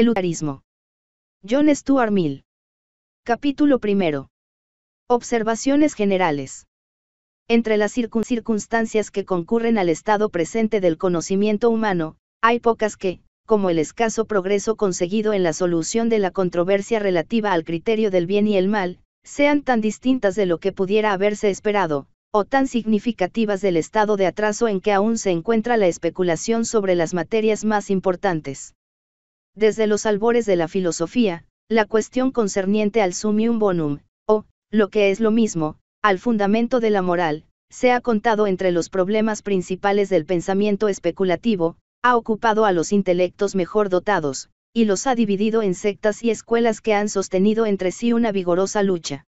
El John Stuart Mill. Capítulo primero. Observaciones generales. Entre las circunstancias que concurren al estado presente del conocimiento humano, hay pocas que, como el escaso progreso conseguido en la solución de la controversia relativa al criterio del bien y el mal, sean tan distintas de lo que pudiera haberse esperado, o tan significativas del estado de atraso en que aún se encuentra la especulación sobre las materias más importantes desde los albores de la filosofía, la cuestión concerniente al sumium bonum, o, lo que es lo mismo, al fundamento de la moral, se ha contado entre los problemas principales del pensamiento especulativo, ha ocupado a los intelectos mejor dotados, y los ha dividido en sectas y escuelas que han sostenido entre sí una vigorosa lucha.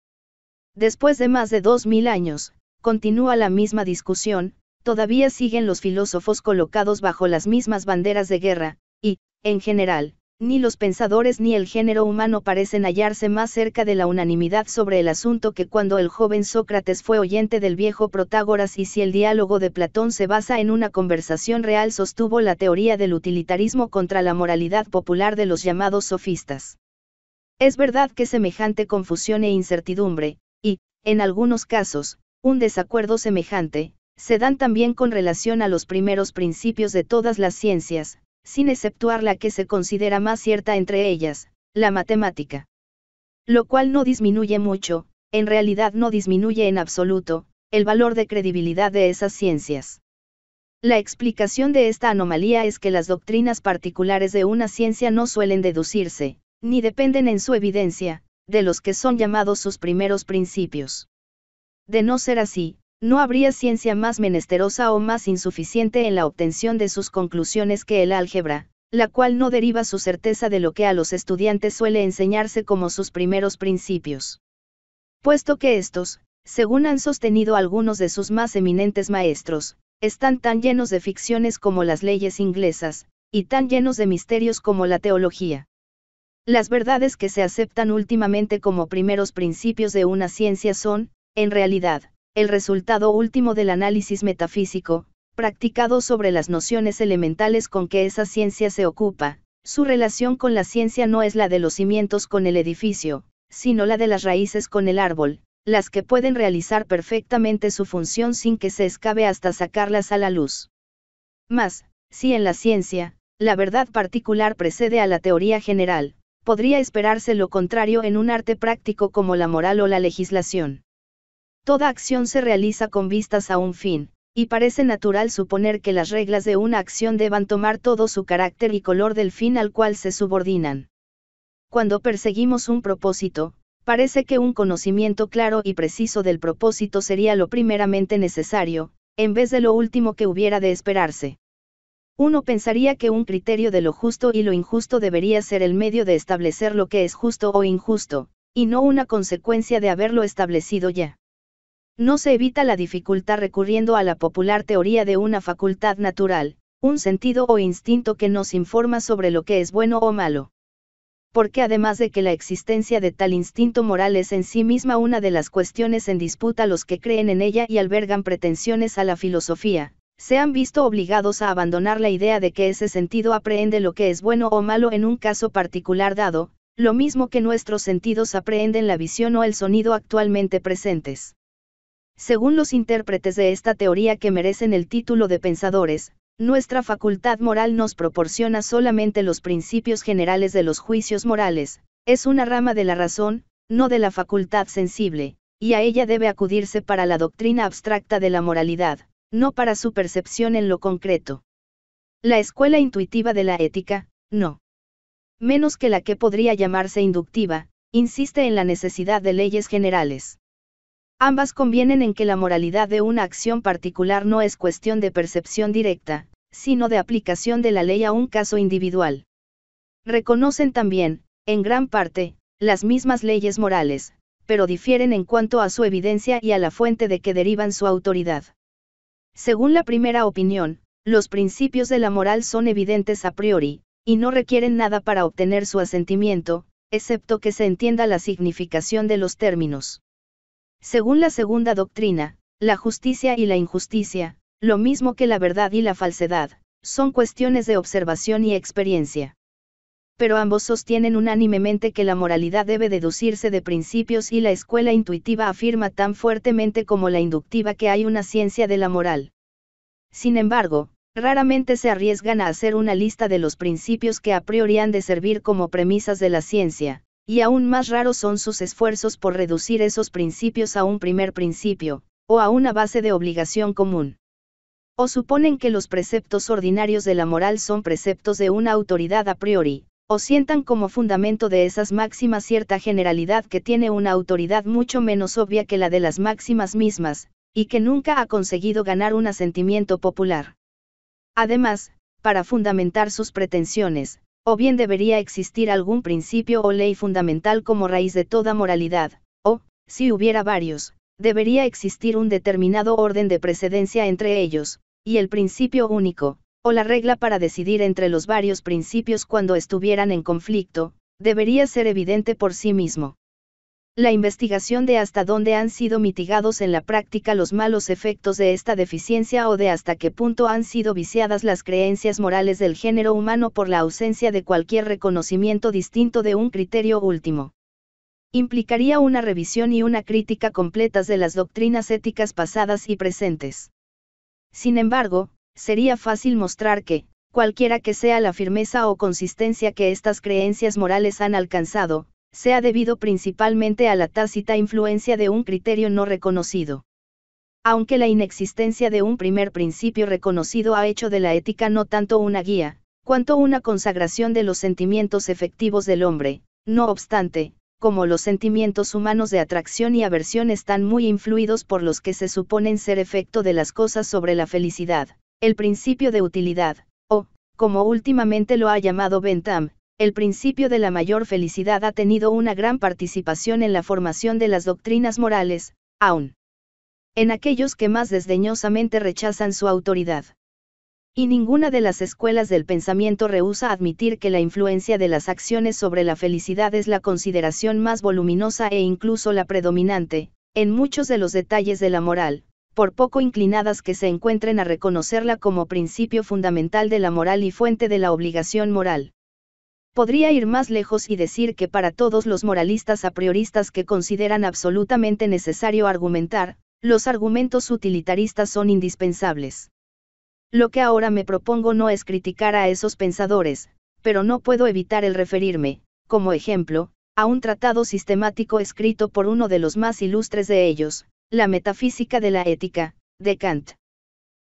Después de más de dos mil años, continúa la misma discusión, todavía siguen los filósofos colocados bajo las mismas banderas de guerra, y, en general, ni los pensadores ni el género humano parecen hallarse más cerca de la unanimidad sobre el asunto que cuando el joven Sócrates fue oyente del viejo Protágoras y si el diálogo de Platón se basa en una conversación real sostuvo la teoría del utilitarismo contra la moralidad popular de los llamados sofistas. Es verdad que semejante confusión e incertidumbre, y, en algunos casos, un desacuerdo semejante, se dan también con relación a los primeros principios de todas las ciencias, sin exceptuar la que se considera más cierta entre ellas, la matemática. Lo cual no disminuye mucho, en realidad no disminuye en absoluto, el valor de credibilidad de esas ciencias. La explicación de esta anomalía es que las doctrinas particulares de una ciencia no suelen deducirse, ni dependen en su evidencia, de los que son llamados sus primeros principios. De no ser así, no habría ciencia más menesterosa o más insuficiente en la obtención de sus conclusiones que el álgebra, la cual no deriva su certeza de lo que a los estudiantes suele enseñarse como sus primeros principios. Puesto que estos, según han sostenido algunos de sus más eminentes maestros, están tan llenos de ficciones como las leyes inglesas, y tan llenos de misterios como la teología. Las verdades que se aceptan últimamente como primeros principios de una ciencia son, en realidad, el resultado último del análisis metafísico, practicado sobre las nociones elementales con que esa ciencia se ocupa, su relación con la ciencia no es la de los cimientos con el edificio, sino la de las raíces con el árbol, las que pueden realizar perfectamente su función sin que se escabe hasta sacarlas a la luz. Mas, si en la ciencia, la verdad particular precede a la teoría general, podría esperarse lo contrario en un arte práctico como la moral o la legislación. Toda acción se realiza con vistas a un fin, y parece natural suponer que las reglas de una acción deban tomar todo su carácter y color del fin al cual se subordinan. Cuando perseguimos un propósito, parece que un conocimiento claro y preciso del propósito sería lo primeramente necesario, en vez de lo último que hubiera de esperarse. Uno pensaría que un criterio de lo justo y lo injusto debería ser el medio de establecer lo que es justo o injusto, y no una consecuencia de haberlo establecido ya. No se evita la dificultad recurriendo a la popular teoría de una facultad natural, un sentido o instinto que nos informa sobre lo que es bueno o malo. Porque además de que la existencia de tal instinto moral es en sí misma una de las cuestiones en disputa los que creen en ella y albergan pretensiones a la filosofía, se han visto obligados a abandonar la idea de que ese sentido aprehende lo que es bueno o malo en un caso particular dado, lo mismo que nuestros sentidos aprehenden la visión o el sonido actualmente presentes. Según los intérpretes de esta teoría que merecen el título de pensadores, nuestra facultad moral nos proporciona solamente los principios generales de los juicios morales, es una rama de la razón, no de la facultad sensible, y a ella debe acudirse para la doctrina abstracta de la moralidad, no para su percepción en lo concreto. La escuela intuitiva de la ética, no. Menos que la que podría llamarse inductiva, insiste en la necesidad de leyes generales. Ambas convienen en que la moralidad de una acción particular no es cuestión de percepción directa, sino de aplicación de la ley a un caso individual. Reconocen también, en gran parte, las mismas leyes morales, pero difieren en cuanto a su evidencia y a la fuente de que derivan su autoridad. Según la primera opinión, los principios de la moral son evidentes a priori, y no requieren nada para obtener su asentimiento, excepto que se entienda la significación de los términos. Según la segunda doctrina, la justicia y la injusticia, lo mismo que la verdad y la falsedad, son cuestiones de observación y experiencia. Pero ambos sostienen unánimemente que la moralidad debe deducirse de principios y la escuela intuitiva afirma tan fuertemente como la inductiva que hay una ciencia de la moral. Sin embargo, raramente se arriesgan a hacer una lista de los principios que a priori han de servir como premisas de la ciencia, y aún más raros son sus esfuerzos por reducir esos principios a un primer principio, o a una base de obligación común. O suponen que los preceptos ordinarios de la moral son preceptos de una autoridad a priori, o sientan como fundamento de esas máximas cierta generalidad que tiene una autoridad mucho menos obvia que la de las máximas mismas, y que nunca ha conseguido ganar un asentimiento popular. Además, para fundamentar sus pretensiones, o bien debería existir algún principio o ley fundamental como raíz de toda moralidad, o, si hubiera varios, debería existir un determinado orden de precedencia entre ellos, y el principio único, o la regla para decidir entre los varios principios cuando estuvieran en conflicto, debería ser evidente por sí mismo la investigación de hasta dónde han sido mitigados en la práctica los malos efectos de esta deficiencia o de hasta qué punto han sido viciadas las creencias morales del género humano por la ausencia de cualquier reconocimiento distinto de un criterio último. Implicaría una revisión y una crítica completas de las doctrinas éticas pasadas y presentes. Sin embargo, sería fácil mostrar que, cualquiera que sea la firmeza o consistencia que estas creencias morales han alcanzado, se ha debido principalmente a la tácita influencia de un criterio no reconocido. Aunque la inexistencia de un primer principio reconocido ha hecho de la ética no tanto una guía, cuanto una consagración de los sentimientos efectivos del hombre, no obstante, como los sentimientos humanos de atracción y aversión están muy influidos por los que se suponen ser efecto de las cosas sobre la felicidad, el principio de utilidad, o, como últimamente lo ha llamado Bentham, el principio de la mayor felicidad ha tenido una gran participación en la formación de las doctrinas morales, aun en aquellos que más desdeñosamente rechazan su autoridad. Y ninguna de las escuelas del pensamiento rehúsa admitir que la influencia de las acciones sobre la felicidad es la consideración más voluminosa e incluso la predominante, en muchos de los detalles de la moral, por poco inclinadas que se encuentren a reconocerla como principio fundamental de la moral y fuente de la obligación moral. Podría ir más lejos y decir que para todos los moralistas a prioristas que consideran absolutamente necesario argumentar, los argumentos utilitaristas son indispensables. Lo que ahora me propongo no es criticar a esos pensadores, pero no puedo evitar el referirme, como ejemplo, a un tratado sistemático escrito por uno de los más ilustres de ellos, La Metafísica de la Ética, de Kant.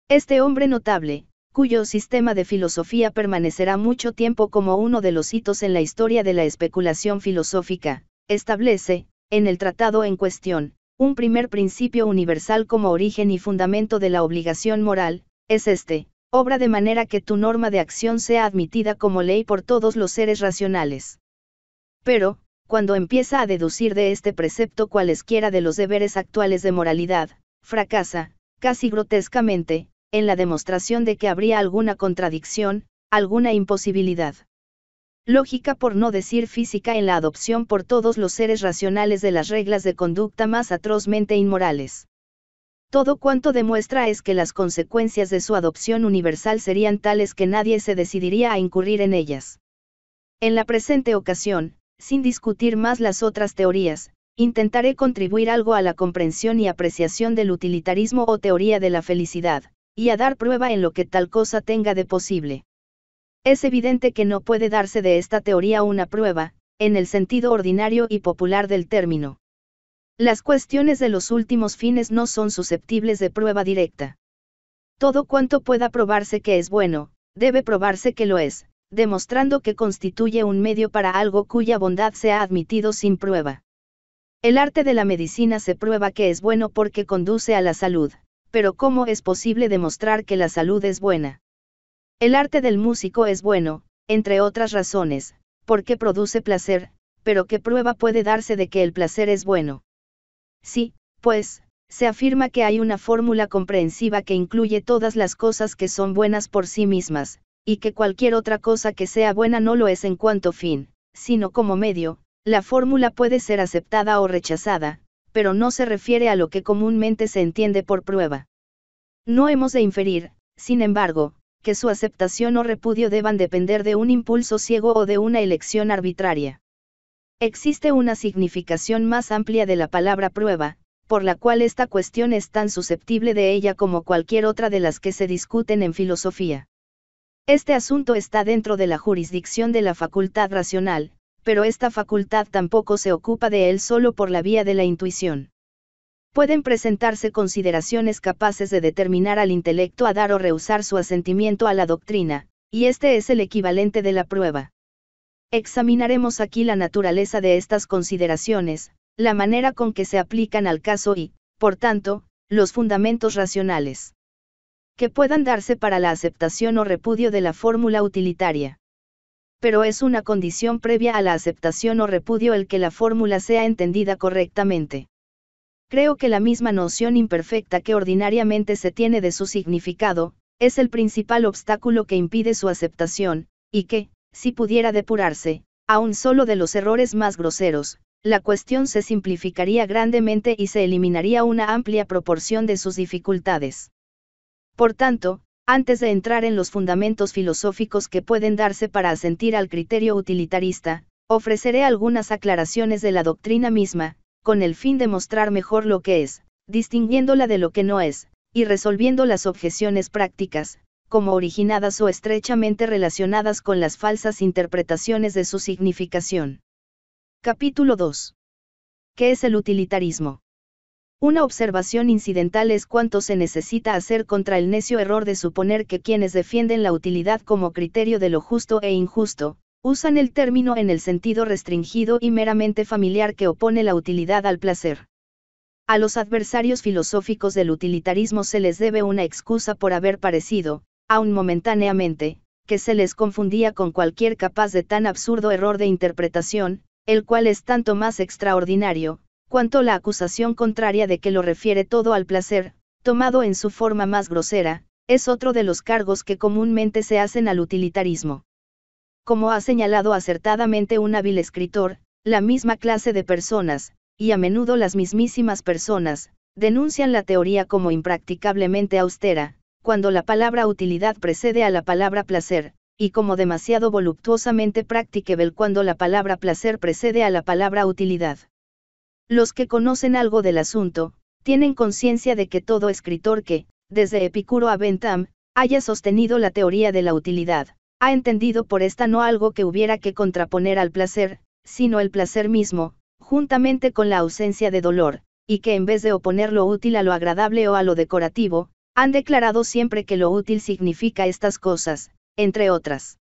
Este hombre notable, cuyo sistema de filosofía permanecerá mucho tiempo como uno de los hitos en la historia de la especulación filosófica, establece, en el tratado en cuestión, un primer principio universal como origen y fundamento de la obligación moral, es este, obra de manera que tu norma de acción sea admitida como ley por todos los seres racionales. Pero, cuando empieza a deducir de este precepto cualesquiera de los deberes actuales de moralidad, fracasa, casi grotescamente, en la demostración de que habría alguna contradicción, alguna imposibilidad. Lógica por no decir física en la adopción por todos los seres racionales de las reglas de conducta más atrozmente inmorales. Todo cuanto demuestra es que las consecuencias de su adopción universal serían tales que nadie se decidiría a incurrir en ellas. En la presente ocasión, sin discutir más las otras teorías, intentaré contribuir algo a la comprensión y apreciación del utilitarismo o teoría de la felicidad, y a dar prueba en lo que tal cosa tenga de posible. Es evidente que no puede darse de esta teoría una prueba, en el sentido ordinario y popular del término. Las cuestiones de los últimos fines no son susceptibles de prueba directa. Todo cuanto pueda probarse que es bueno, debe probarse que lo es, demostrando que constituye un medio para algo cuya bondad se ha admitido sin prueba. El arte de la medicina se prueba que es bueno porque conduce a la salud pero ¿cómo es posible demostrar que la salud es buena? El arte del músico es bueno, entre otras razones, porque produce placer, pero ¿qué prueba puede darse de que el placer es bueno? Sí, pues, se afirma que hay una fórmula comprensiva que incluye todas las cosas que son buenas por sí mismas, y que cualquier otra cosa que sea buena no lo es en cuanto fin, sino como medio, la fórmula puede ser aceptada o rechazada, pero no se refiere a lo que comúnmente se entiende por prueba. No hemos de inferir, sin embargo, que su aceptación o repudio deban depender de un impulso ciego o de una elección arbitraria. Existe una significación más amplia de la palabra prueba, por la cual esta cuestión es tan susceptible de ella como cualquier otra de las que se discuten en filosofía. Este asunto está dentro de la jurisdicción de la facultad racional, pero esta facultad tampoco se ocupa de él solo por la vía de la intuición. Pueden presentarse consideraciones capaces de determinar al intelecto a dar o rehusar su asentimiento a la doctrina, y este es el equivalente de la prueba. Examinaremos aquí la naturaleza de estas consideraciones, la manera con que se aplican al caso y, por tanto, los fundamentos racionales que puedan darse para la aceptación o repudio de la fórmula utilitaria pero es una condición previa a la aceptación o repudio el que la fórmula sea entendida correctamente. Creo que la misma noción imperfecta que ordinariamente se tiene de su significado, es el principal obstáculo que impide su aceptación, y que, si pudiera depurarse, aún solo de los errores más groseros, la cuestión se simplificaría grandemente y se eliminaría una amplia proporción de sus dificultades. Por tanto, antes de entrar en los fundamentos filosóficos que pueden darse para asentir al criterio utilitarista, ofreceré algunas aclaraciones de la doctrina misma, con el fin de mostrar mejor lo que es, distinguiéndola de lo que no es, y resolviendo las objeciones prácticas, como originadas o estrechamente relacionadas con las falsas interpretaciones de su significación. Capítulo 2. ¿Qué es el utilitarismo? Una observación incidental es cuánto se necesita hacer contra el necio error de suponer que quienes defienden la utilidad como criterio de lo justo e injusto, usan el término en el sentido restringido y meramente familiar que opone la utilidad al placer. A los adversarios filosóficos del utilitarismo se les debe una excusa por haber parecido, aun momentáneamente, que se les confundía con cualquier capaz de tan absurdo error de interpretación, el cual es tanto más extraordinario, cuanto la acusación contraria de que lo refiere todo al placer, tomado en su forma más grosera, es otro de los cargos que comúnmente se hacen al utilitarismo. Como ha señalado acertadamente un hábil escritor, la misma clase de personas, y a menudo las mismísimas personas, denuncian la teoría como impracticablemente austera, cuando la palabra utilidad precede a la palabra placer, y como demasiado voluptuosamente practicable cuando la palabra placer precede a la palabra utilidad. Los que conocen algo del asunto, tienen conciencia de que todo escritor que, desde Epicuro a Bentham, haya sostenido la teoría de la utilidad, ha entendido por esta no algo que hubiera que contraponer al placer, sino el placer mismo, juntamente con la ausencia de dolor, y que en vez de oponer lo útil a lo agradable o a lo decorativo, han declarado siempre que lo útil significa estas cosas, entre otras.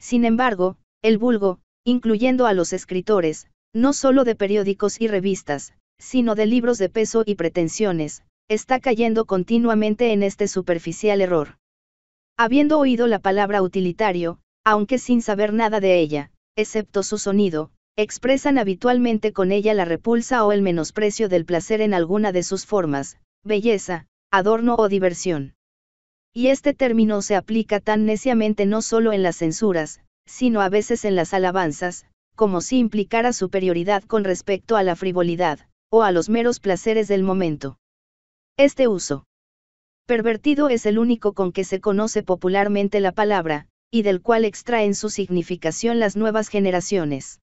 Sin embargo, el vulgo, incluyendo a los escritores, no solo de periódicos y revistas, sino de libros de peso y pretensiones, está cayendo continuamente en este superficial error. Habiendo oído la palabra utilitario, aunque sin saber nada de ella, excepto su sonido, expresan habitualmente con ella la repulsa o el menosprecio del placer en alguna de sus formas, belleza, adorno o diversión. Y este término se aplica tan neciamente no solo en las censuras, sino a veces en las alabanzas, como si implicara superioridad con respecto a la frivolidad, o a los meros placeres del momento. Este uso pervertido es el único con que se conoce popularmente la palabra, y del cual extraen su significación las nuevas generaciones.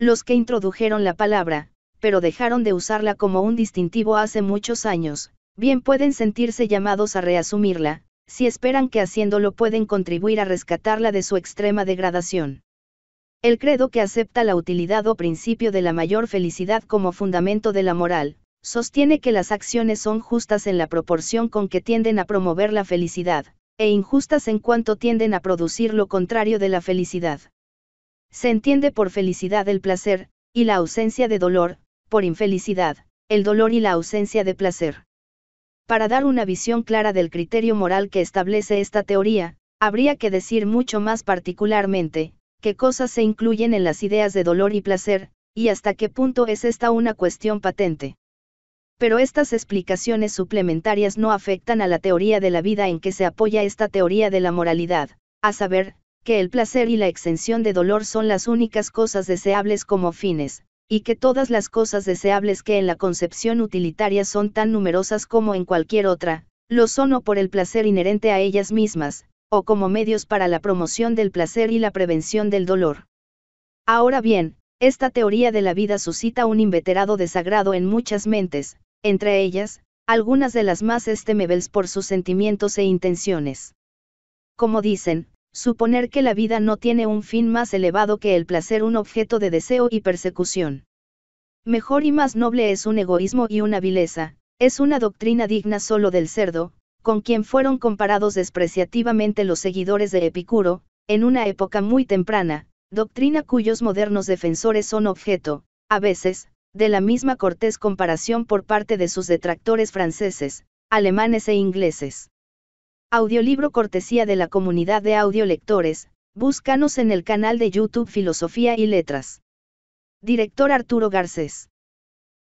Los que introdujeron la palabra, pero dejaron de usarla como un distintivo hace muchos años, bien pueden sentirse llamados a reasumirla, si esperan que haciéndolo pueden contribuir a rescatarla de su extrema degradación. El credo que acepta la utilidad o principio de la mayor felicidad como fundamento de la moral, sostiene que las acciones son justas en la proporción con que tienden a promover la felicidad, e injustas en cuanto tienden a producir lo contrario de la felicidad. Se entiende por felicidad el placer, y la ausencia de dolor, por infelicidad, el dolor y la ausencia de placer. Para dar una visión clara del criterio moral que establece esta teoría, habría que decir mucho más particularmente, qué cosas se incluyen en las ideas de dolor y placer, y hasta qué punto es esta una cuestión patente. Pero estas explicaciones suplementarias no afectan a la teoría de la vida en que se apoya esta teoría de la moralidad, a saber, que el placer y la exención de dolor son las únicas cosas deseables como fines, y que todas las cosas deseables que en la concepción utilitaria son tan numerosas como en cualquier otra, lo son o por el placer inherente a ellas mismas, o como medios para la promoción del placer y la prevención del dolor. Ahora bien, esta teoría de la vida suscita un inveterado desagrado en muchas mentes, entre ellas, algunas de las más estemebles por sus sentimientos e intenciones. Como dicen, suponer que la vida no tiene un fin más elevado que el placer un objeto de deseo y persecución. Mejor y más noble es un egoísmo y una vileza, es una doctrina digna solo del cerdo, con quien fueron comparados despreciativamente los seguidores de Epicuro, en una época muy temprana, doctrina cuyos modernos defensores son objeto, a veces, de la misma cortés comparación por parte de sus detractores franceses, alemanes e ingleses. Audiolibro cortesía de la comunidad de audiolectores, búscanos en el canal de YouTube Filosofía y Letras. Director Arturo Garcés.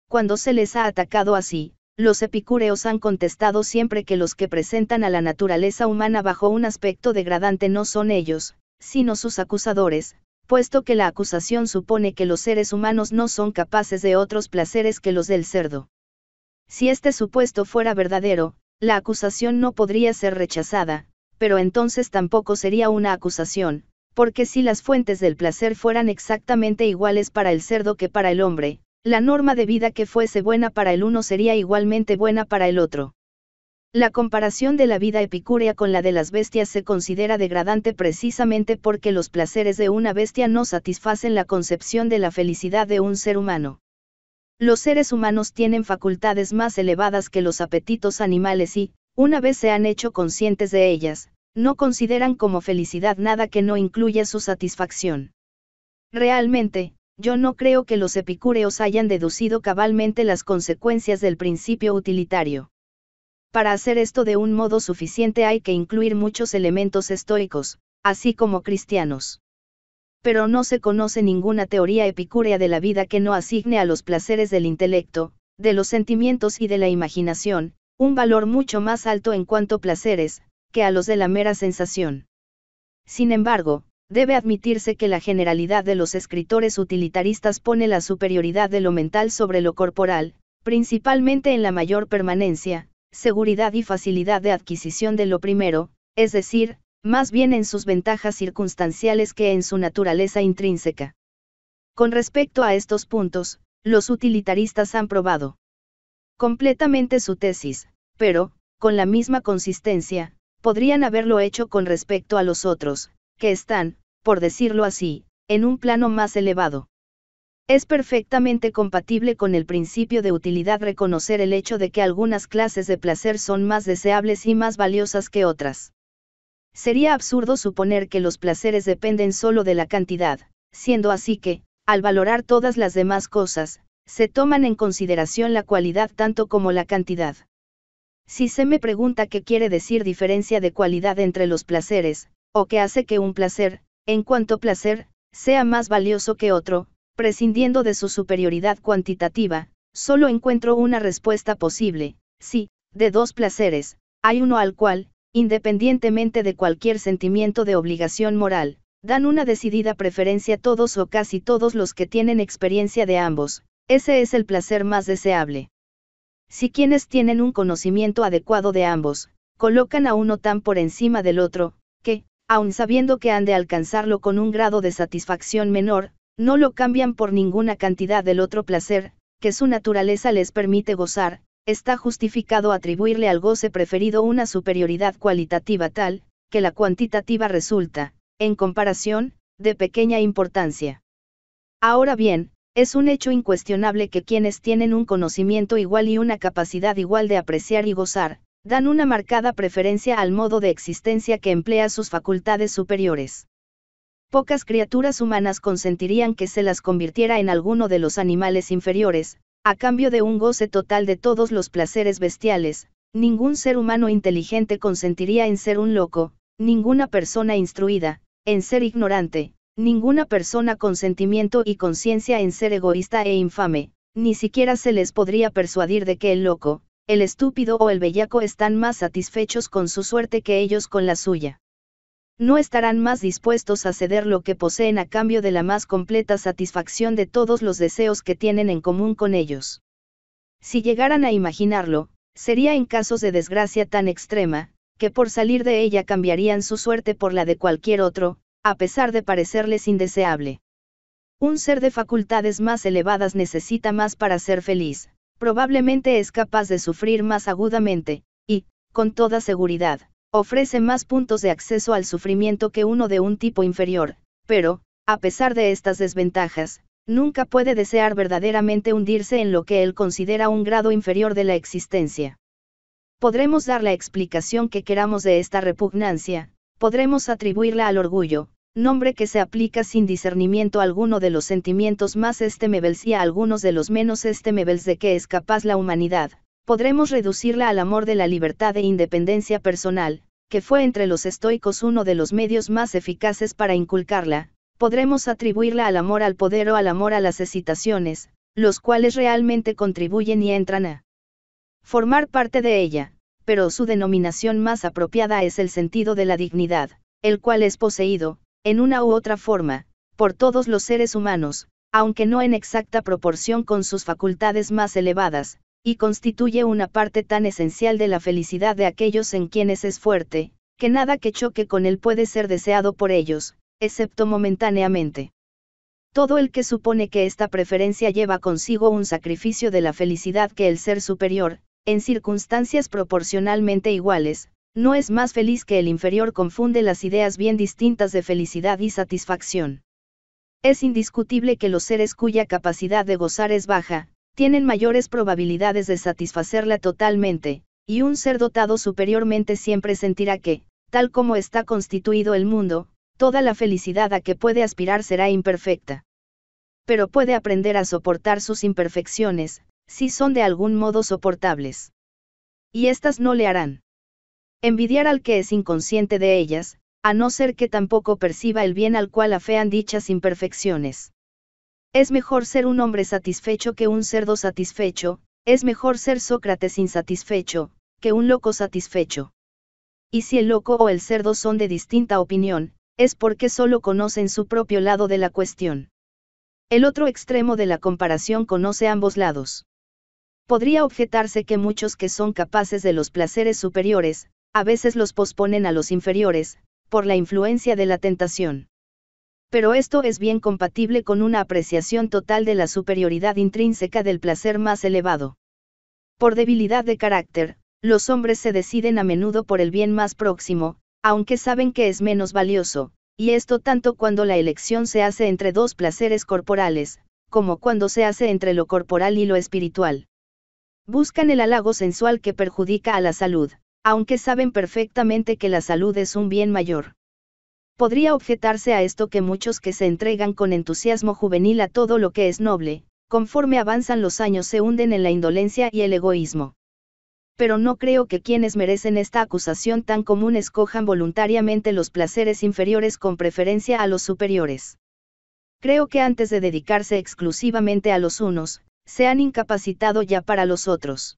Cuando se les ha atacado así, los epicúreos han contestado siempre que los que presentan a la naturaleza humana bajo un aspecto degradante no son ellos, sino sus acusadores, puesto que la acusación supone que los seres humanos no son capaces de otros placeres que los del cerdo. Si este supuesto fuera verdadero, la acusación no podría ser rechazada, pero entonces tampoco sería una acusación, porque si las fuentes del placer fueran exactamente iguales para el cerdo que para el hombre, la norma de vida que fuese buena para el uno sería igualmente buena para el otro. La comparación de la vida epicúrea con la de las bestias se considera degradante precisamente porque los placeres de una bestia no satisfacen la concepción de la felicidad de un ser humano. Los seres humanos tienen facultades más elevadas que los apetitos animales y, una vez se han hecho conscientes de ellas, no consideran como felicidad nada que no incluya su satisfacción. Realmente, yo no creo que los epicúreos hayan deducido cabalmente las consecuencias del principio utilitario. Para hacer esto de un modo suficiente hay que incluir muchos elementos estoicos, así como cristianos. Pero no se conoce ninguna teoría epicúrea de la vida que no asigne a los placeres del intelecto, de los sentimientos y de la imaginación, un valor mucho más alto en cuanto placeres, que a los de la mera sensación. Sin embargo, Debe admitirse que la generalidad de los escritores utilitaristas pone la superioridad de lo mental sobre lo corporal, principalmente en la mayor permanencia, seguridad y facilidad de adquisición de lo primero, es decir, más bien en sus ventajas circunstanciales que en su naturaleza intrínseca. Con respecto a estos puntos, los utilitaristas han probado completamente su tesis, pero, con la misma consistencia, podrían haberlo hecho con respecto a los otros, que están, por decirlo así, en un plano más elevado. Es perfectamente compatible con el principio de utilidad reconocer el hecho de que algunas clases de placer son más deseables y más valiosas que otras. Sería absurdo suponer que los placeres dependen solo de la cantidad, siendo así que, al valorar todas las demás cosas, se toman en consideración la cualidad tanto como la cantidad. Si se me pregunta qué quiere decir diferencia de cualidad entre los placeres, o que hace que un placer, en cuanto placer, sea más valioso que otro, prescindiendo de su superioridad cuantitativa, solo encuentro una respuesta posible, sí, de dos placeres, hay uno al cual, independientemente de cualquier sentimiento de obligación moral, dan una decidida preferencia todos o casi todos los que tienen experiencia de ambos, ese es el placer más deseable. Si quienes tienen un conocimiento adecuado de ambos, colocan a uno tan por encima del otro, que, aun sabiendo que han de alcanzarlo con un grado de satisfacción menor, no lo cambian por ninguna cantidad del otro placer, que su naturaleza les permite gozar, está justificado atribuirle al goce preferido una superioridad cualitativa tal, que la cuantitativa resulta, en comparación, de pequeña importancia. Ahora bien, es un hecho incuestionable que quienes tienen un conocimiento igual y una capacidad igual de apreciar y gozar, dan una marcada preferencia al modo de existencia que emplea sus facultades superiores. Pocas criaturas humanas consentirían que se las convirtiera en alguno de los animales inferiores, a cambio de un goce total de todos los placeres bestiales, ningún ser humano inteligente consentiría en ser un loco, ninguna persona instruida, en ser ignorante, ninguna persona con sentimiento y conciencia en ser egoísta e infame, ni siquiera se les podría persuadir de que el loco, el estúpido o el bellaco están más satisfechos con su suerte que ellos con la suya. No estarán más dispuestos a ceder lo que poseen a cambio de la más completa satisfacción de todos los deseos que tienen en común con ellos. Si llegaran a imaginarlo, sería en casos de desgracia tan extrema, que por salir de ella cambiarían su suerte por la de cualquier otro, a pesar de parecerles indeseable. Un ser de facultades más elevadas necesita más para ser feliz probablemente es capaz de sufrir más agudamente, y, con toda seguridad, ofrece más puntos de acceso al sufrimiento que uno de un tipo inferior, pero, a pesar de estas desventajas, nunca puede desear verdaderamente hundirse en lo que él considera un grado inferior de la existencia. Podremos dar la explicación que queramos de esta repugnancia, podremos atribuirla al orgullo, nombre que se aplica sin discernimiento alguno de los sentimientos más estemebles y a algunos de los menos estemebles de que es capaz la humanidad, podremos reducirla al amor de la libertad e independencia personal, que fue entre los estoicos uno de los medios más eficaces para inculcarla, podremos atribuirla al amor al poder o al amor a las excitaciones, los cuales realmente contribuyen y entran a formar parte de ella, pero su denominación más apropiada es el sentido de la dignidad, el cual es poseído, en una u otra forma, por todos los seres humanos, aunque no en exacta proporción con sus facultades más elevadas, y constituye una parte tan esencial de la felicidad de aquellos en quienes es fuerte, que nada que choque con él puede ser deseado por ellos, excepto momentáneamente. Todo el que supone que esta preferencia lleva consigo un sacrificio de la felicidad que el ser superior, en circunstancias proporcionalmente iguales, no es más feliz que el inferior confunde las ideas bien distintas de felicidad y satisfacción. Es indiscutible que los seres cuya capacidad de gozar es baja, tienen mayores probabilidades de satisfacerla totalmente, y un ser dotado superiormente siempre sentirá que, tal como está constituido el mundo, toda la felicidad a que puede aspirar será imperfecta. Pero puede aprender a soportar sus imperfecciones, si son de algún modo soportables. Y estas no le harán Envidiar al que es inconsciente de ellas, a no ser que tampoco perciba el bien al cual afean dichas imperfecciones. Es mejor ser un hombre satisfecho que un cerdo satisfecho, es mejor ser Sócrates insatisfecho, que un loco satisfecho. Y si el loco o el cerdo son de distinta opinión, es porque solo conocen su propio lado de la cuestión. El otro extremo de la comparación conoce ambos lados. Podría objetarse que muchos que son capaces de los placeres superiores, a veces los posponen a los inferiores, por la influencia de la tentación. Pero esto es bien compatible con una apreciación total de la superioridad intrínseca del placer más elevado. Por debilidad de carácter, los hombres se deciden a menudo por el bien más próximo, aunque saben que es menos valioso, y esto tanto cuando la elección se hace entre dos placeres corporales, como cuando se hace entre lo corporal y lo espiritual. Buscan el halago sensual que perjudica a la salud aunque saben perfectamente que la salud es un bien mayor. Podría objetarse a esto que muchos que se entregan con entusiasmo juvenil a todo lo que es noble, conforme avanzan los años se hunden en la indolencia y el egoísmo. Pero no creo que quienes merecen esta acusación tan común escojan voluntariamente los placeres inferiores con preferencia a los superiores. Creo que antes de dedicarse exclusivamente a los unos, se han incapacitado ya para los otros.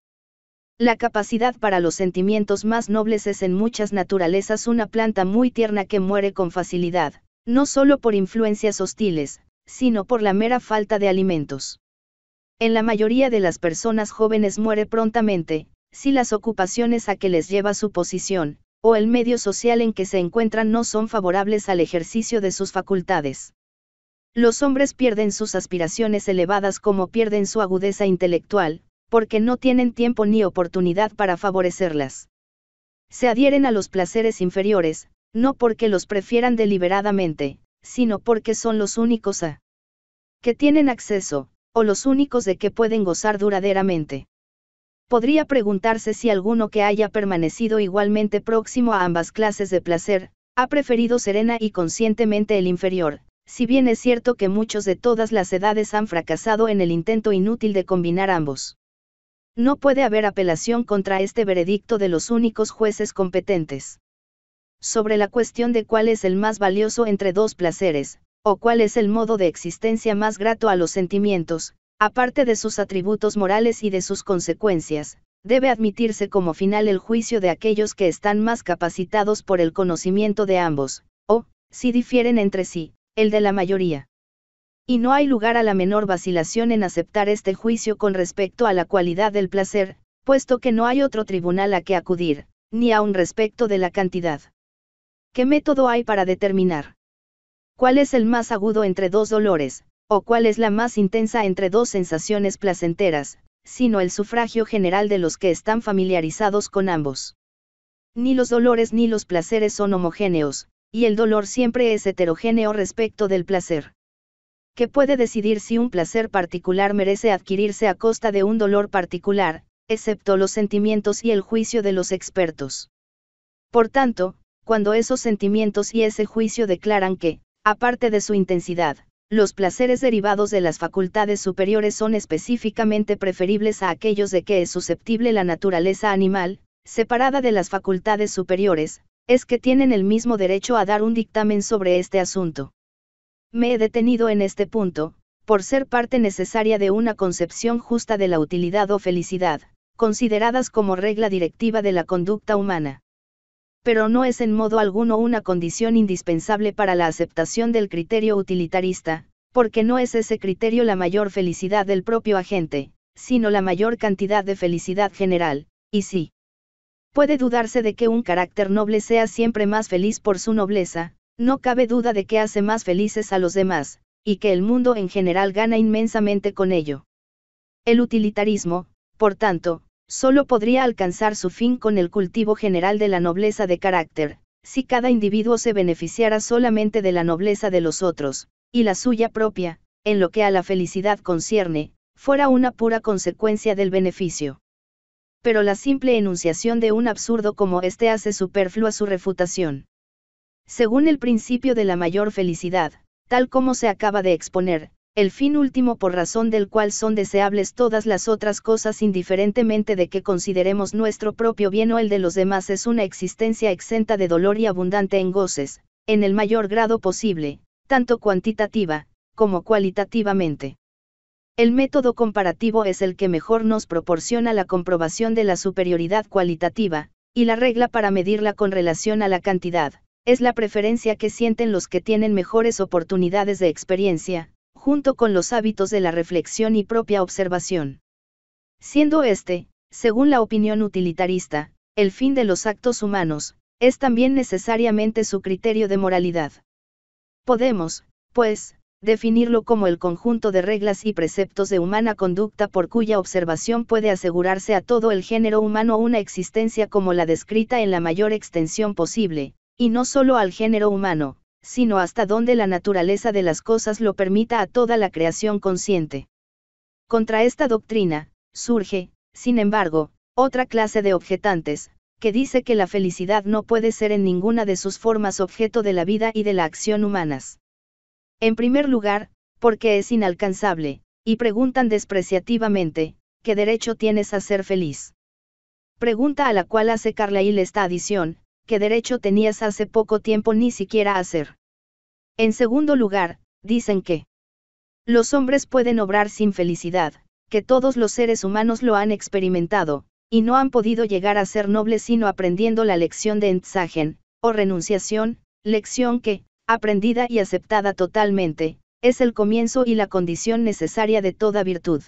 La capacidad para los sentimientos más nobles es en muchas naturalezas una planta muy tierna que muere con facilidad, no solo por influencias hostiles, sino por la mera falta de alimentos. En la mayoría de las personas jóvenes muere prontamente, si las ocupaciones a que les lleva su posición, o el medio social en que se encuentran no son favorables al ejercicio de sus facultades. Los hombres pierden sus aspiraciones elevadas como pierden su agudeza intelectual, porque no tienen tiempo ni oportunidad para favorecerlas. Se adhieren a los placeres inferiores, no porque los prefieran deliberadamente, sino porque son los únicos a que tienen acceso, o los únicos de que pueden gozar duraderamente. Podría preguntarse si alguno que haya permanecido igualmente próximo a ambas clases de placer, ha preferido serena y conscientemente el inferior, si bien es cierto que muchos de todas las edades han fracasado en el intento inútil de combinar ambos. No puede haber apelación contra este veredicto de los únicos jueces competentes. Sobre la cuestión de cuál es el más valioso entre dos placeres, o cuál es el modo de existencia más grato a los sentimientos, aparte de sus atributos morales y de sus consecuencias, debe admitirse como final el juicio de aquellos que están más capacitados por el conocimiento de ambos, o, si difieren entre sí, el de la mayoría. Y no hay lugar a la menor vacilación en aceptar este juicio con respecto a la cualidad del placer, puesto que no hay otro tribunal a que acudir, ni aun respecto de la cantidad. ¿Qué método hay para determinar? ¿Cuál es el más agudo entre dos dolores, o cuál es la más intensa entre dos sensaciones placenteras, sino el sufragio general de los que están familiarizados con ambos? Ni los dolores ni los placeres son homogéneos, y el dolor siempre es heterogéneo respecto del placer que puede decidir si un placer particular merece adquirirse a costa de un dolor particular, excepto los sentimientos y el juicio de los expertos. Por tanto, cuando esos sentimientos y ese juicio declaran que, aparte de su intensidad, los placeres derivados de las facultades superiores son específicamente preferibles a aquellos de que es susceptible la naturaleza animal, separada de las facultades superiores, es que tienen el mismo derecho a dar un dictamen sobre este asunto. Me he detenido en este punto, por ser parte necesaria de una concepción justa de la utilidad o felicidad, consideradas como regla directiva de la conducta humana. Pero no es en modo alguno una condición indispensable para la aceptación del criterio utilitarista, porque no es ese criterio la mayor felicidad del propio agente, sino la mayor cantidad de felicidad general, y sí. Puede dudarse de que un carácter noble sea siempre más feliz por su nobleza, no cabe duda de que hace más felices a los demás, y que el mundo en general gana inmensamente con ello. El utilitarismo, por tanto, solo podría alcanzar su fin con el cultivo general de la nobleza de carácter, si cada individuo se beneficiara solamente de la nobleza de los otros, y la suya propia, en lo que a la felicidad concierne, fuera una pura consecuencia del beneficio. Pero la simple enunciación de un absurdo como este hace superflua su refutación. Según el principio de la mayor felicidad, tal como se acaba de exponer, el fin último por razón del cual son deseables todas las otras cosas indiferentemente de que consideremos nuestro propio bien o el de los demás es una existencia exenta de dolor y abundante en goces, en el mayor grado posible, tanto cuantitativa, como cualitativamente. El método comparativo es el que mejor nos proporciona la comprobación de la superioridad cualitativa, y la regla para medirla con relación a la cantidad es la preferencia que sienten los que tienen mejores oportunidades de experiencia, junto con los hábitos de la reflexión y propia observación. Siendo este, según la opinión utilitarista, el fin de los actos humanos, es también necesariamente su criterio de moralidad. Podemos, pues, definirlo como el conjunto de reglas y preceptos de humana conducta por cuya observación puede asegurarse a todo el género humano una existencia como la descrita en la mayor extensión posible, y no solo al género humano, sino hasta donde la naturaleza de las cosas lo permita a toda la creación consciente. Contra esta doctrina, surge, sin embargo, otra clase de objetantes, que dice que la felicidad no puede ser en ninguna de sus formas objeto de la vida y de la acción humanas. En primer lugar, porque es inalcanzable, y preguntan despreciativamente, ¿qué derecho tienes a ser feliz? Pregunta a la cual hace Carlyle esta adición, que derecho tenías hace poco tiempo ni siquiera hacer. En segundo lugar, dicen que los hombres pueden obrar sin felicidad, que todos los seres humanos lo han experimentado, y no han podido llegar a ser nobles sino aprendiendo la lección de Entsagen, o renunciación, lección que, aprendida y aceptada totalmente, es el comienzo y la condición necesaria de toda virtud.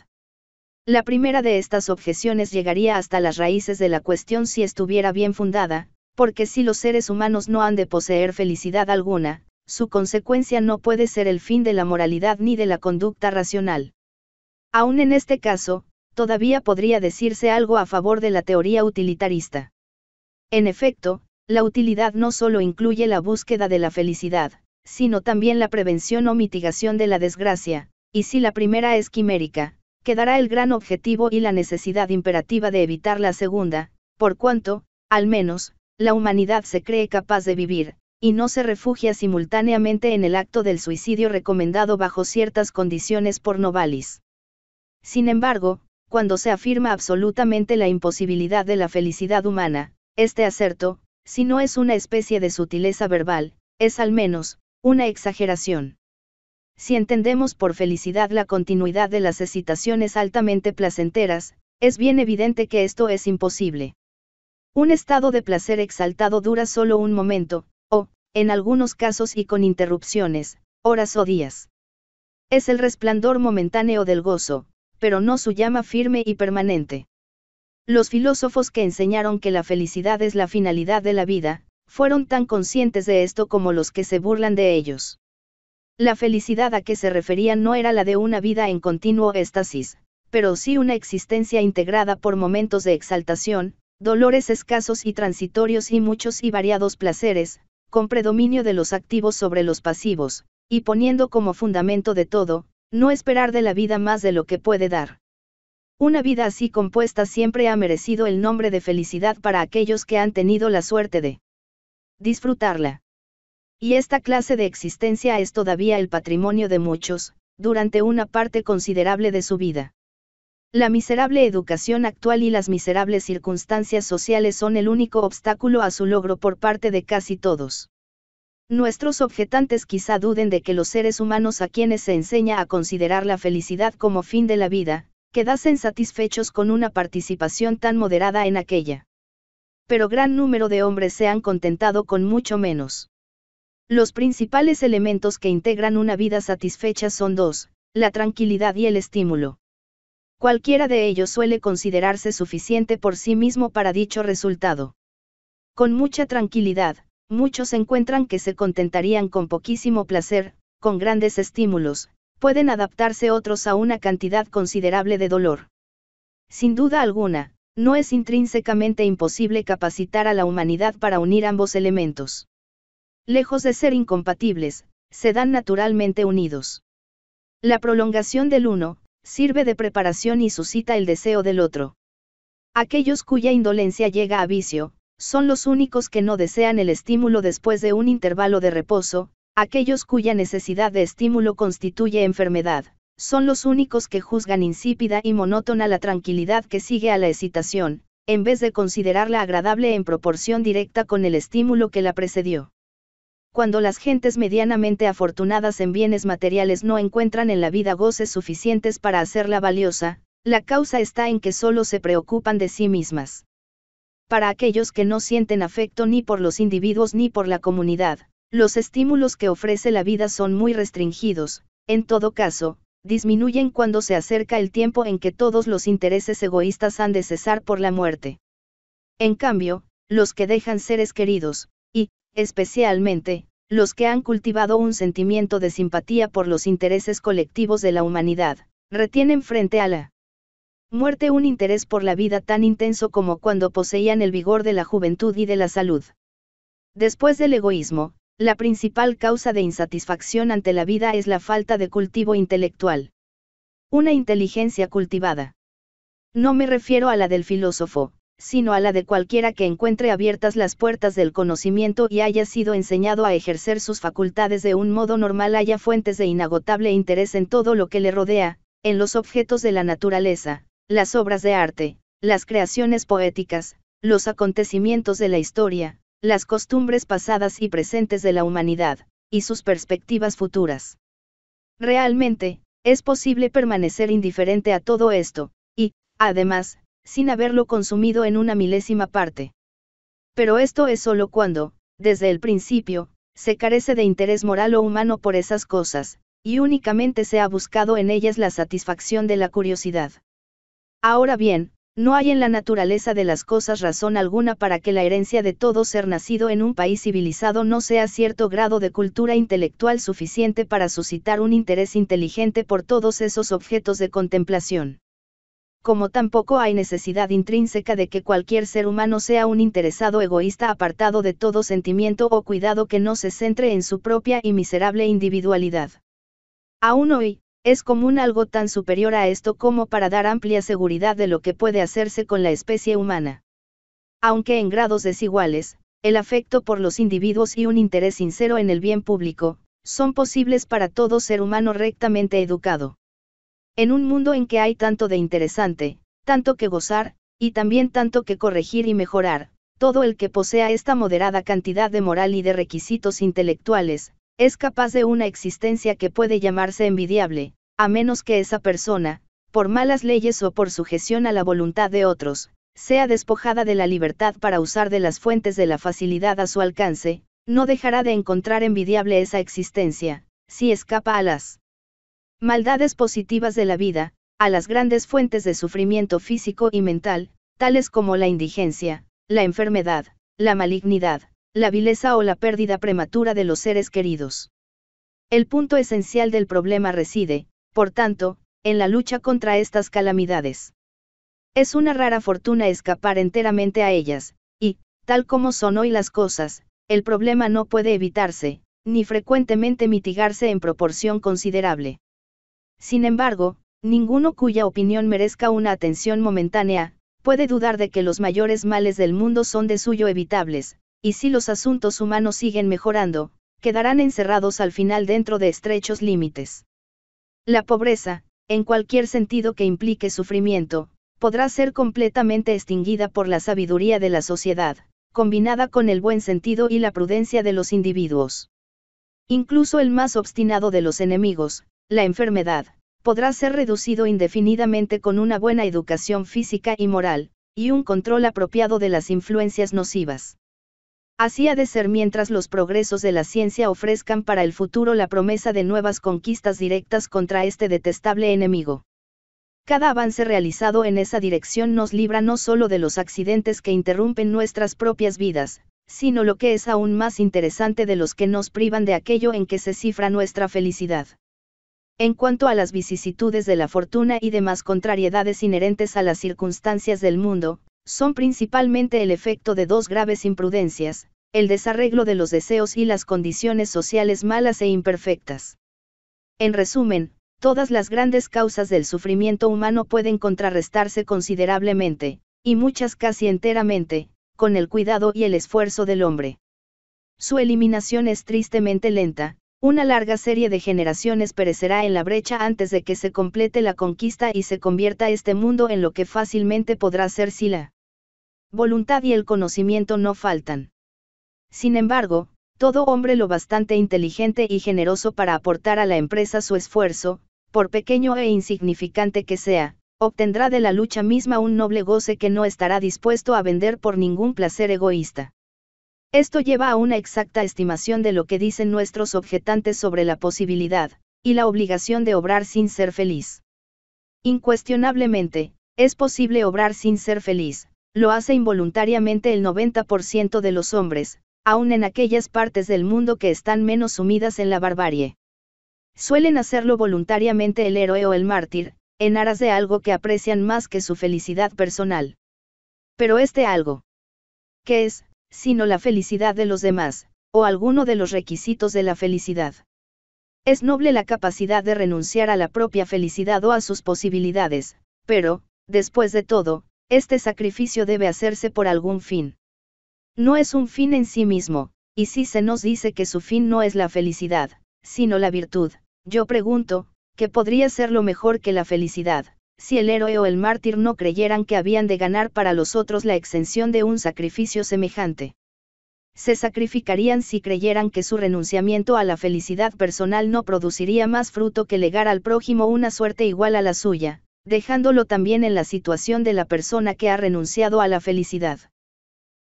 La primera de estas objeciones llegaría hasta las raíces de la cuestión si estuviera bien fundada, porque si los seres humanos no han de poseer felicidad alguna, su consecuencia no puede ser el fin de la moralidad ni de la conducta racional. Aún en este caso, todavía podría decirse algo a favor de la teoría utilitarista. En efecto, la utilidad no solo incluye la búsqueda de la felicidad, sino también la prevención o mitigación de la desgracia, y si la primera es quimérica, quedará el gran objetivo y la necesidad imperativa de evitar la segunda, por cuanto, al menos, la humanidad se cree capaz de vivir, y no se refugia simultáneamente en el acto del suicidio recomendado bajo ciertas condiciones por Novalis. Sin embargo, cuando se afirma absolutamente la imposibilidad de la felicidad humana, este acerto, si no es una especie de sutileza verbal, es al menos, una exageración. Si entendemos por felicidad la continuidad de las excitaciones altamente placenteras, es bien evidente que esto es imposible. Un estado de placer exaltado dura solo un momento, o, en algunos casos y con interrupciones, horas o días. Es el resplandor momentáneo del gozo, pero no su llama firme y permanente. Los filósofos que enseñaron que la felicidad es la finalidad de la vida, fueron tan conscientes de esto como los que se burlan de ellos. La felicidad a que se referían no era la de una vida en continuo éxtasis, pero sí una existencia integrada por momentos de exaltación, dolores escasos y transitorios y muchos y variados placeres, con predominio de los activos sobre los pasivos, y poniendo como fundamento de todo, no esperar de la vida más de lo que puede dar. Una vida así compuesta siempre ha merecido el nombre de felicidad para aquellos que han tenido la suerte de disfrutarla. Y esta clase de existencia es todavía el patrimonio de muchos, durante una parte considerable de su vida. La miserable educación actual y las miserables circunstancias sociales son el único obstáculo a su logro por parte de casi todos. Nuestros objetantes quizá duden de que los seres humanos a quienes se enseña a considerar la felicidad como fin de la vida, quedasen satisfechos con una participación tan moderada en aquella. Pero gran número de hombres se han contentado con mucho menos. Los principales elementos que integran una vida satisfecha son dos, la tranquilidad y el estímulo. Cualquiera de ellos suele considerarse suficiente por sí mismo para dicho resultado. Con mucha tranquilidad, muchos encuentran que se contentarían con poquísimo placer, con grandes estímulos, pueden adaptarse otros a una cantidad considerable de dolor. Sin duda alguna, no es intrínsecamente imposible capacitar a la humanidad para unir ambos elementos. Lejos de ser incompatibles, se dan naturalmente unidos. La prolongación del uno, sirve de preparación y suscita el deseo del otro. Aquellos cuya indolencia llega a vicio, son los únicos que no desean el estímulo después de un intervalo de reposo, aquellos cuya necesidad de estímulo constituye enfermedad, son los únicos que juzgan insípida y monótona la tranquilidad que sigue a la excitación, en vez de considerarla agradable en proporción directa con el estímulo que la precedió cuando las gentes medianamente afortunadas en bienes materiales no encuentran en la vida goces suficientes para hacerla valiosa, la causa está en que solo se preocupan de sí mismas. Para aquellos que no sienten afecto ni por los individuos ni por la comunidad, los estímulos que ofrece la vida son muy restringidos, en todo caso, disminuyen cuando se acerca el tiempo en que todos los intereses egoístas han de cesar por la muerte. En cambio, los que dejan seres queridos, y, especialmente, los que han cultivado un sentimiento de simpatía por los intereses colectivos de la humanidad, retienen frente a la muerte un interés por la vida tan intenso como cuando poseían el vigor de la juventud y de la salud. Después del egoísmo, la principal causa de insatisfacción ante la vida es la falta de cultivo intelectual. Una inteligencia cultivada. No me refiero a la del filósofo, sino a la de cualquiera que encuentre abiertas las puertas del conocimiento y haya sido enseñado a ejercer sus facultades de un modo normal, haya fuentes de inagotable interés en todo lo que le rodea, en los objetos de la naturaleza, las obras de arte, las creaciones poéticas, los acontecimientos de la historia, las costumbres pasadas y presentes de la humanidad, y sus perspectivas futuras. Realmente, es posible permanecer indiferente a todo esto, y, además, sin haberlo consumido en una milésima parte. Pero esto es solo cuando, desde el principio, se carece de interés moral o humano por esas cosas, y únicamente se ha buscado en ellas la satisfacción de la curiosidad. Ahora bien, no hay en la naturaleza de las cosas razón alguna para que la herencia de todo ser nacido en un país civilizado no sea cierto grado de cultura intelectual suficiente para suscitar un interés inteligente por todos esos objetos de contemplación como tampoco hay necesidad intrínseca de que cualquier ser humano sea un interesado egoísta apartado de todo sentimiento o cuidado que no se centre en su propia y miserable individualidad. Aún hoy, es común algo tan superior a esto como para dar amplia seguridad de lo que puede hacerse con la especie humana. Aunque en grados desiguales, el afecto por los individuos y un interés sincero en el bien público, son posibles para todo ser humano rectamente educado. En un mundo en que hay tanto de interesante, tanto que gozar, y también tanto que corregir y mejorar, todo el que posea esta moderada cantidad de moral y de requisitos intelectuales, es capaz de una existencia que puede llamarse envidiable, a menos que esa persona, por malas leyes o por sujeción a la voluntad de otros, sea despojada de la libertad para usar de las fuentes de la facilidad a su alcance, no dejará de encontrar envidiable esa existencia, si escapa a las Maldades positivas de la vida, a las grandes fuentes de sufrimiento físico y mental, tales como la indigencia, la enfermedad, la malignidad, la vileza o la pérdida prematura de los seres queridos. El punto esencial del problema reside, por tanto, en la lucha contra estas calamidades. Es una rara fortuna escapar enteramente a ellas, y, tal como son hoy las cosas, el problema no puede evitarse, ni frecuentemente mitigarse en proporción considerable. Sin embargo, ninguno cuya opinión merezca una atención momentánea, puede dudar de que los mayores males del mundo son de suyo evitables, y si los asuntos humanos siguen mejorando, quedarán encerrados al final dentro de estrechos límites. La pobreza, en cualquier sentido que implique sufrimiento, podrá ser completamente extinguida por la sabiduría de la sociedad, combinada con el buen sentido y la prudencia de los individuos. Incluso el más obstinado de los enemigos, la enfermedad podrá ser reducido indefinidamente con una buena educación física y moral, y un control apropiado de las influencias nocivas. Así ha de ser mientras los progresos de la ciencia ofrezcan para el futuro la promesa de nuevas conquistas directas contra este detestable enemigo. Cada avance realizado en esa dirección nos libra no solo de los accidentes que interrumpen nuestras propias vidas, sino lo que es aún más interesante de los que nos privan de aquello en que se cifra nuestra felicidad. En cuanto a las vicisitudes de la fortuna y demás contrariedades inherentes a las circunstancias del mundo, son principalmente el efecto de dos graves imprudencias, el desarreglo de los deseos y las condiciones sociales malas e imperfectas. En resumen, todas las grandes causas del sufrimiento humano pueden contrarrestarse considerablemente, y muchas casi enteramente, con el cuidado y el esfuerzo del hombre. Su eliminación es tristemente lenta, una larga serie de generaciones perecerá en la brecha antes de que se complete la conquista y se convierta este mundo en lo que fácilmente podrá ser si la voluntad y el conocimiento no faltan. Sin embargo, todo hombre lo bastante inteligente y generoso para aportar a la empresa su esfuerzo, por pequeño e insignificante que sea, obtendrá de la lucha misma un noble goce que no estará dispuesto a vender por ningún placer egoísta. Esto lleva a una exacta estimación de lo que dicen nuestros objetantes sobre la posibilidad, y la obligación de obrar sin ser feliz. Incuestionablemente, es posible obrar sin ser feliz, lo hace involuntariamente el 90% de los hombres, aun en aquellas partes del mundo que están menos sumidas en la barbarie. Suelen hacerlo voluntariamente el héroe o el mártir, en aras de algo que aprecian más que su felicidad personal. Pero este algo, ¿Qué es, sino la felicidad de los demás, o alguno de los requisitos de la felicidad. Es noble la capacidad de renunciar a la propia felicidad o a sus posibilidades, pero, después de todo, este sacrificio debe hacerse por algún fin. No es un fin en sí mismo, y si se nos dice que su fin no es la felicidad, sino la virtud, yo pregunto, ¿qué podría ser lo mejor que la felicidad? si el héroe o el mártir no creyeran que habían de ganar para los otros la exención de un sacrificio semejante. Se sacrificarían si creyeran que su renunciamiento a la felicidad personal no produciría más fruto que legar al prójimo una suerte igual a la suya, dejándolo también en la situación de la persona que ha renunciado a la felicidad.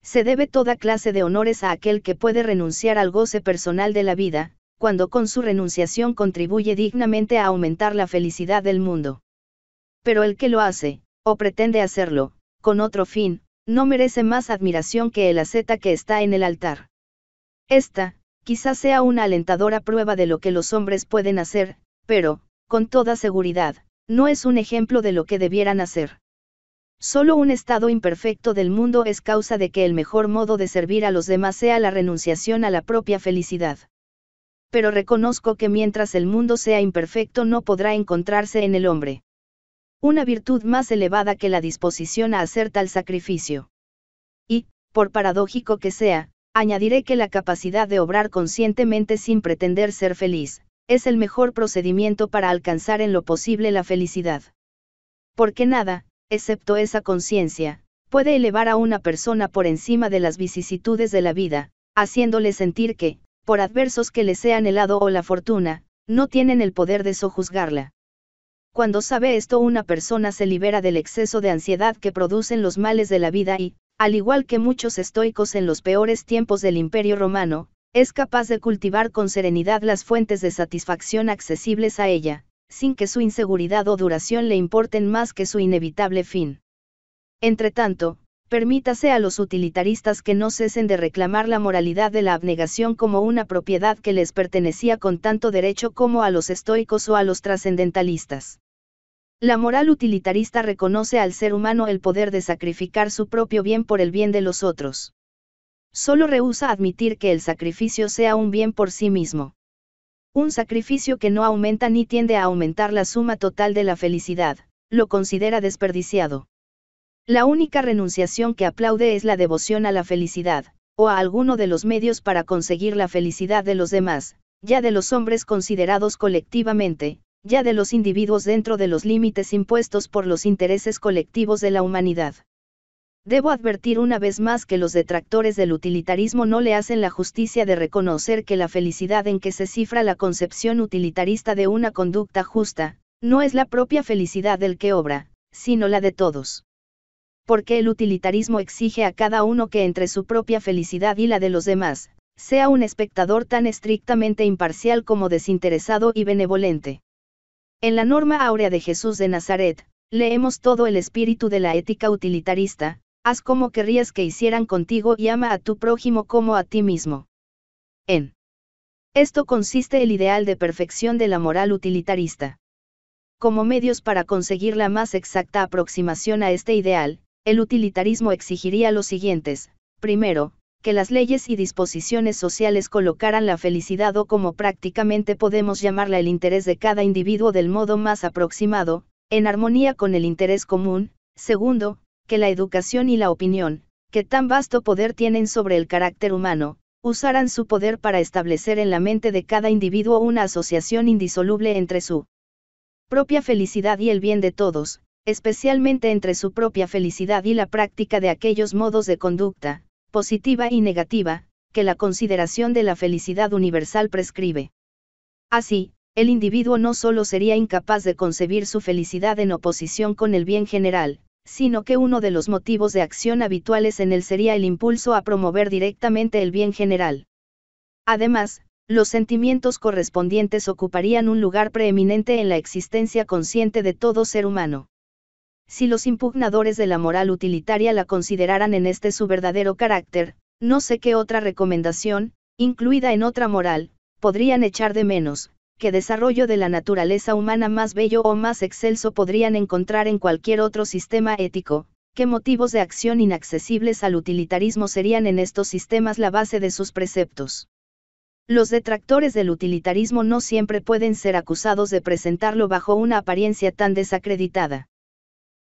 Se debe toda clase de honores a aquel que puede renunciar al goce personal de la vida, cuando con su renunciación contribuye dignamente a aumentar la felicidad del mundo pero el que lo hace, o pretende hacerlo, con otro fin, no merece más admiración que el asceta que está en el altar. Esta, quizás sea una alentadora prueba de lo que los hombres pueden hacer, pero, con toda seguridad, no es un ejemplo de lo que debieran hacer. Solo un estado imperfecto del mundo es causa de que el mejor modo de servir a los demás sea la renunciación a la propia felicidad. Pero reconozco que mientras el mundo sea imperfecto no podrá encontrarse en el hombre una virtud más elevada que la disposición a hacer tal sacrificio. Y, por paradójico que sea, añadiré que la capacidad de obrar conscientemente sin pretender ser feliz, es el mejor procedimiento para alcanzar en lo posible la felicidad. Porque nada, excepto esa conciencia, puede elevar a una persona por encima de las vicisitudes de la vida, haciéndole sentir que, por adversos que le sean el o la fortuna, no tienen el poder de sojuzgarla. Cuando sabe esto una persona se libera del exceso de ansiedad que producen los males de la vida y, al igual que muchos estoicos en los peores tiempos del Imperio Romano, es capaz de cultivar con serenidad las fuentes de satisfacción accesibles a ella, sin que su inseguridad o duración le importen más que su inevitable fin. Entretanto, permítase a los utilitaristas que no cesen de reclamar la moralidad de la abnegación como una propiedad que les pertenecía con tanto derecho como a los estoicos o a los trascendentalistas. La moral utilitarista reconoce al ser humano el poder de sacrificar su propio bien por el bien de los otros. Solo rehúsa admitir que el sacrificio sea un bien por sí mismo. Un sacrificio que no aumenta ni tiende a aumentar la suma total de la felicidad, lo considera desperdiciado. La única renunciación que aplaude es la devoción a la felicidad, o a alguno de los medios para conseguir la felicidad de los demás, ya de los hombres considerados colectivamente, ya de los individuos dentro de los límites impuestos por los intereses colectivos de la humanidad. Debo advertir una vez más que los detractores del utilitarismo no le hacen la justicia de reconocer que la felicidad en que se cifra la concepción utilitarista de una conducta justa, no es la propia felicidad del que obra, sino la de todos porque el utilitarismo exige a cada uno que entre su propia felicidad y la de los demás, sea un espectador tan estrictamente imparcial como desinteresado y benevolente. En la norma áurea de Jesús de Nazaret, leemos todo el espíritu de la ética utilitarista, haz como querrías que hicieran contigo y ama a tu prójimo como a ti mismo. En esto consiste el ideal de perfección de la moral utilitarista. Como medios para conseguir la más exacta aproximación a este ideal, el utilitarismo exigiría los siguientes, primero, que las leyes y disposiciones sociales colocaran la felicidad o como prácticamente podemos llamarla el interés de cada individuo del modo más aproximado, en armonía con el interés común, segundo, que la educación y la opinión, que tan vasto poder tienen sobre el carácter humano, usaran su poder para establecer en la mente de cada individuo una asociación indisoluble entre su propia felicidad y el bien de todos, especialmente entre su propia felicidad y la práctica de aquellos modos de conducta, positiva y negativa, que la consideración de la felicidad universal prescribe. Así, el individuo no solo sería incapaz de concebir su felicidad en oposición con el bien general, sino que uno de los motivos de acción habituales en él sería el impulso a promover directamente el bien general. Además, los sentimientos correspondientes ocuparían un lugar preeminente en la existencia consciente de todo ser humano si los impugnadores de la moral utilitaria la consideraran en este su verdadero carácter, no sé qué otra recomendación, incluida en otra moral, podrían echar de menos, qué desarrollo de la naturaleza humana más bello o más excelso podrían encontrar en cualquier otro sistema ético, qué motivos de acción inaccesibles al utilitarismo serían en estos sistemas la base de sus preceptos. Los detractores del utilitarismo no siempre pueden ser acusados de presentarlo bajo una apariencia tan desacreditada.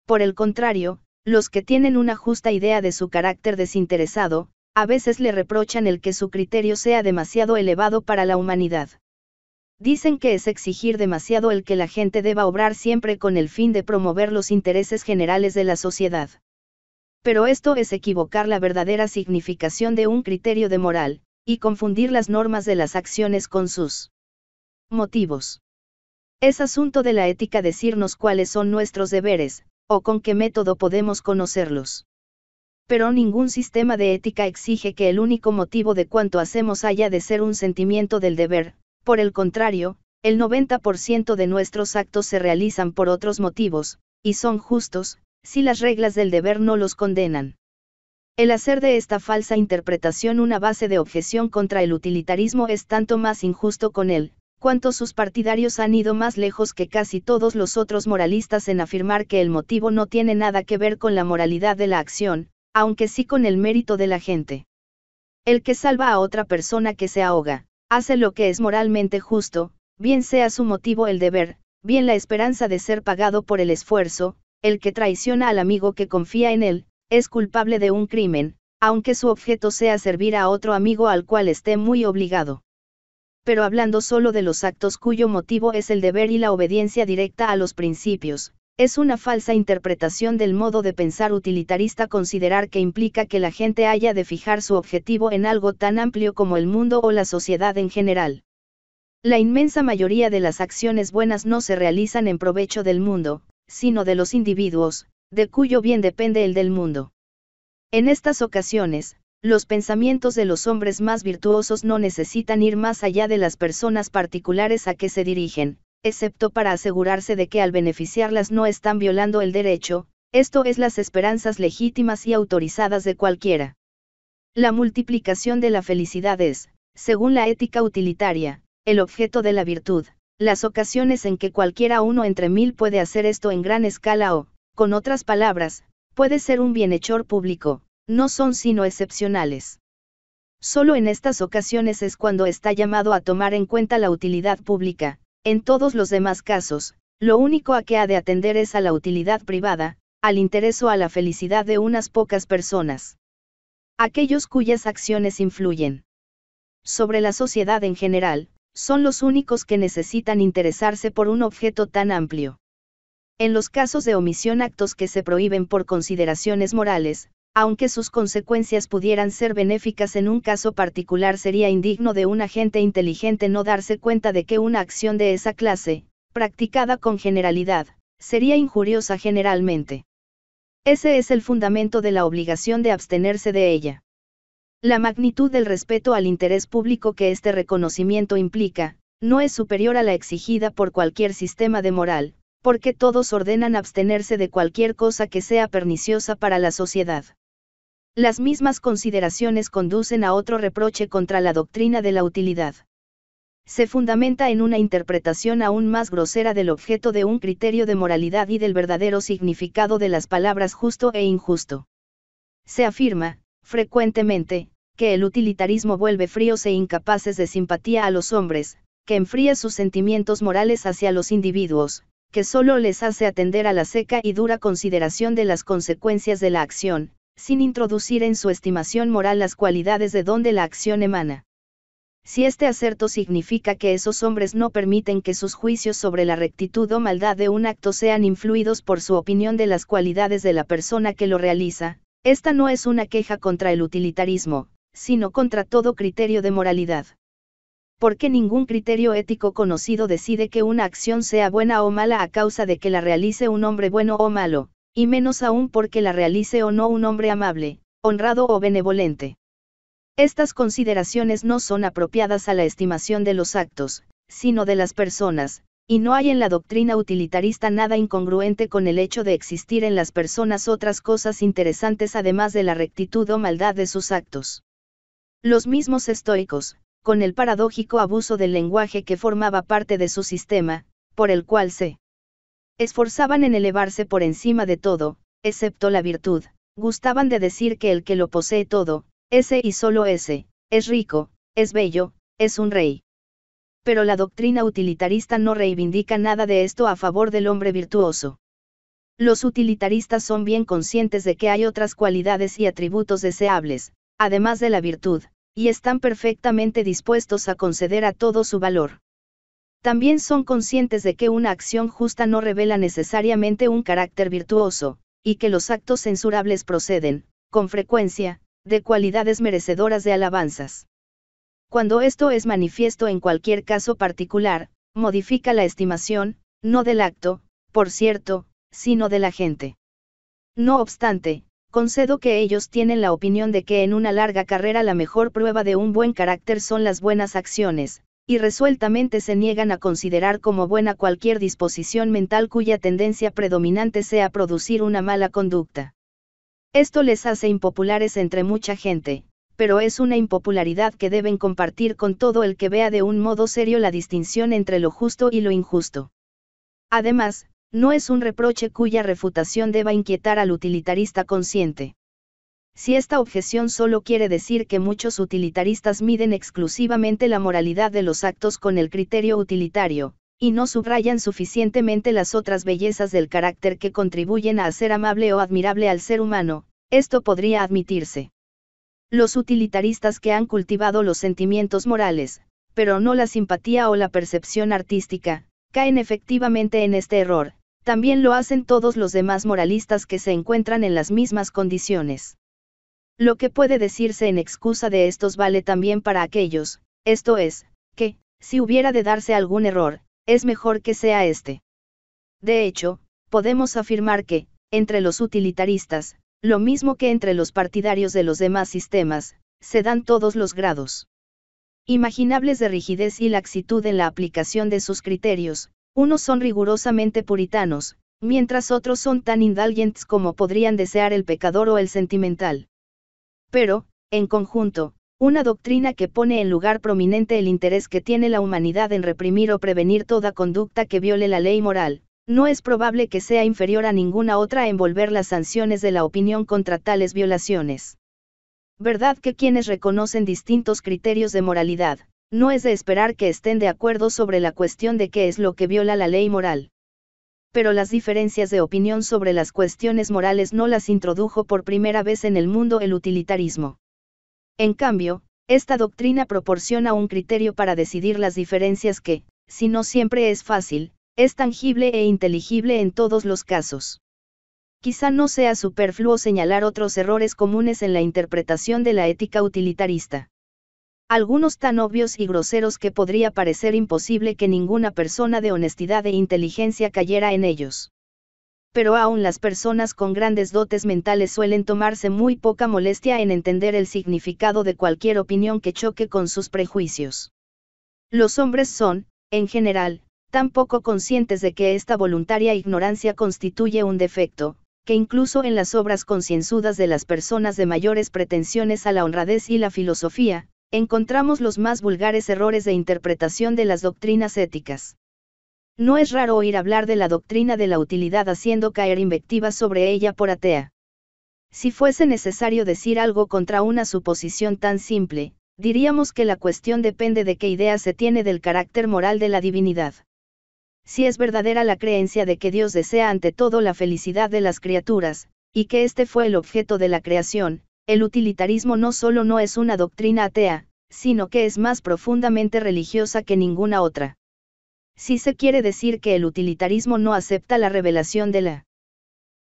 Por el contrario, los que tienen una justa idea de su carácter desinteresado, a veces le reprochan el que su criterio sea demasiado elevado para la humanidad. Dicen que es exigir demasiado el que la gente deba obrar siempre con el fin de promover los intereses generales de la sociedad. Pero esto es equivocar la verdadera significación de un criterio de moral, y confundir las normas de las acciones con sus motivos. Es asunto de la ética decirnos cuáles son nuestros deberes, o con qué método podemos conocerlos. Pero ningún sistema de ética exige que el único motivo de cuanto hacemos haya de ser un sentimiento del deber, por el contrario, el 90% de nuestros actos se realizan por otros motivos, y son justos, si las reglas del deber no los condenan. El hacer de esta falsa interpretación una base de objeción contra el utilitarismo es tanto más injusto con él, cuántos sus partidarios han ido más lejos que casi todos los otros moralistas en afirmar que el motivo no tiene nada que ver con la moralidad de la acción, aunque sí con el mérito de la gente. El que salva a otra persona que se ahoga, hace lo que es moralmente justo, bien sea su motivo el deber, bien la esperanza de ser pagado por el esfuerzo, el que traiciona al amigo que confía en él, es culpable de un crimen, aunque su objeto sea servir a otro amigo al cual esté muy obligado pero hablando solo de los actos cuyo motivo es el deber y la obediencia directa a los principios, es una falsa interpretación del modo de pensar utilitarista considerar que implica que la gente haya de fijar su objetivo en algo tan amplio como el mundo o la sociedad en general. La inmensa mayoría de las acciones buenas no se realizan en provecho del mundo, sino de los individuos, de cuyo bien depende el del mundo. En estas ocasiones, los pensamientos de los hombres más virtuosos no necesitan ir más allá de las personas particulares a que se dirigen, excepto para asegurarse de que al beneficiarlas no están violando el derecho, esto es las esperanzas legítimas y autorizadas de cualquiera. La multiplicación de la felicidad es, según la ética utilitaria, el objeto de la virtud, las ocasiones en que cualquiera uno entre mil puede hacer esto en gran escala o, con otras palabras, puede ser un bienhechor público, no son sino excepcionales. Solo en estas ocasiones es cuando está llamado a tomar en cuenta la utilidad pública, en todos los demás casos, lo único a que ha de atender es a la utilidad privada, al interés o a la felicidad de unas pocas personas. Aquellos cuyas acciones influyen sobre la sociedad en general, son los únicos que necesitan interesarse por un objeto tan amplio. En los casos de omisión actos que se prohíben por consideraciones morales, aunque sus consecuencias pudieran ser benéficas en un caso particular sería indigno de un agente inteligente no darse cuenta de que una acción de esa clase, practicada con generalidad, sería injuriosa generalmente. Ese es el fundamento de la obligación de abstenerse de ella. La magnitud del respeto al interés público que este reconocimiento implica, no es superior a la exigida por cualquier sistema de moral, porque todos ordenan abstenerse de cualquier cosa que sea perniciosa para la sociedad. Las mismas consideraciones conducen a otro reproche contra la doctrina de la utilidad. Se fundamenta en una interpretación aún más grosera del objeto de un criterio de moralidad y del verdadero significado de las palabras justo e injusto. Se afirma, frecuentemente, que el utilitarismo vuelve fríos e incapaces de simpatía a los hombres, que enfría sus sentimientos morales hacia los individuos, que solo les hace atender a la seca y dura consideración de las consecuencias de la acción, sin introducir en su estimación moral las cualidades de donde la acción emana. Si este acerto significa que esos hombres no permiten que sus juicios sobre la rectitud o maldad de un acto sean influidos por su opinión de las cualidades de la persona que lo realiza, esta no es una queja contra el utilitarismo, sino contra todo criterio de moralidad. Porque ningún criterio ético conocido decide que una acción sea buena o mala a causa de que la realice un hombre bueno o malo, y menos aún porque la realice o no un hombre amable, honrado o benevolente. Estas consideraciones no son apropiadas a la estimación de los actos, sino de las personas, y no hay en la doctrina utilitarista nada incongruente con el hecho de existir en las personas otras cosas interesantes además de la rectitud o maldad de sus actos. Los mismos estoicos, con el paradójico abuso del lenguaje que formaba parte de su sistema, por el cual se esforzaban en elevarse por encima de todo, excepto la virtud, gustaban de decir que el que lo posee todo, ese y solo ese, es rico, es bello, es un rey. Pero la doctrina utilitarista no reivindica nada de esto a favor del hombre virtuoso. Los utilitaristas son bien conscientes de que hay otras cualidades y atributos deseables, además de la virtud, y están perfectamente dispuestos a conceder a todo su valor. También son conscientes de que una acción justa no revela necesariamente un carácter virtuoso, y que los actos censurables proceden, con frecuencia, de cualidades merecedoras de alabanzas. Cuando esto es manifiesto en cualquier caso particular, modifica la estimación, no del acto, por cierto, sino de la gente. No obstante, concedo que ellos tienen la opinión de que en una larga carrera la mejor prueba de un buen carácter son las buenas acciones, y resueltamente se niegan a considerar como buena cualquier disposición mental cuya tendencia predominante sea producir una mala conducta. Esto les hace impopulares entre mucha gente, pero es una impopularidad que deben compartir con todo el que vea de un modo serio la distinción entre lo justo y lo injusto. Además, no es un reproche cuya refutación deba inquietar al utilitarista consciente. Si esta objeción solo quiere decir que muchos utilitaristas miden exclusivamente la moralidad de los actos con el criterio utilitario, y no subrayan suficientemente las otras bellezas del carácter que contribuyen a hacer amable o admirable al ser humano, esto podría admitirse. Los utilitaristas que han cultivado los sentimientos morales, pero no la simpatía o la percepción artística, caen efectivamente en este error, también lo hacen todos los demás moralistas que se encuentran en las mismas condiciones. Lo que puede decirse en excusa de estos vale también para aquellos, esto es, que, si hubiera de darse algún error, es mejor que sea este. De hecho, podemos afirmar que, entre los utilitaristas, lo mismo que entre los partidarios de los demás sistemas, se dan todos los grados imaginables de rigidez y laxitud en la aplicación de sus criterios, unos son rigurosamente puritanos, mientras otros son tan indulgentes como podrían desear el pecador o el sentimental pero, en conjunto, una doctrina que pone en lugar prominente el interés que tiene la humanidad en reprimir o prevenir toda conducta que viole la ley moral, no es probable que sea inferior a ninguna otra en volver las sanciones de la opinión contra tales violaciones. Verdad que quienes reconocen distintos criterios de moralidad, no es de esperar que estén de acuerdo sobre la cuestión de qué es lo que viola la ley moral pero las diferencias de opinión sobre las cuestiones morales no las introdujo por primera vez en el mundo el utilitarismo. En cambio, esta doctrina proporciona un criterio para decidir las diferencias que, si no siempre es fácil, es tangible e inteligible en todos los casos. Quizá no sea superfluo señalar otros errores comunes en la interpretación de la ética utilitarista algunos tan obvios y groseros que podría parecer imposible que ninguna persona de honestidad e inteligencia cayera en ellos. Pero aún las personas con grandes dotes mentales suelen tomarse muy poca molestia en entender el significado de cualquier opinión que choque con sus prejuicios. Los hombres son, en general, tan poco conscientes de que esta voluntaria ignorancia constituye un defecto, que incluso en las obras concienzudas de las personas de mayores pretensiones a la honradez y la filosofía, encontramos los más vulgares errores de interpretación de las doctrinas éticas. No es raro oír hablar de la doctrina de la utilidad haciendo caer invectivas sobre ella por atea. Si fuese necesario decir algo contra una suposición tan simple, diríamos que la cuestión depende de qué idea se tiene del carácter moral de la divinidad. Si es verdadera la creencia de que Dios desea ante todo la felicidad de las criaturas, y que este fue el objeto de la creación, el utilitarismo no solo no es una doctrina atea, sino que es más profundamente religiosa que ninguna otra. Si se quiere decir que el utilitarismo no acepta la revelación de la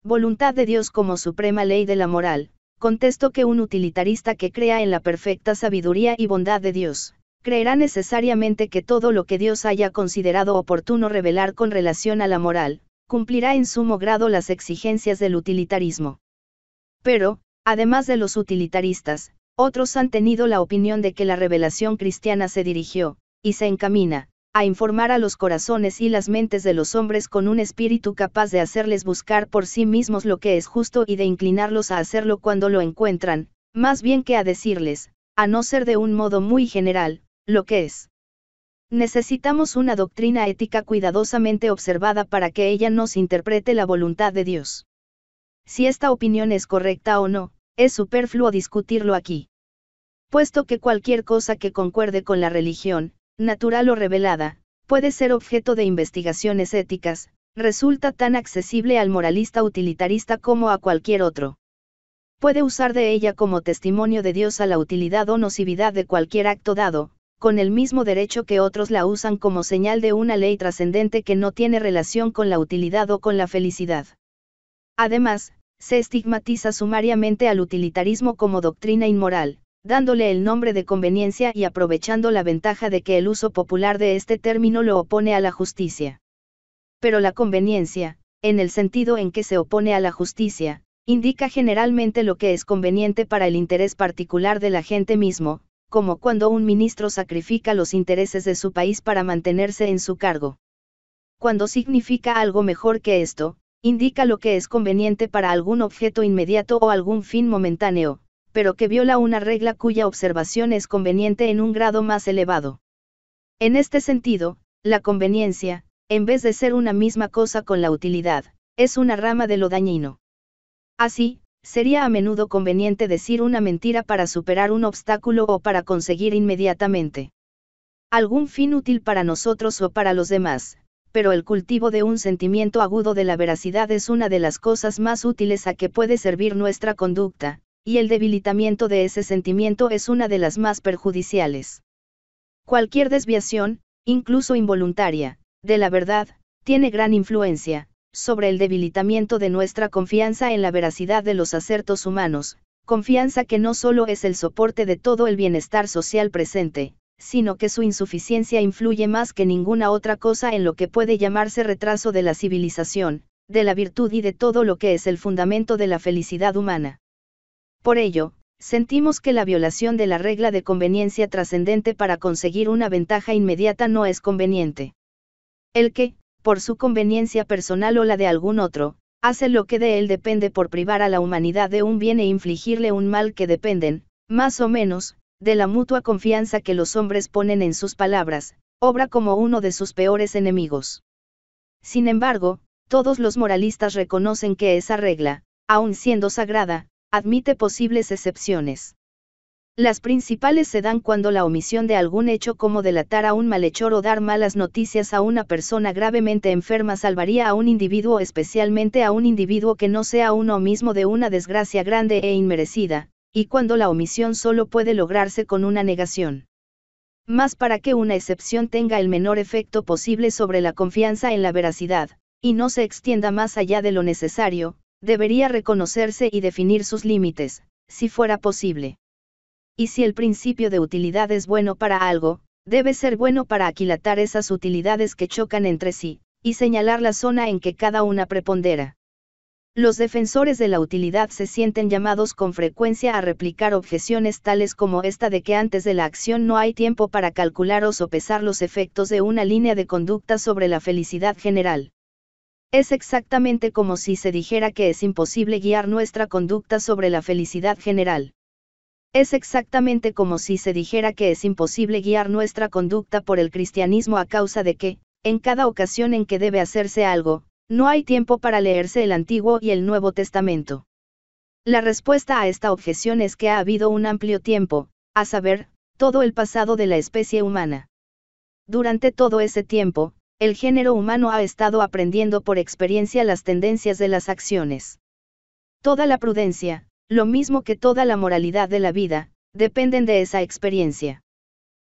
voluntad de Dios como suprema ley de la moral, contesto que un utilitarista que crea en la perfecta sabiduría y bondad de Dios, creerá necesariamente que todo lo que Dios haya considerado oportuno revelar con relación a la moral, cumplirá en sumo grado las exigencias del utilitarismo. Pero, Además de los utilitaristas, otros han tenido la opinión de que la revelación cristiana se dirigió, y se encamina, a informar a los corazones y las mentes de los hombres con un espíritu capaz de hacerles buscar por sí mismos lo que es justo y de inclinarlos a hacerlo cuando lo encuentran, más bien que a decirles, a no ser de un modo muy general, lo que es. Necesitamos una doctrina ética cuidadosamente observada para que ella nos interprete la voluntad de Dios. Si esta opinión es correcta o no, es superfluo discutirlo aquí. Puesto que cualquier cosa que concuerde con la religión, natural o revelada, puede ser objeto de investigaciones éticas, resulta tan accesible al moralista utilitarista como a cualquier otro. Puede usar de ella como testimonio de Dios a la utilidad o nocividad de cualquier acto dado, con el mismo derecho que otros la usan como señal de una ley trascendente que no tiene relación con la utilidad o con la felicidad. Además, se estigmatiza sumariamente al utilitarismo como doctrina inmoral, dándole el nombre de conveniencia y aprovechando la ventaja de que el uso popular de este término lo opone a la justicia. Pero la conveniencia, en el sentido en que se opone a la justicia, indica generalmente lo que es conveniente para el interés particular de la gente mismo, como cuando un ministro sacrifica los intereses de su país para mantenerse en su cargo. Cuando significa algo mejor que esto, Indica lo que es conveniente para algún objeto inmediato o algún fin momentáneo, pero que viola una regla cuya observación es conveniente en un grado más elevado. En este sentido, la conveniencia, en vez de ser una misma cosa con la utilidad, es una rama de lo dañino. Así, sería a menudo conveniente decir una mentira para superar un obstáculo o para conseguir inmediatamente algún fin útil para nosotros o para los demás, pero el cultivo de un sentimiento agudo de la veracidad es una de las cosas más útiles a que puede servir nuestra conducta, y el debilitamiento de ese sentimiento es una de las más perjudiciales. Cualquier desviación, incluso involuntaria, de la verdad, tiene gran influencia, sobre el debilitamiento de nuestra confianza en la veracidad de los acertos humanos, confianza que no solo es el soporte de todo el bienestar social presente, sino que su insuficiencia influye más que ninguna otra cosa en lo que puede llamarse retraso de la civilización, de la virtud y de todo lo que es el fundamento de la felicidad humana. Por ello, sentimos que la violación de la regla de conveniencia trascendente para conseguir una ventaja inmediata no es conveniente. El que, por su conveniencia personal o la de algún otro, hace lo que de él depende por privar a la humanidad de un bien e infligirle un mal que dependen, más o menos, de la mutua confianza que los hombres ponen en sus palabras, obra como uno de sus peores enemigos. Sin embargo, todos los moralistas reconocen que esa regla, aun siendo sagrada, admite posibles excepciones. Las principales se dan cuando la omisión de algún hecho como delatar a un malhechor o dar malas noticias a una persona gravemente enferma salvaría a un individuo especialmente a un individuo que no sea uno mismo de una desgracia grande e inmerecida, y cuando la omisión solo puede lograrse con una negación. Más para que una excepción tenga el menor efecto posible sobre la confianza en la veracidad, y no se extienda más allá de lo necesario, debería reconocerse y definir sus límites, si fuera posible. Y si el principio de utilidad es bueno para algo, debe ser bueno para aquilatar esas utilidades que chocan entre sí, y señalar la zona en que cada una prepondera. Los defensores de la utilidad se sienten llamados con frecuencia a replicar objeciones tales como esta de que antes de la acción no hay tiempo para calcular o sopesar los efectos de una línea de conducta sobre la felicidad general. Es exactamente como si se dijera que es imposible guiar nuestra conducta sobre la felicidad general. Es exactamente como si se dijera que es imposible guiar nuestra conducta por el cristianismo a causa de que, en cada ocasión en que debe hacerse algo, no hay tiempo para leerse el Antiguo y el Nuevo Testamento. La respuesta a esta objeción es que ha habido un amplio tiempo, a saber, todo el pasado de la especie humana. Durante todo ese tiempo, el género humano ha estado aprendiendo por experiencia las tendencias de las acciones. Toda la prudencia, lo mismo que toda la moralidad de la vida, dependen de esa experiencia.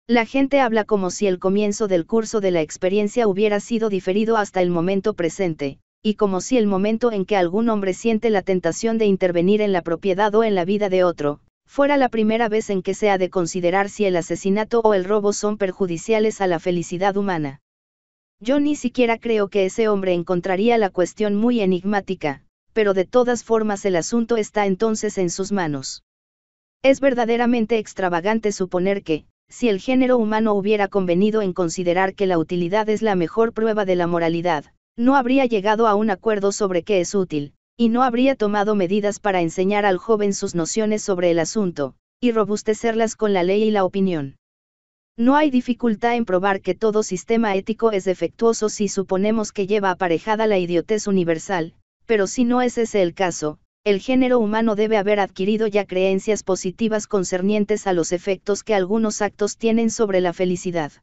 La gente habla como si el comienzo del curso de la experiencia hubiera sido diferido hasta el momento presente, y como si el momento en que algún hombre siente la tentación de intervenir en la propiedad o en la vida de otro, fuera la primera vez en que se ha de considerar si el asesinato o el robo son perjudiciales a la felicidad humana. Yo ni siquiera creo que ese hombre encontraría la cuestión muy enigmática, pero de todas formas el asunto está entonces en sus manos. Es verdaderamente extravagante suponer que, si el género humano hubiera convenido en considerar que la utilidad es la mejor prueba de la moralidad, no habría llegado a un acuerdo sobre qué es útil, y no habría tomado medidas para enseñar al joven sus nociones sobre el asunto, y robustecerlas con la ley y la opinión. No hay dificultad en probar que todo sistema ético es defectuoso si suponemos que lleva aparejada la idiotez universal, pero si no es ese el caso, el género humano debe haber adquirido ya creencias positivas concernientes a los efectos que algunos actos tienen sobre la felicidad.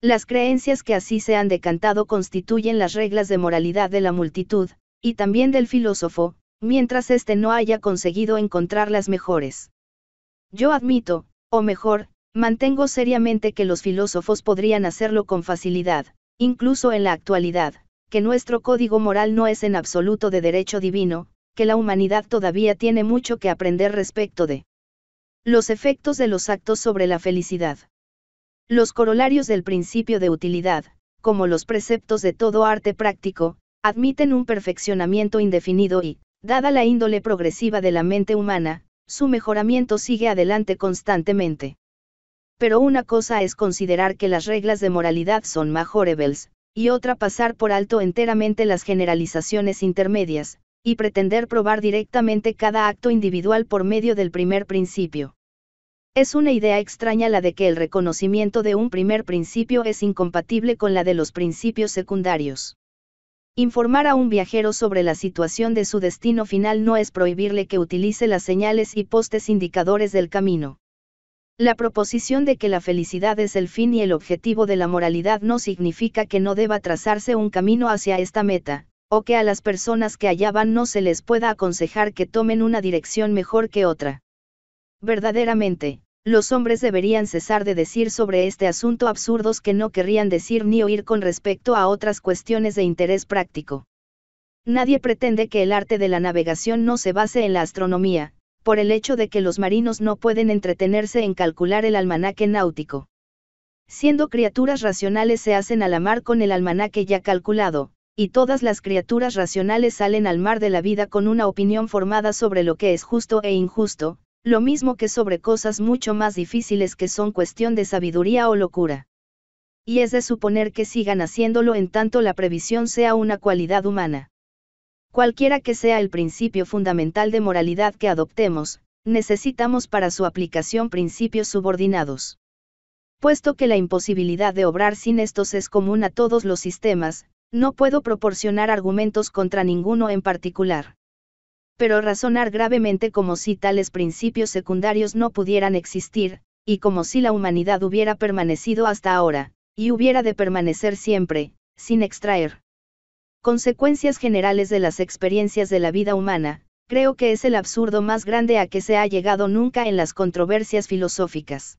Las creencias que así se han decantado constituyen las reglas de moralidad de la multitud, y también del filósofo, mientras éste no haya conseguido encontrar las mejores. Yo admito, o mejor, mantengo seriamente que los filósofos podrían hacerlo con facilidad, incluso en la actualidad, que nuestro código moral no es en absoluto de derecho divino, que la humanidad todavía tiene mucho que aprender respecto de los efectos de los actos sobre la felicidad. Los corolarios del principio de utilidad, como los preceptos de todo arte práctico, admiten un perfeccionamiento indefinido y, dada la índole progresiva de la mente humana, su mejoramiento sigue adelante constantemente. Pero una cosa es considerar que las reglas de moralidad son mejorables, y otra pasar por alto enteramente las generalizaciones intermedias, y pretender probar directamente cada acto individual por medio del primer principio. Es una idea extraña la de que el reconocimiento de un primer principio es incompatible con la de los principios secundarios. Informar a un viajero sobre la situación de su destino final no es prohibirle que utilice las señales y postes indicadores del camino. La proposición de que la felicidad es el fin y el objetivo de la moralidad no significa que no deba trazarse un camino hacia esta meta, o que a las personas que allá van no se les pueda aconsejar que tomen una dirección mejor que otra. Verdaderamente, los hombres deberían cesar de decir sobre este asunto absurdos que no querrían decir ni oír con respecto a otras cuestiones de interés práctico. Nadie pretende que el arte de la navegación no se base en la astronomía, por el hecho de que los marinos no pueden entretenerse en calcular el almanaque náutico. Siendo criaturas racionales se hacen a la mar con el almanaque ya calculado, y todas las criaturas racionales salen al mar de la vida con una opinión formada sobre lo que es justo e injusto, lo mismo que sobre cosas mucho más difíciles que son cuestión de sabiduría o locura. Y es de suponer que sigan haciéndolo en tanto la previsión sea una cualidad humana. Cualquiera que sea el principio fundamental de moralidad que adoptemos, necesitamos para su aplicación principios subordinados. Puesto que la imposibilidad de obrar sin estos es común a todos los sistemas, no puedo proporcionar argumentos contra ninguno en particular. Pero razonar gravemente como si tales principios secundarios no pudieran existir, y como si la humanidad hubiera permanecido hasta ahora, y hubiera de permanecer siempre, sin extraer consecuencias generales de las experiencias de la vida humana, creo que es el absurdo más grande a que se ha llegado nunca en las controversias filosóficas.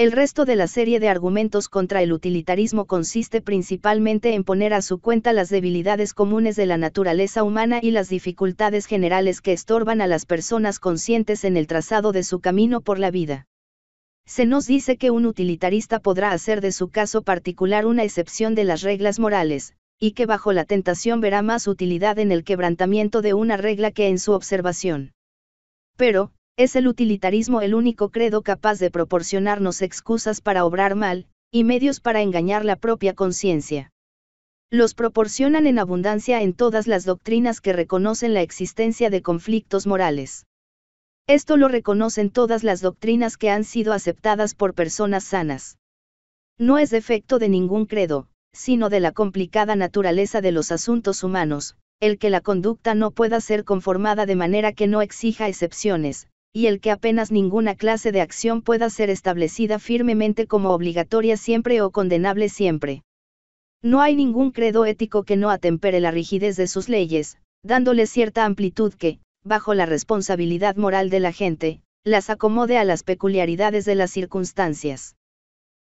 El resto de la serie de argumentos contra el utilitarismo consiste principalmente en poner a su cuenta las debilidades comunes de la naturaleza humana y las dificultades generales que estorban a las personas conscientes en el trazado de su camino por la vida. Se nos dice que un utilitarista podrá hacer de su caso particular una excepción de las reglas morales, y que bajo la tentación verá más utilidad en el quebrantamiento de una regla que en su observación. Pero, es el utilitarismo el único credo capaz de proporcionarnos excusas para obrar mal, y medios para engañar la propia conciencia. Los proporcionan en abundancia en todas las doctrinas que reconocen la existencia de conflictos morales. Esto lo reconocen todas las doctrinas que han sido aceptadas por personas sanas. No es defecto de ningún credo, sino de la complicada naturaleza de los asuntos humanos, el que la conducta no pueda ser conformada de manera que no exija excepciones, y el que apenas ninguna clase de acción pueda ser establecida firmemente como obligatoria siempre o condenable siempre. No hay ningún credo ético que no atempere la rigidez de sus leyes, dándole cierta amplitud que, bajo la responsabilidad moral de la gente, las acomode a las peculiaridades de las circunstancias.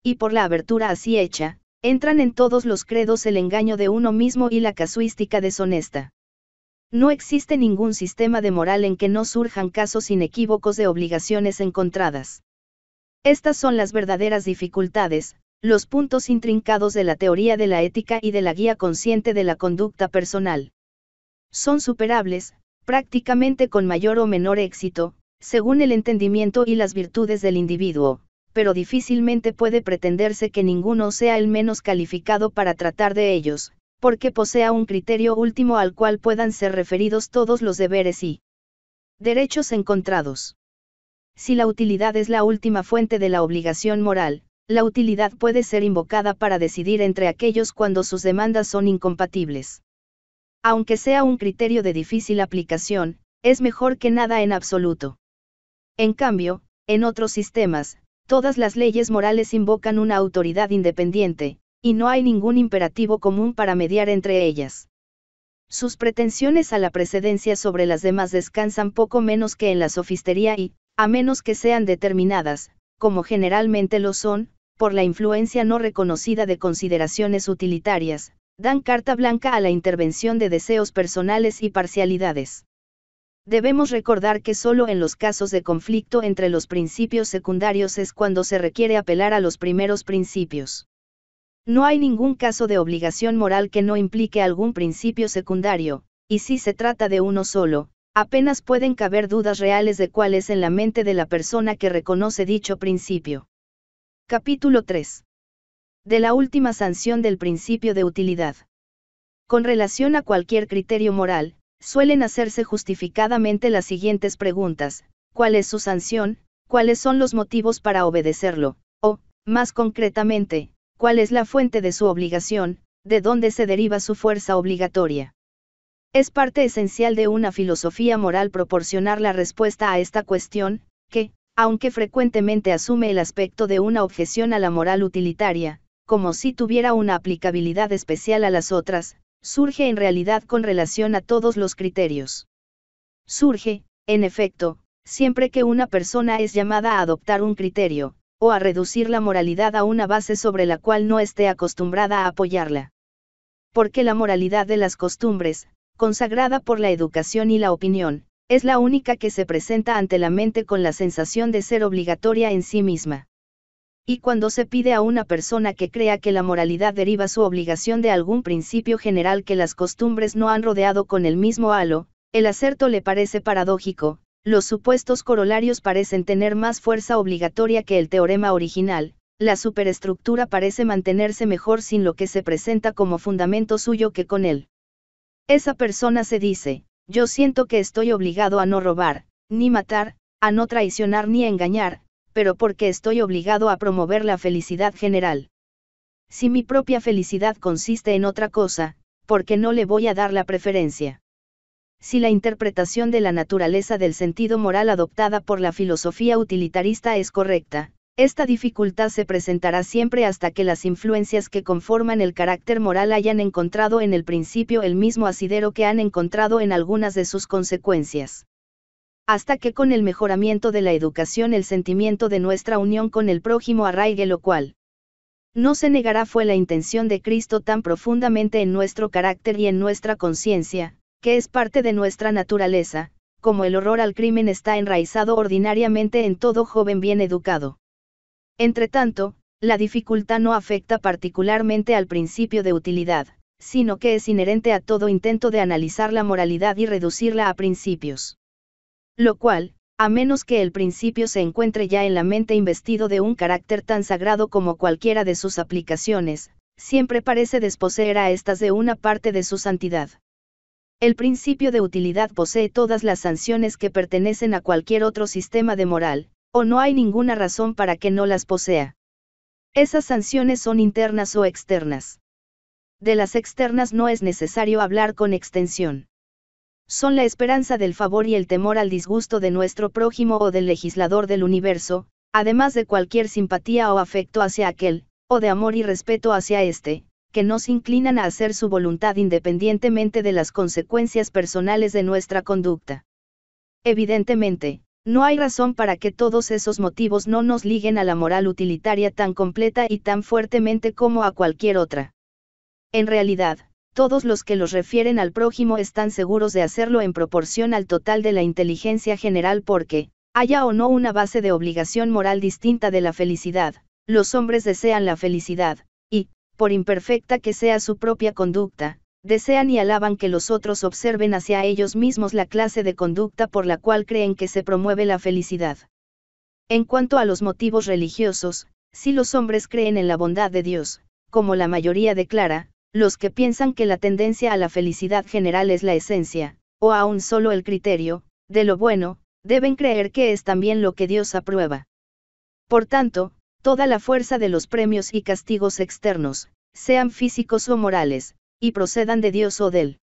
Y por la abertura así hecha, entran en todos los credos el engaño de uno mismo y la casuística deshonesta. No existe ningún sistema de moral en que no surjan casos inequívocos de obligaciones encontradas. Estas son las verdaderas dificultades, los puntos intrincados de la teoría de la ética y de la guía consciente de la conducta personal. Son superables, prácticamente con mayor o menor éxito, según el entendimiento y las virtudes del individuo, pero difícilmente puede pretenderse que ninguno sea el menos calificado para tratar de ellos, porque posea un criterio último al cual puedan ser referidos todos los deberes y derechos encontrados. Si la utilidad es la última fuente de la obligación moral, la utilidad puede ser invocada para decidir entre aquellos cuando sus demandas son incompatibles. Aunque sea un criterio de difícil aplicación, es mejor que nada en absoluto. En cambio, en otros sistemas, todas las leyes morales invocan una autoridad independiente, y no hay ningún imperativo común para mediar entre ellas. Sus pretensiones a la precedencia sobre las demás descansan poco menos que en la sofistería y, a menos que sean determinadas, como generalmente lo son, por la influencia no reconocida de consideraciones utilitarias, dan carta blanca a la intervención de deseos personales y parcialidades. Debemos recordar que solo en los casos de conflicto entre los principios secundarios es cuando se requiere apelar a los primeros principios. No hay ningún caso de obligación moral que no implique algún principio secundario, y si se trata de uno solo, apenas pueden caber dudas reales de cuál es en la mente de la persona que reconoce dicho principio. Capítulo 3. De la última sanción del principio de utilidad. Con relación a cualquier criterio moral, suelen hacerse justificadamente las siguientes preguntas, ¿cuál es su sanción? ¿Cuáles son los motivos para obedecerlo? O, más concretamente, cuál es la fuente de su obligación, de dónde se deriva su fuerza obligatoria. Es parte esencial de una filosofía moral proporcionar la respuesta a esta cuestión, que, aunque frecuentemente asume el aspecto de una objeción a la moral utilitaria, como si tuviera una aplicabilidad especial a las otras, surge en realidad con relación a todos los criterios. Surge, en efecto, siempre que una persona es llamada a adoptar un criterio, o a reducir la moralidad a una base sobre la cual no esté acostumbrada a apoyarla. Porque la moralidad de las costumbres, consagrada por la educación y la opinión, es la única que se presenta ante la mente con la sensación de ser obligatoria en sí misma. Y cuando se pide a una persona que crea que la moralidad deriva su obligación de algún principio general que las costumbres no han rodeado con el mismo halo, el acerto le parece paradójico, los supuestos corolarios parecen tener más fuerza obligatoria que el teorema original, la superestructura parece mantenerse mejor sin lo que se presenta como fundamento suyo que con él. Esa persona se dice, yo siento que estoy obligado a no robar, ni matar, a no traicionar ni engañar, pero porque estoy obligado a promover la felicidad general. Si mi propia felicidad consiste en otra cosa, ¿por qué no le voy a dar la preferencia? si la interpretación de la naturaleza del sentido moral adoptada por la filosofía utilitarista es correcta, esta dificultad se presentará siempre hasta que las influencias que conforman el carácter moral hayan encontrado en el principio el mismo asidero que han encontrado en algunas de sus consecuencias. Hasta que con el mejoramiento de la educación el sentimiento de nuestra unión con el prójimo arraigue lo cual, no se negará fue la intención de Cristo tan profundamente en nuestro carácter y en nuestra conciencia, que es parte de nuestra naturaleza, como el horror al crimen está enraizado ordinariamente en todo joven bien educado. Entretanto, la dificultad no afecta particularmente al principio de utilidad, sino que es inherente a todo intento de analizar la moralidad y reducirla a principios. Lo cual, a menos que el principio se encuentre ya en la mente investido de un carácter tan sagrado como cualquiera de sus aplicaciones, siempre parece desposeer a estas de una parte de su santidad. El principio de utilidad posee todas las sanciones que pertenecen a cualquier otro sistema de moral, o no hay ninguna razón para que no las posea. Esas sanciones son internas o externas. De las externas no es necesario hablar con extensión. Son la esperanza del favor y el temor al disgusto de nuestro prójimo o del legislador del universo, además de cualquier simpatía o afecto hacia aquel, o de amor y respeto hacia éste, que nos inclinan a hacer su voluntad independientemente de las consecuencias personales de nuestra conducta. Evidentemente, no hay razón para que todos esos motivos no nos liguen a la moral utilitaria tan completa y tan fuertemente como a cualquier otra. En realidad, todos los que los refieren al prójimo están seguros de hacerlo en proporción al total de la inteligencia general porque, haya o no una base de obligación moral distinta de la felicidad, los hombres desean la felicidad, por imperfecta que sea su propia conducta, desean y alaban que los otros observen hacia ellos mismos la clase de conducta por la cual creen que se promueve la felicidad. En cuanto a los motivos religiosos, si los hombres creen en la bondad de Dios, como la mayoría declara, los que piensan que la tendencia a la felicidad general es la esencia, o aún solo el criterio, de lo bueno, deben creer que es también lo que Dios aprueba. Por tanto, toda la fuerza de los premios y castigos externos, sean físicos o morales, y procedan de Dios o del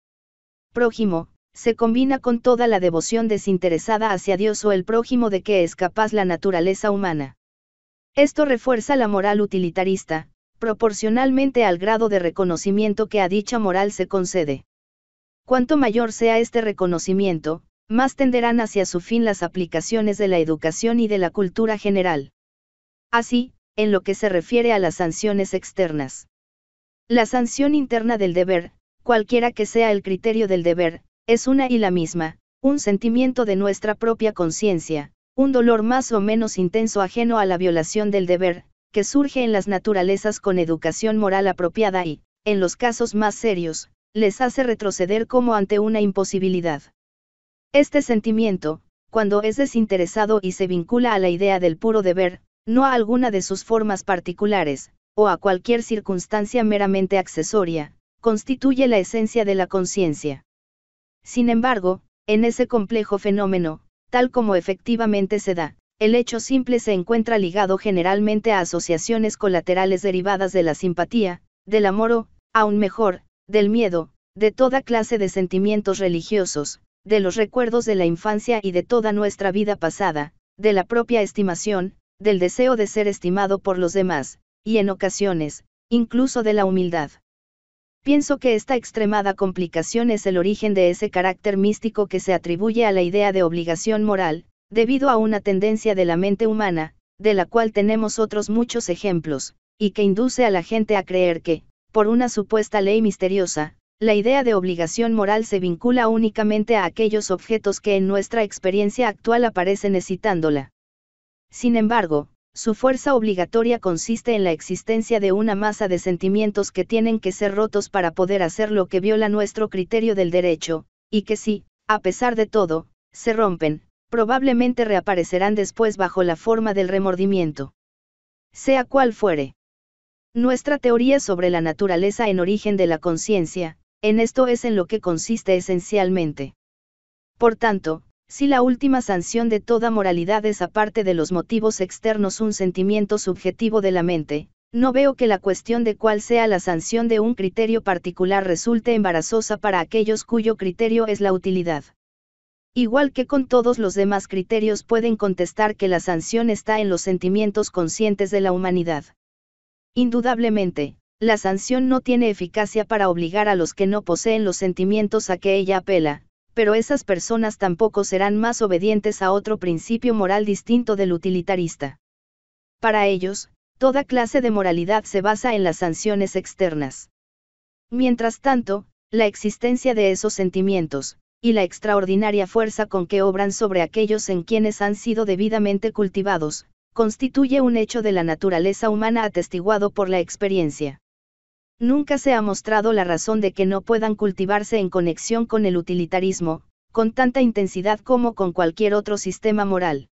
prójimo, se combina con toda la devoción desinteresada hacia Dios o el prójimo de que es capaz la naturaleza humana. Esto refuerza la moral utilitarista, proporcionalmente al grado de reconocimiento que a dicha moral se concede. Cuanto mayor sea este reconocimiento, más tenderán hacia su fin las aplicaciones de la educación y de la cultura general. Así, en lo que se refiere a las sanciones externas. La sanción interna del deber, cualquiera que sea el criterio del deber, es una y la misma, un sentimiento de nuestra propia conciencia, un dolor más o menos intenso ajeno a la violación del deber, que surge en las naturalezas con educación moral apropiada y, en los casos más serios, les hace retroceder como ante una imposibilidad. Este sentimiento, cuando es desinteresado y se vincula a la idea del puro deber, no a alguna de sus formas particulares, o a cualquier circunstancia meramente accesoria, constituye la esencia de la conciencia. Sin embargo, en ese complejo fenómeno, tal como efectivamente se da, el hecho simple se encuentra ligado generalmente a asociaciones colaterales derivadas de la simpatía, del amor o, aún mejor, del miedo, de toda clase de sentimientos religiosos, de los recuerdos de la infancia y de toda nuestra vida pasada, de la propia estimación, del deseo de ser estimado por los demás, y en ocasiones, incluso de la humildad. Pienso que esta extremada complicación es el origen de ese carácter místico que se atribuye a la idea de obligación moral, debido a una tendencia de la mente humana, de la cual tenemos otros muchos ejemplos, y que induce a la gente a creer que, por una supuesta ley misteriosa, la idea de obligación moral se vincula únicamente a aquellos objetos que en nuestra experiencia actual aparecen excitándola. Sin embargo, su fuerza obligatoria consiste en la existencia de una masa de sentimientos que tienen que ser rotos para poder hacer lo que viola nuestro criterio del derecho, y que si, a pesar de todo, se rompen, probablemente reaparecerán después bajo la forma del remordimiento. Sea cual fuere. Nuestra teoría sobre la naturaleza en origen de la conciencia, en esto es en lo que consiste esencialmente. Por tanto, si la última sanción de toda moralidad es aparte de los motivos externos un sentimiento subjetivo de la mente, no veo que la cuestión de cuál sea la sanción de un criterio particular resulte embarazosa para aquellos cuyo criterio es la utilidad. Igual que con todos los demás criterios pueden contestar que la sanción está en los sentimientos conscientes de la humanidad. Indudablemente, la sanción no tiene eficacia para obligar a los que no poseen los sentimientos a que ella apela, pero esas personas tampoco serán más obedientes a otro principio moral distinto del utilitarista. Para ellos, toda clase de moralidad se basa en las sanciones externas. Mientras tanto, la existencia de esos sentimientos, y la extraordinaria fuerza con que obran sobre aquellos en quienes han sido debidamente cultivados, constituye un hecho de la naturaleza humana atestiguado por la experiencia. Nunca se ha mostrado la razón de que no puedan cultivarse en conexión con el utilitarismo, con tanta intensidad como con cualquier otro sistema moral.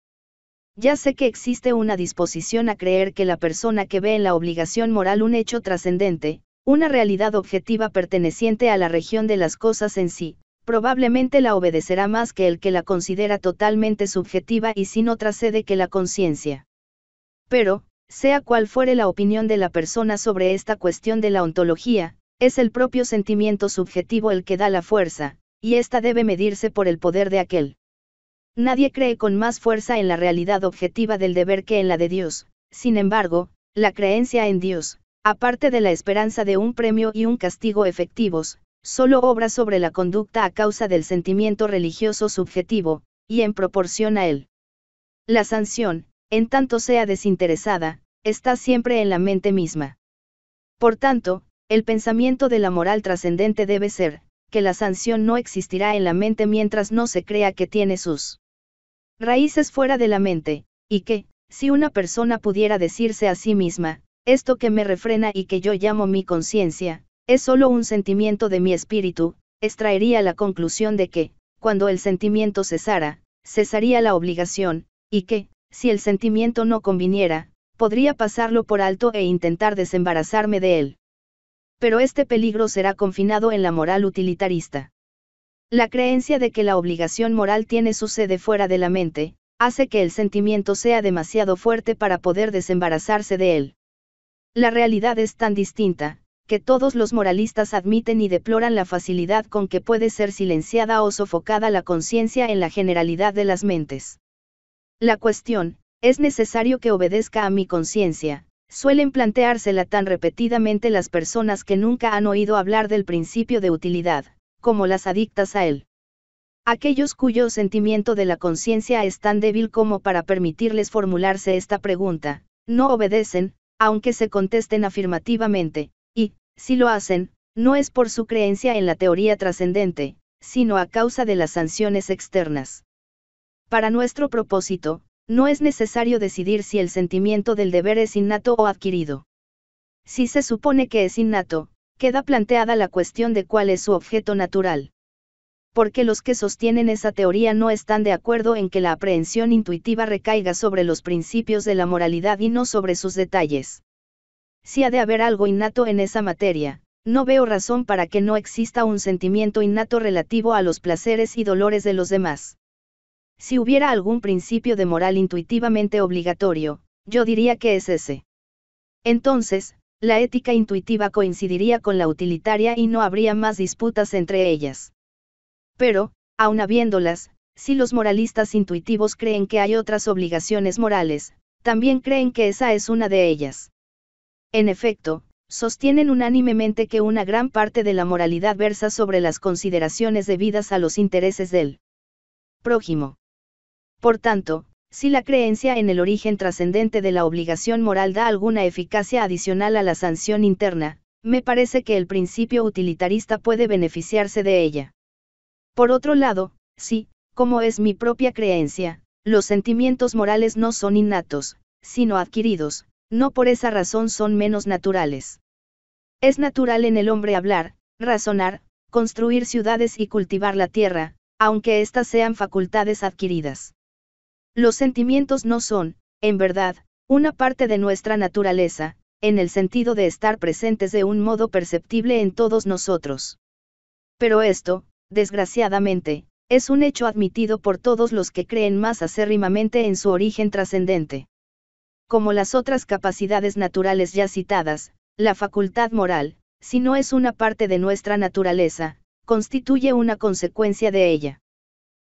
Ya sé que existe una disposición a creer que la persona que ve en la obligación moral un hecho trascendente, una realidad objetiva perteneciente a la región de las cosas en sí, probablemente la obedecerá más que el que la considera totalmente subjetiva y sin otra sede que la conciencia. Pero, sea cual fuere la opinión de la persona sobre esta cuestión de la ontología, es el propio sentimiento subjetivo el que da la fuerza, y ésta debe medirse por el poder de aquel. Nadie cree con más fuerza en la realidad objetiva del deber que en la de Dios, sin embargo, la creencia en Dios, aparte de la esperanza de un premio y un castigo efectivos, solo obra sobre la conducta a causa del sentimiento religioso subjetivo, y en proporción a él. La sanción, en tanto sea desinteresada, está siempre en la mente misma. Por tanto, el pensamiento de la moral trascendente debe ser, que la sanción no existirá en la mente mientras no se crea que tiene sus raíces fuera de la mente, y que, si una persona pudiera decirse a sí misma, esto que me refrena y que yo llamo mi conciencia, es solo un sentimiento de mi espíritu, extraería la conclusión de que, cuando el sentimiento cesara, cesaría la obligación, y que, si el sentimiento no conviniera, podría pasarlo por alto e intentar desembarazarme de él. Pero este peligro será confinado en la moral utilitarista. La creencia de que la obligación moral tiene su sede fuera de la mente, hace que el sentimiento sea demasiado fuerte para poder desembarazarse de él. La realidad es tan distinta, que todos los moralistas admiten y deploran la facilidad con que puede ser silenciada o sofocada la conciencia en la generalidad de las mentes. La cuestión, es necesario que obedezca a mi conciencia, suelen planteársela tan repetidamente las personas que nunca han oído hablar del principio de utilidad, como las adictas a él. Aquellos cuyo sentimiento de la conciencia es tan débil como para permitirles formularse esta pregunta, no obedecen, aunque se contesten afirmativamente, y, si lo hacen, no es por su creencia en la teoría trascendente, sino a causa de las sanciones externas. Para nuestro propósito, no es necesario decidir si el sentimiento del deber es innato o adquirido. Si se supone que es innato, queda planteada la cuestión de cuál es su objeto natural. Porque los que sostienen esa teoría no están de acuerdo en que la aprehensión intuitiva recaiga sobre los principios de la moralidad y no sobre sus detalles. Si ha de haber algo innato en esa materia, no veo razón para que no exista un sentimiento innato relativo a los placeres y dolores de los demás. Si hubiera algún principio de moral intuitivamente obligatorio, yo diría que es ese. Entonces, la ética intuitiva coincidiría con la utilitaria y no habría más disputas entre ellas. Pero, aun habiéndolas, si los moralistas intuitivos creen que hay otras obligaciones morales, también creen que esa es una de ellas. En efecto, sostienen unánimemente que una gran parte de la moralidad versa sobre las consideraciones debidas a los intereses del prójimo. Por tanto, si la creencia en el origen trascendente de la obligación moral da alguna eficacia adicional a la sanción interna, me parece que el principio utilitarista puede beneficiarse de ella. Por otro lado, si, como es mi propia creencia, los sentimientos morales no son innatos, sino adquiridos, no por esa razón son menos naturales. Es natural en el hombre hablar, razonar, construir ciudades y cultivar la tierra, aunque éstas sean facultades adquiridas. Los sentimientos no son, en verdad, una parte de nuestra naturaleza, en el sentido de estar presentes de un modo perceptible en todos nosotros. Pero esto, desgraciadamente, es un hecho admitido por todos los que creen más acérrimamente en su origen trascendente. Como las otras capacidades naturales ya citadas, la facultad moral, si no es una parte de nuestra naturaleza, constituye una consecuencia de ella.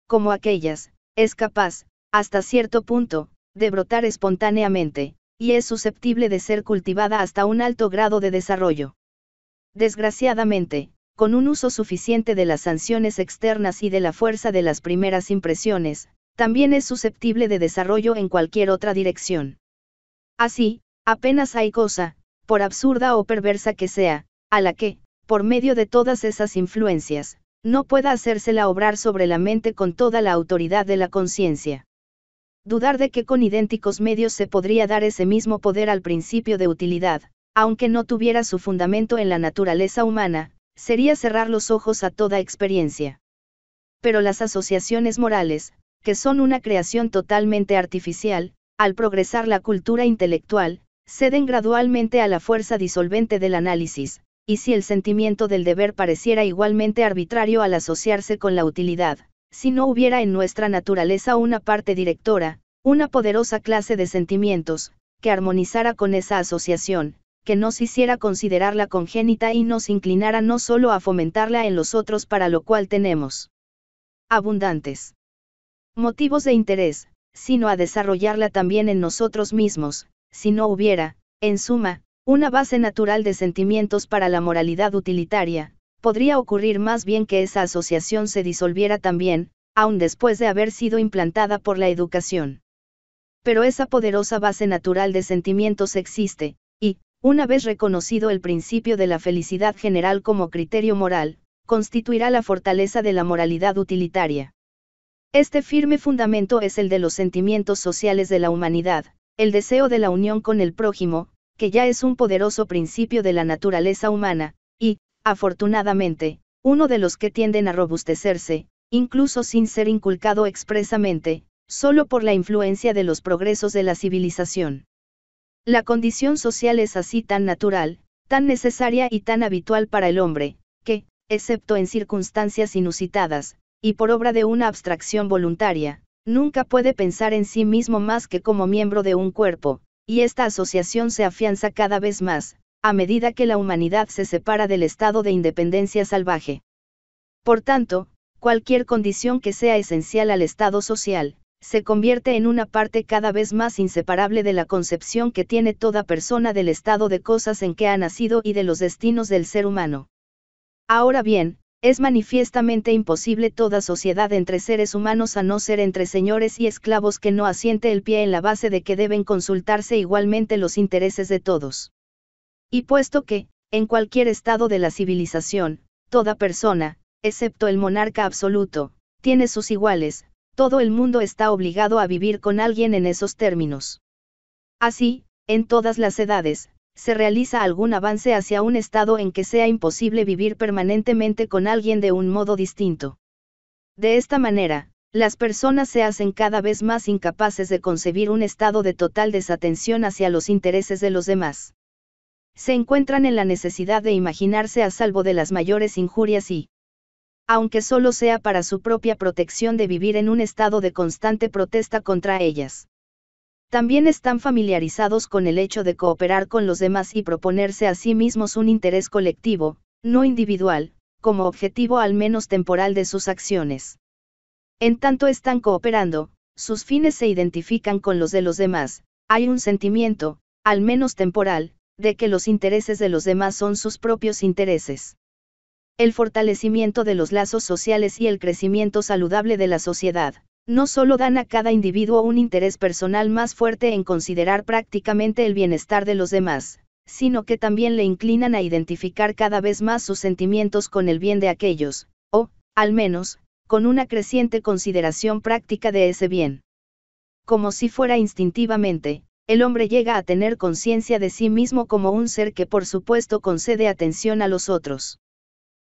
Como aquellas, es capaz, hasta cierto punto, de brotar espontáneamente, y es susceptible de ser cultivada hasta un alto grado de desarrollo. Desgraciadamente, con un uso suficiente de las sanciones externas y de la fuerza de las primeras impresiones, también es susceptible de desarrollo en cualquier otra dirección. Así, apenas hay cosa, por absurda o perversa que sea, a la que, por medio de todas esas influencias, no pueda hacérsela obrar sobre la mente con toda la autoridad de la conciencia. Dudar de que con idénticos medios se podría dar ese mismo poder al principio de utilidad, aunque no tuviera su fundamento en la naturaleza humana, sería cerrar los ojos a toda experiencia. Pero las asociaciones morales, que son una creación totalmente artificial, al progresar la cultura intelectual, ceden gradualmente a la fuerza disolvente del análisis, y si el sentimiento del deber pareciera igualmente arbitrario al asociarse con la utilidad, si no hubiera en nuestra naturaleza una parte directora, una poderosa clase de sentimientos, que armonizara con esa asociación, que nos hiciera considerarla congénita y nos inclinara no solo a fomentarla en los otros para lo cual tenemos abundantes motivos de interés, sino a desarrollarla también en nosotros mismos, si no hubiera, en suma, una base natural de sentimientos para la moralidad utilitaria, podría ocurrir más bien que esa asociación se disolviera también, aun después de haber sido implantada por la educación. Pero esa poderosa base natural de sentimientos existe, y, una vez reconocido el principio de la felicidad general como criterio moral, constituirá la fortaleza de la moralidad utilitaria. Este firme fundamento es el de los sentimientos sociales de la humanidad, el deseo de la unión con el prójimo, que ya es un poderoso principio de la naturaleza humana, y, afortunadamente, uno de los que tienden a robustecerse, incluso sin ser inculcado expresamente, solo por la influencia de los progresos de la civilización. La condición social es así tan natural, tan necesaria y tan habitual para el hombre, que, excepto en circunstancias inusitadas, y por obra de una abstracción voluntaria, nunca puede pensar en sí mismo más que como miembro de un cuerpo, y esta asociación se afianza cada vez más, a medida que la humanidad se separa del estado de independencia salvaje. Por tanto, cualquier condición que sea esencial al estado social, se convierte en una parte cada vez más inseparable de la concepción que tiene toda persona del estado de cosas en que ha nacido y de los destinos del ser humano. Ahora bien, es manifiestamente imposible toda sociedad entre seres humanos a no ser entre señores y esclavos que no asiente el pie en la base de que deben consultarse igualmente los intereses de todos. Y puesto que, en cualquier estado de la civilización, toda persona, excepto el monarca absoluto, tiene sus iguales, todo el mundo está obligado a vivir con alguien en esos términos. Así, en todas las edades, se realiza algún avance hacia un estado en que sea imposible vivir permanentemente con alguien de un modo distinto. De esta manera, las personas se hacen cada vez más incapaces de concebir un estado de total desatención hacia los intereses de los demás se encuentran en la necesidad de imaginarse a salvo de las mayores injurias y, aunque solo sea para su propia protección de vivir en un estado de constante protesta contra ellas. También están familiarizados con el hecho de cooperar con los demás y proponerse a sí mismos un interés colectivo, no individual, como objetivo al menos temporal de sus acciones. En tanto están cooperando, sus fines se identifican con los de los demás, hay un sentimiento, al menos temporal, de que los intereses de los demás son sus propios intereses. El fortalecimiento de los lazos sociales y el crecimiento saludable de la sociedad, no solo dan a cada individuo un interés personal más fuerte en considerar prácticamente el bienestar de los demás, sino que también le inclinan a identificar cada vez más sus sentimientos con el bien de aquellos, o, al menos, con una creciente consideración práctica de ese bien. Como si fuera instintivamente, el hombre llega a tener conciencia de sí mismo como un ser que por supuesto concede atención a los otros.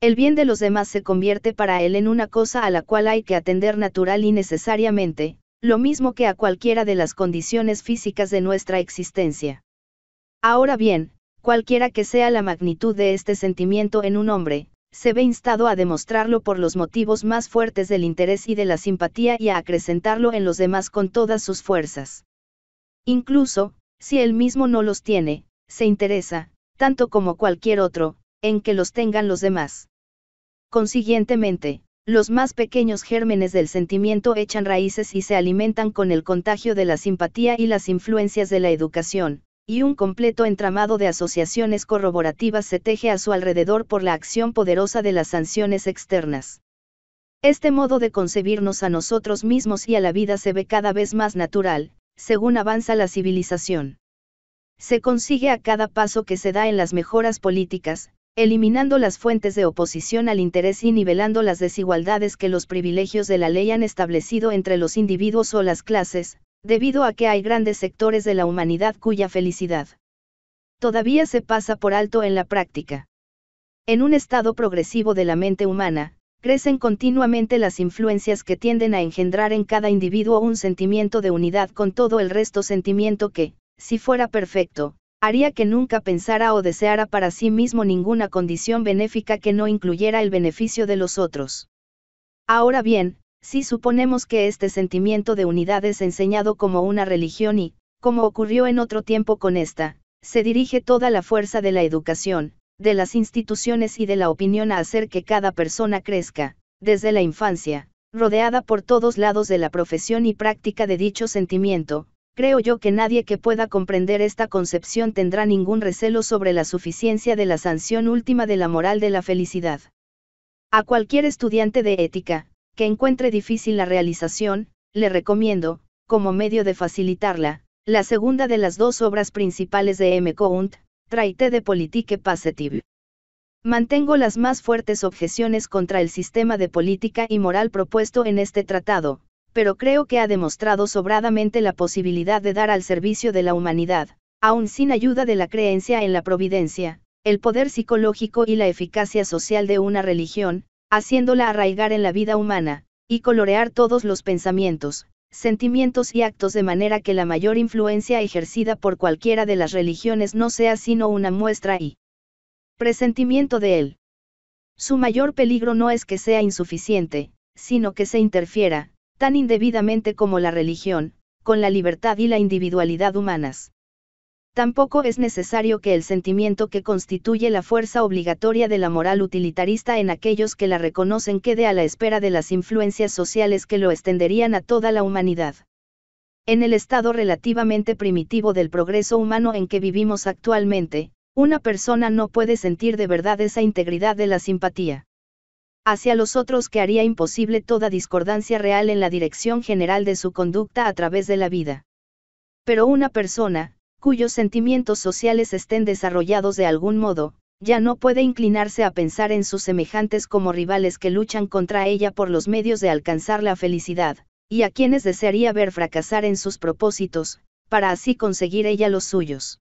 El bien de los demás se convierte para él en una cosa a la cual hay que atender natural y necesariamente, lo mismo que a cualquiera de las condiciones físicas de nuestra existencia. Ahora bien, cualquiera que sea la magnitud de este sentimiento en un hombre, se ve instado a demostrarlo por los motivos más fuertes del interés y de la simpatía y a acrecentarlo en los demás con todas sus fuerzas. Incluso, si él mismo no los tiene, se interesa, tanto como cualquier otro, en que los tengan los demás. Consiguientemente, los más pequeños gérmenes del sentimiento echan raíces y se alimentan con el contagio de la simpatía y las influencias de la educación, y un completo entramado de asociaciones corroborativas se teje a su alrededor por la acción poderosa de las sanciones externas. Este modo de concebirnos a nosotros mismos y a la vida se ve cada vez más natural, según avanza la civilización. Se consigue a cada paso que se da en las mejoras políticas, eliminando las fuentes de oposición al interés y nivelando las desigualdades que los privilegios de la ley han establecido entre los individuos o las clases, debido a que hay grandes sectores de la humanidad cuya felicidad todavía se pasa por alto en la práctica. En un estado progresivo de la mente humana, crecen continuamente las influencias que tienden a engendrar en cada individuo un sentimiento de unidad con todo el resto sentimiento que, si fuera perfecto, haría que nunca pensara o deseara para sí mismo ninguna condición benéfica que no incluyera el beneficio de los otros. Ahora bien, si suponemos que este sentimiento de unidad es enseñado como una religión y, como ocurrió en otro tiempo con esta, se dirige toda la fuerza de la educación, de las instituciones y de la opinión a hacer que cada persona crezca, desde la infancia, rodeada por todos lados de la profesión y práctica de dicho sentimiento, creo yo que nadie que pueda comprender esta concepción tendrá ningún recelo sobre la suficiencia de la sanción última de la moral de la felicidad. A cualquier estudiante de ética, que encuentre difícil la realización, le recomiendo, como medio de facilitarla, la segunda de las dos obras principales de M. Count, traité de politique positive. Mantengo las más fuertes objeciones contra el sistema de política y moral propuesto en este tratado, pero creo que ha demostrado sobradamente la posibilidad de dar al servicio de la humanidad, aun sin ayuda de la creencia en la providencia, el poder psicológico y la eficacia social de una religión, haciéndola arraigar en la vida humana, y colorear todos los pensamientos, sentimientos y actos de manera que la mayor influencia ejercida por cualquiera de las religiones no sea sino una muestra y presentimiento de él. Su mayor peligro no es que sea insuficiente, sino que se interfiera, tan indebidamente como la religión, con la libertad y la individualidad humanas. Tampoco es necesario que el sentimiento que constituye la fuerza obligatoria de la moral utilitarista en aquellos que la reconocen quede a la espera de las influencias sociales que lo extenderían a toda la humanidad. En el estado relativamente primitivo del progreso humano en que vivimos actualmente, una persona no puede sentir de verdad esa integridad de la simpatía hacia los otros que haría imposible toda discordancia real en la dirección general de su conducta a través de la vida. Pero una persona, cuyos sentimientos sociales estén desarrollados de algún modo, ya no puede inclinarse a pensar en sus semejantes como rivales que luchan contra ella por los medios de alcanzar la felicidad, y a quienes desearía ver fracasar en sus propósitos, para así conseguir ella los suyos.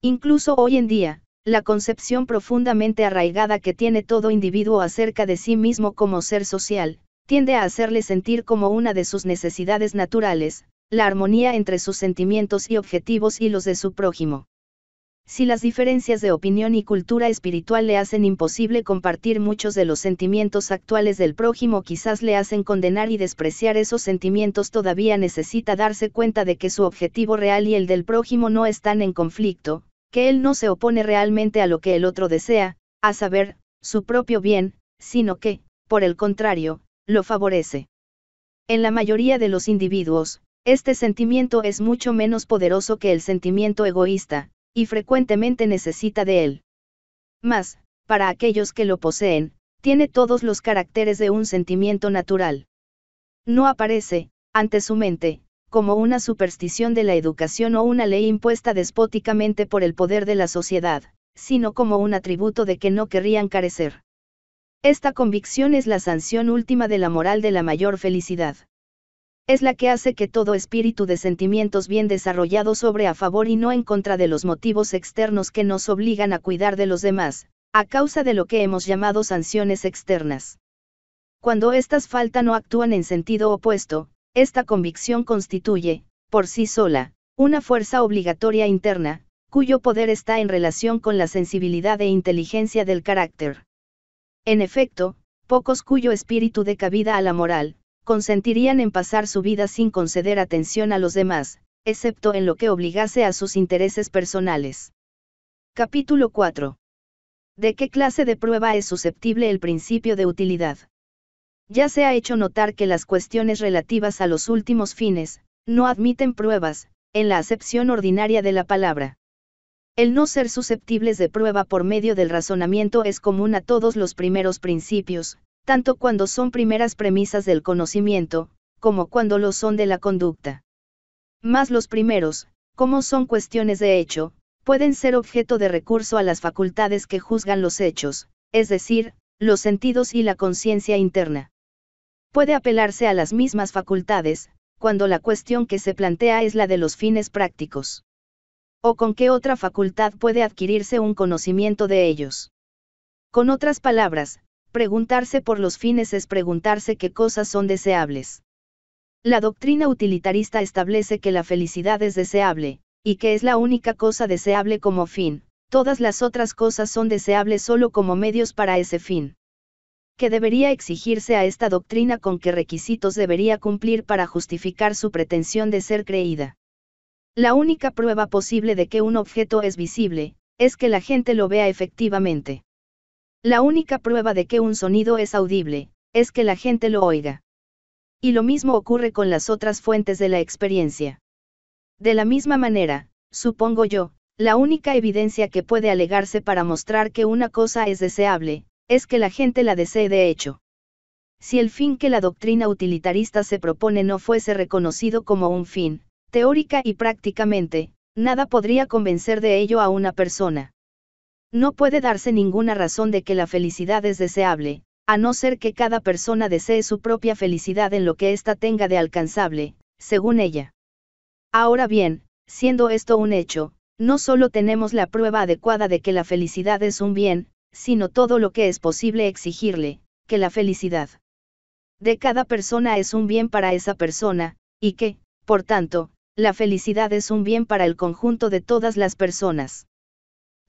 Incluso hoy en día, la concepción profundamente arraigada que tiene todo individuo acerca de sí mismo como ser social, tiende a hacerle sentir como una de sus necesidades naturales, la armonía entre sus sentimientos y objetivos y los de su prójimo. Si las diferencias de opinión y cultura espiritual le hacen imposible compartir muchos de los sentimientos actuales del prójimo, quizás le hacen condenar y despreciar esos sentimientos, todavía necesita darse cuenta de que su objetivo real y el del prójimo no están en conflicto, que él no se opone realmente a lo que el otro desea, a saber, su propio bien, sino que, por el contrario, lo favorece. En la mayoría de los individuos, este sentimiento es mucho menos poderoso que el sentimiento egoísta, y frecuentemente necesita de él. Mas, para aquellos que lo poseen, tiene todos los caracteres de un sentimiento natural. No aparece, ante su mente, como una superstición de la educación o una ley impuesta despóticamente por el poder de la sociedad, sino como un atributo de que no querrían carecer. Esta convicción es la sanción última de la moral de la mayor felicidad es la que hace que todo espíritu de sentimientos bien desarrollado sobre a favor y no en contra de los motivos externos que nos obligan a cuidar de los demás, a causa de lo que hemos llamado sanciones externas. Cuando estas faltan o actúan en sentido opuesto, esta convicción constituye, por sí sola, una fuerza obligatoria interna, cuyo poder está en relación con la sensibilidad e inteligencia del carácter. En efecto, pocos cuyo espíritu de cabida a la moral, consentirían en pasar su vida sin conceder atención a los demás, excepto en lo que obligase a sus intereses personales. Capítulo 4. ¿De qué clase de prueba es susceptible el principio de utilidad? Ya se ha hecho notar que las cuestiones relativas a los últimos fines, no admiten pruebas, en la acepción ordinaria de la palabra. El no ser susceptibles de prueba por medio del razonamiento es común a todos los primeros principios, tanto cuando son primeras premisas del conocimiento, como cuando lo son de la conducta. Más los primeros, como son cuestiones de hecho, pueden ser objeto de recurso a las facultades que juzgan los hechos, es decir, los sentidos y la conciencia interna. Puede apelarse a las mismas facultades, cuando la cuestión que se plantea es la de los fines prácticos. O con qué otra facultad puede adquirirse un conocimiento de ellos. Con otras palabras, Preguntarse por los fines es preguntarse qué cosas son deseables. La doctrina utilitarista establece que la felicidad es deseable, y que es la única cosa deseable como fin, todas las otras cosas son deseables solo como medios para ese fin. ¿Qué debería exigirse a esta doctrina con qué requisitos debería cumplir para justificar su pretensión de ser creída. La única prueba posible de que un objeto es visible, es que la gente lo vea efectivamente. La única prueba de que un sonido es audible, es que la gente lo oiga. Y lo mismo ocurre con las otras fuentes de la experiencia. De la misma manera, supongo yo, la única evidencia que puede alegarse para mostrar que una cosa es deseable, es que la gente la desee de hecho. Si el fin que la doctrina utilitarista se propone no fuese reconocido como un fin, teórica y prácticamente, nada podría convencer de ello a una persona. No puede darse ninguna razón de que la felicidad es deseable, a no ser que cada persona desee su propia felicidad en lo que ésta tenga de alcanzable, según ella. Ahora bien, siendo esto un hecho, no solo tenemos la prueba adecuada de que la felicidad es un bien, sino todo lo que es posible exigirle, que la felicidad de cada persona es un bien para esa persona, y que, por tanto, la felicidad es un bien para el conjunto de todas las personas.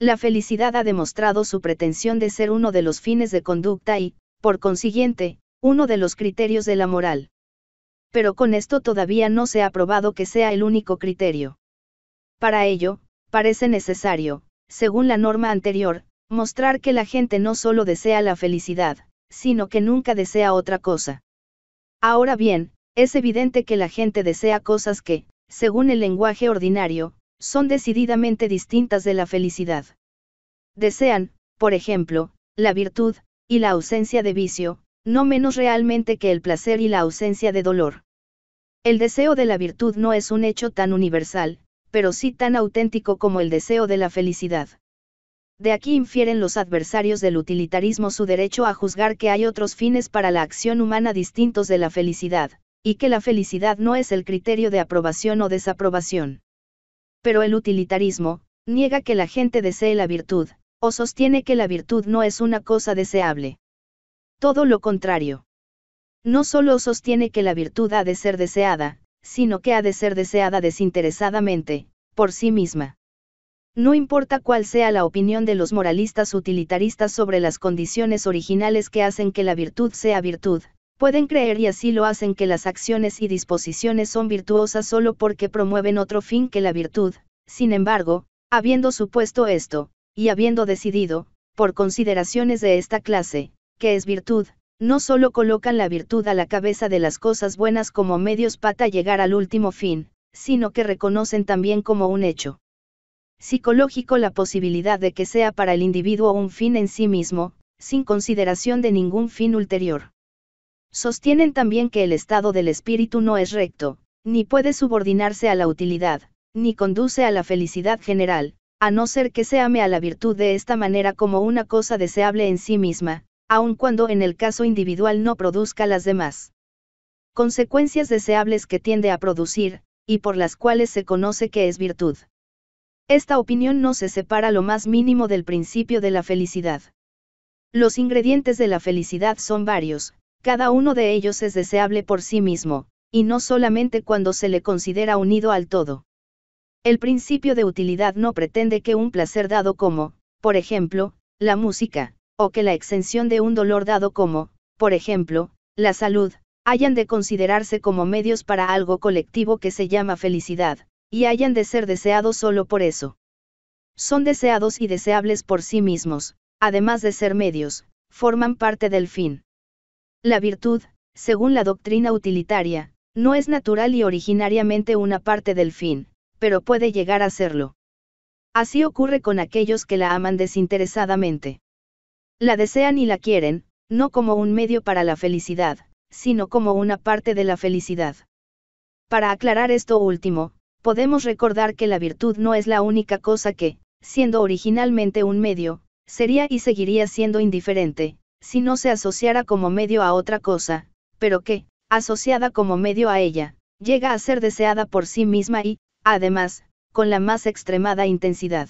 La felicidad ha demostrado su pretensión de ser uno de los fines de conducta y, por consiguiente, uno de los criterios de la moral. Pero con esto todavía no se ha probado que sea el único criterio. Para ello, parece necesario, según la norma anterior, mostrar que la gente no solo desea la felicidad, sino que nunca desea otra cosa. Ahora bien, es evidente que la gente desea cosas que, según el lenguaje ordinario, son decididamente distintas de la felicidad. Desean, por ejemplo, la virtud, y la ausencia de vicio, no menos realmente que el placer y la ausencia de dolor. El deseo de la virtud no es un hecho tan universal, pero sí tan auténtico como el deseo de la felicidad. De aquí infieren los adversarios del utilitarismo su derecho a juzgar que hay otros fines para la acción humana distintos de la felicidad, y que la felicidad no es el criterio de aprobación o desaprobación. Pero el utilitarismo, niega que la gente desee la virtud, o sostiene que la virtud no es una cosa deseable. Todo lo contrario. No solo sostiene que la virtud ha de ser deseada, sino que ha de ser deseada desinteresadamente, por sí misma. No importa cuál sea la opinión de los moralistas utilitaristas sobre las condiciones originales que hacen que la virtud sea virtud, Pueden creer y así lo hacen que las acciones y disposiciones son virtuosas solo porque promueven otro fin que la virtud, sin embargo, habiendo supuesto esto, y habiendo decidido, por consideraciones de esta clase, que es virtud, no solo colocan la virtud a la cabeza de las cosas buenas como medios para llegar al último fin, sino que reconocen también como un hecho psicológico la posibilidad de que sea para el individuo un fin en sí mismo, sin consideración de ningún fin ulterior. Sostienen también que el estado del espíritu no es recto, ni puede subordinarse a la utilidad, ni conduce a la felicidad general, a no ser que se ame a la virtud de esta manera como una cosa deseable en sí misma, aun cuando en el caso individual no produzca las demás. Consecuencias deseables que tiende a producir, y por las cuales se conoce que es virtud. Esta opinión no se separa lo más mínimo del principio de la felicidad. Los ingredientes de la felicidad son varios, cada uno de ellos es deseable por sí mismo, y no solamente cuando se le considera unido al todo. El principio de utilidad no pretende que un placer dado como, por ejemplo, la música, o que la exención de un dolor dado como, por ejemplo, la salud, hayan de considerarse como medios para algo colectivo que se llama felicidad, y hayan de ser deseados solo por eso. Son deseados y deseables por sí mismos, además de ser medios, forman parte del fin. La virtud, según la doctrina utilitaria, no es natural y originariamente una parte del fin, pero puede llegar a serlo. Así ocurre con aquellos que la aman desinteresadamente. La desean y la quieren, no como un medio para la felicidad, sino como una parte de la felicidad. Para aclarar esto último, podemos recordar que la virtud no es la única cosa que, siendo originalmente un medio, sería y seguiría siendo indiferente, si no se asociara como medio a otra cosa, pero que, asociada como medio a ella, llega a ser deseada por sí misma y, además, con la más extremada intensidad.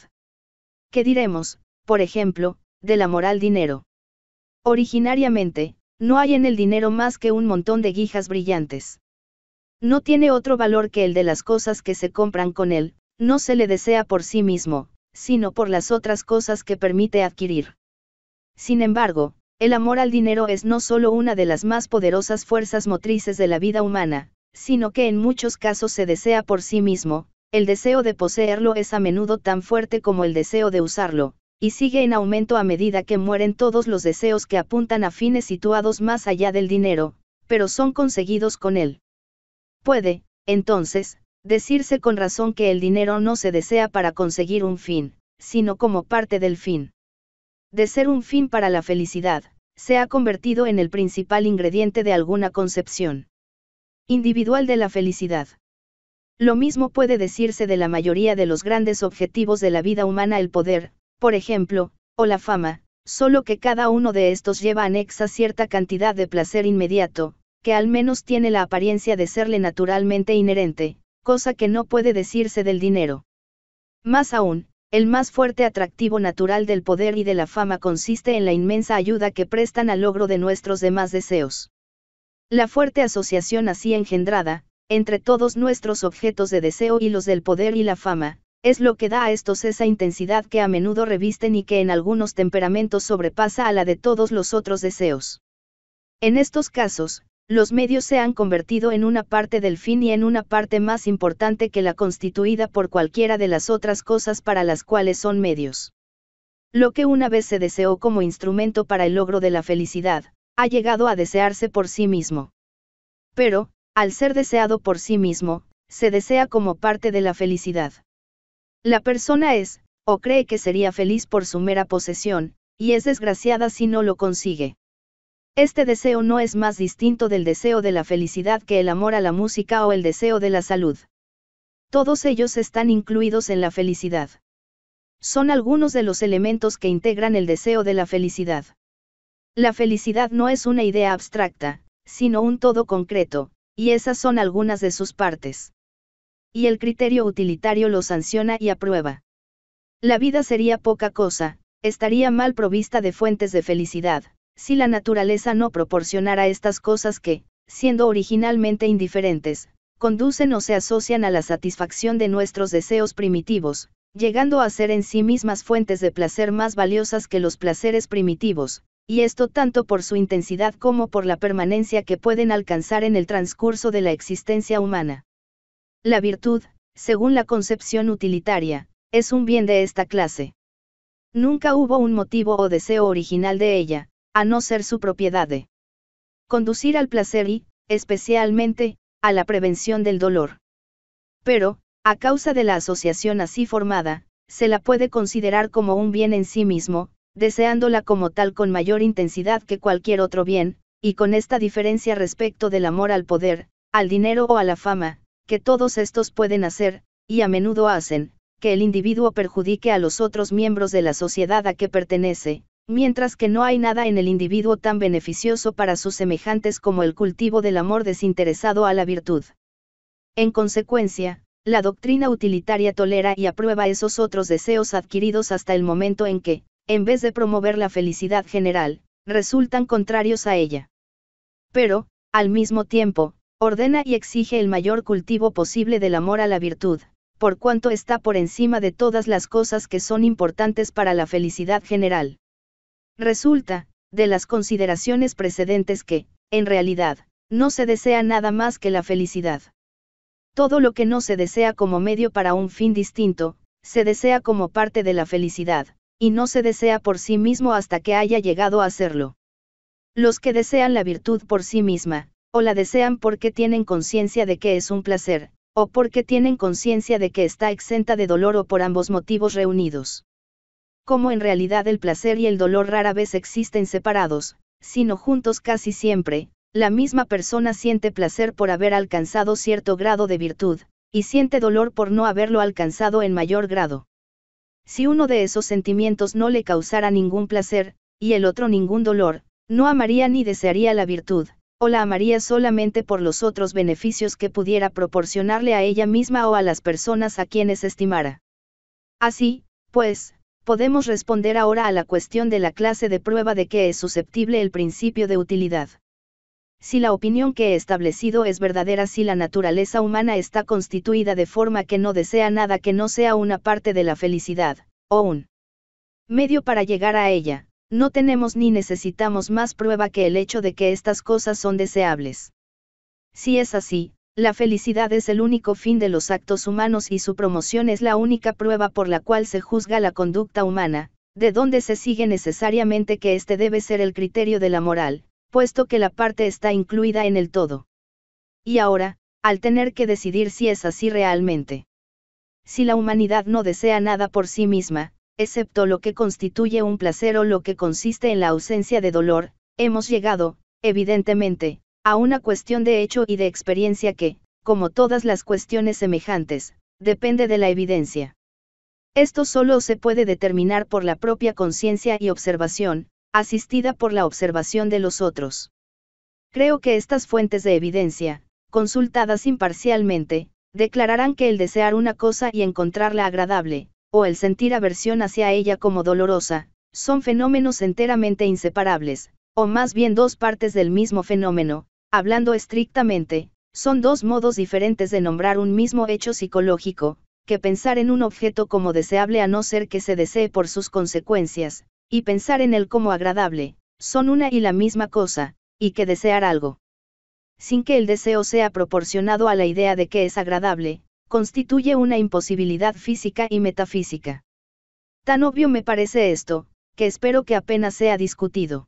¿Qué diremos, por ejemplo, de la moral dinero? Originariamente, no hay en el dinero más que un montón de guijas brillantes. No tiene otro valor que el de las cosas que se compran con él, no se le desea por sí mismo, sino por las otras cosas que permite adquirir. Sin embargo, el amor al dinero es no solo una de las más poderosas fuerzas motrices de la vida humana, sino que en muchos casos se desea por sí mismo, el deseo de poseerlo es a menudo tan fuerte como el deseo de usarlo, y sigue en aumento a medida que mueren todos los deseos que apuntan a fines situados más allá del dinero, pero son conseguidos con él. Puede, entonces, decirse con razón que el dinero no se desea para conseguir un fin, sino como parte del fin de ser un fin para la felicidad, se ha convertido en el principal ingrediente de alguna concepción individual de la felicidad. Lo mismo puede decirse de la mayoría de los grandes objetivos de la vida humana, el poder, por ejemplo, o la fama, solo que cada uno de estos lleva anexa cierta cantidad de placer inmediato, que al menos tiene la apariencia de serle naturalmente inherente, cosa que no puede decirse del dinero. Más aún, el más fuerte atractivo natural del poder y de la fama consiste en la inmensa ayuda que prestan al logro de nuestros demás deseos. La fuerte asociación así engendrada, entre todos nuestros objetos de deseo y los del poder y la fama, es lo que da a estos esa intensidad que a menudo revisten y que en algunos temperamentos sobrepasa a la de todos los otros deseos. En estos casos, los medios se han convertido en una parte del fin y en una parte más importante que la constituida por cualquiera de las otras cosas para las cuales son medios. Lo que una vez se deseó como instrumento para el logro de la felicidad, ha llegado a desearse por sí mismo. Pero, al ser deseado por sí mismo, se desea como parte de la felicidad. La persona es, o cree que sería feliz por su mera posesión, y es desgraciada si no lo consigue. Este deseo no es más distinto del deseo de la felicidad que el amor a la música o el deseo de la salud. Todos ellos están incluidos en la felicidad. Son algunos de los elementos que integran el deseo de la felicidad. La felicidad no es una idea abstracta, sino un todo concreto, y esas son algunas de sus partes. Y el criterio utilitario lo sanciona y aprueba. La vida sería poca cosa, estaría mal provista de fuentes de felicidad, si la naturaleza no proporcionara estas cosas que, siendo originalmente indiferentes, conducen o se asocian a la satisfacción de nuestros deseos primitivos, llegando a ser en sí mismas fuentes de placer más valiosas que los placeres primitivos, y esto tanto por su intensidad como por la permanencia que pueden alcanzar en el transcurso de la existencia humana. La virtud, según la concepción utilitaria, es un bien de esta clase. Nunca hubo un motivo o deseo original de ella, a no ser su propiedad. De conducir al placer y, especialmente, a la prevención del dolor. Pero, a causa de la asociación así formada, se la puede considerar como un bien en sí mismo, deseándola como tal con mayor intensidad que cualquier otro bien, y con esta diferencia respecto del amor al poder, al dinero o a la fama, que todos estos pueden hacer, y a menudo hacen, que el individuo perjudique a los otros miembros de la sociedad a que pertenece, mientras que no hay nada en el individuo tan beneficioso para sus semejantes como el cultivo del amor desinteresado a la virtud. En consecuencia, la doctrina utilitaria tolera y aprueba esos otros deseos adquiridos hasta el momento en que, en vez de promover la felicidad general, resultan contrarios a ella. Pero, al mismo tiempo, ordena y exige el mayor cultivo posible del amor a la virtud, por cuanto está por encima de todas las cosas que son importantes para la felicidad general. Resulta, de las consideraciones precedentes que, en realidad, no se desea nada más que la felicidad. Todo lo que no se desea como medio para un fin distinto, se desea como parte de la felicidad, y no se desea por sí mismo hasta que haya llegado a serlo. Los que desean la virtud por sí misma, o la desean porque tienen conciencia de que es un placer, o porque tienen conciencia de que está exenta de dolor o por ambos motivos reunidos como en realidad el placer y el dolor rara vez existen separados, sino juntos casi siempre, la misma persona siente placer por haber alcanzado cierto grado de virtud, y siente dolor por no haberlo alcanzado en mayor grado. Si uno de esos sentimientos no le causara ningún placer, y el otro ningún dolor, no amaría ni desearía la virtud, o la amaría solamente por los otros beneficios que pudiera proporcionarle a ella misma o a las personas a quienes estimara. Así, pues, podemos responder ahora a la cuestión de la clase de prueba de que es susceptible el principio de utilidad. Si la opinión que he establecido es verdadera, si la naturaleza humana está constituida de forma que no desea nada que no sea una parte de la felicidad, o un medio para llegar a ella, no tenemos ni necesitamos más prueba que el hecho de que estas cosas son deseables. Si es así, la felicidad es el único fin de los actos humanos y su promoción es la única prueba por la cual se juzga la conducta humana, de donde se sigue necesariamente que este debe ser el criterio de la moral, puesto que la parte está incluida en el todo. Y ahora, al tener que decidir si es así realmente. Si la humanidad no desea nada por sí misma, excepto lo que constituye un placer o lo que consiste en la ausencia de dolor, hemos llegado, evidentemente, a una cuestión de hecho y de experiencia que, como todas las cuestiones semejantes, depende de la evidencia. Esto solo se puede determinar por la propia conciencia y observación, asistida por la observación de los otros. Creo que estas fuentes de evidencia, consultadas imparcialmente, declararán que el desear una cosa y encontrarla agradable, o el sentir aversión hacia ella como dolorosa, son fenómenos enteramente inseparables, o más bien dos partes del mismo fenómeno, hablando estrictamente, son dos modos diferentes de nombrar un mismo hecho psicológico, que pensar en un objeto como deseable a no ser que se desee por sus consecuencias, y pensar en él como agradable, son una y la misma cosa, y que desear algo. Sin que el deseo sea proporcionado a la idea de que es agradable, constituye una imposibilidad física y metafísica. Tan obvio me parece esto, que espero que apenas sea discutido.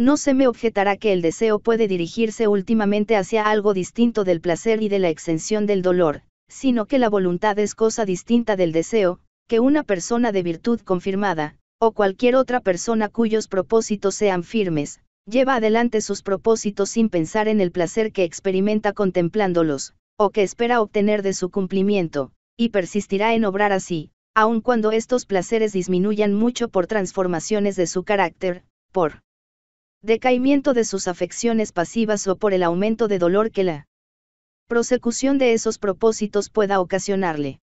No se me objetará que el deseo puede dirigirse últimamente hacia algo distinto del placer y de la exención del dolor, sino que la voluntad es cosa distinta del deseo, que una persona de virtud confirmada, o cualquier otra persona cuyos propósitos sean firmes, lleva adelante sus propósitos sin pensar en el placer que experimenta contemplándolos, o que espera obtener de su cumplimiento, y persistirá en obrar así, aun cuando estos placeres disminuyan mucho por transformaciones de su carácter, por decaimiento de sus afecciones pasivas o por el aumento de dolor que la prosecución de esos propósitos pueda ocasionarle.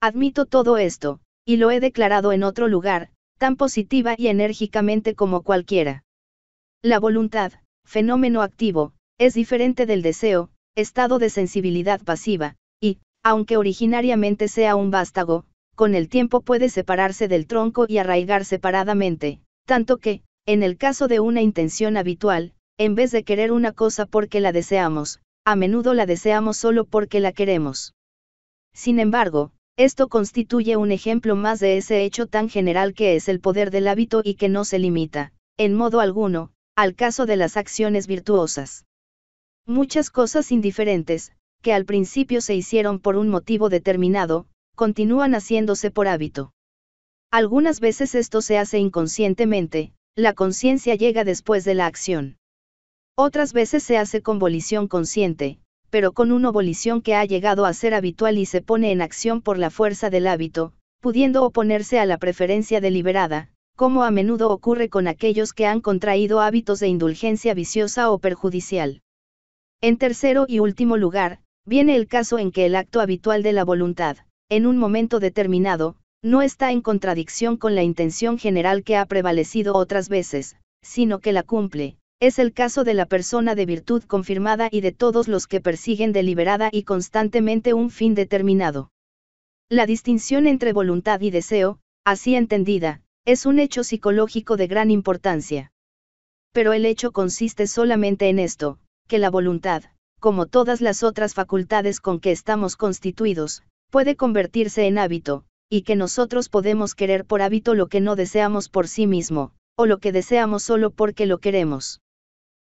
Admito todo esto, y lo he declarado en otro lugar, tan positiva y enérgicamente como cualquiera. La voluntad, fenómeno activo, es diferente del deseo, estado de sensibilidad pasiva, y, aunque originariamente sea un vástago, con el tiempo puede separarse del tronco y arraigar separadamente, tanto que, en el caso de una intención habitual, en vez de querer una cosa porque la deseamos, a menudo la deseamos solo porque la queremos. Sin embargo, esto constituye un ejemplo más de ese hecho tan general que es el poder del hábito y que no se limita, en modo alguno, al caso de las acciones virtuosas. Muchas cosas indiferentes, que al principio se hicieron por un motivo determinado, continúan haciéndose por hábito. Algunas veces esto se hace inconscientemente, la conciencia llega después de la acción. Otras veces se hace con volición consciente, pero con una volición que ha llegado a ser habitual y se pone en acción por la fuerza del hábito, pudiendo oponerse a la preferencia deliberada, como a menudo ocurre con aquellos que han contraído hábitos de indulgencia viciosa o perjudicial. En tercero y último lugar, viene el caso en que el acto habitual de la voluntad, en un momento determinado, no está en contradicción con la intención general que ha prevalecido otras veces, sino que la cumple. Es el caso de la persona de virtud confirmada y de todos los que persiguen deliberada y constantemente un fin determinado. La distinción entre voluntad y deseo, así entendida, es un hecho psicológico de gran importancia. Pero el hecho consiste solamente en esto, que la voluntad, como todas las otras facultades con que estamos constituidos, puede convertirse en hábito, y que nosotros podemos querer por hábito lo que no deseamos por sí mismo, o lo que deseamos solo porque lo queremos.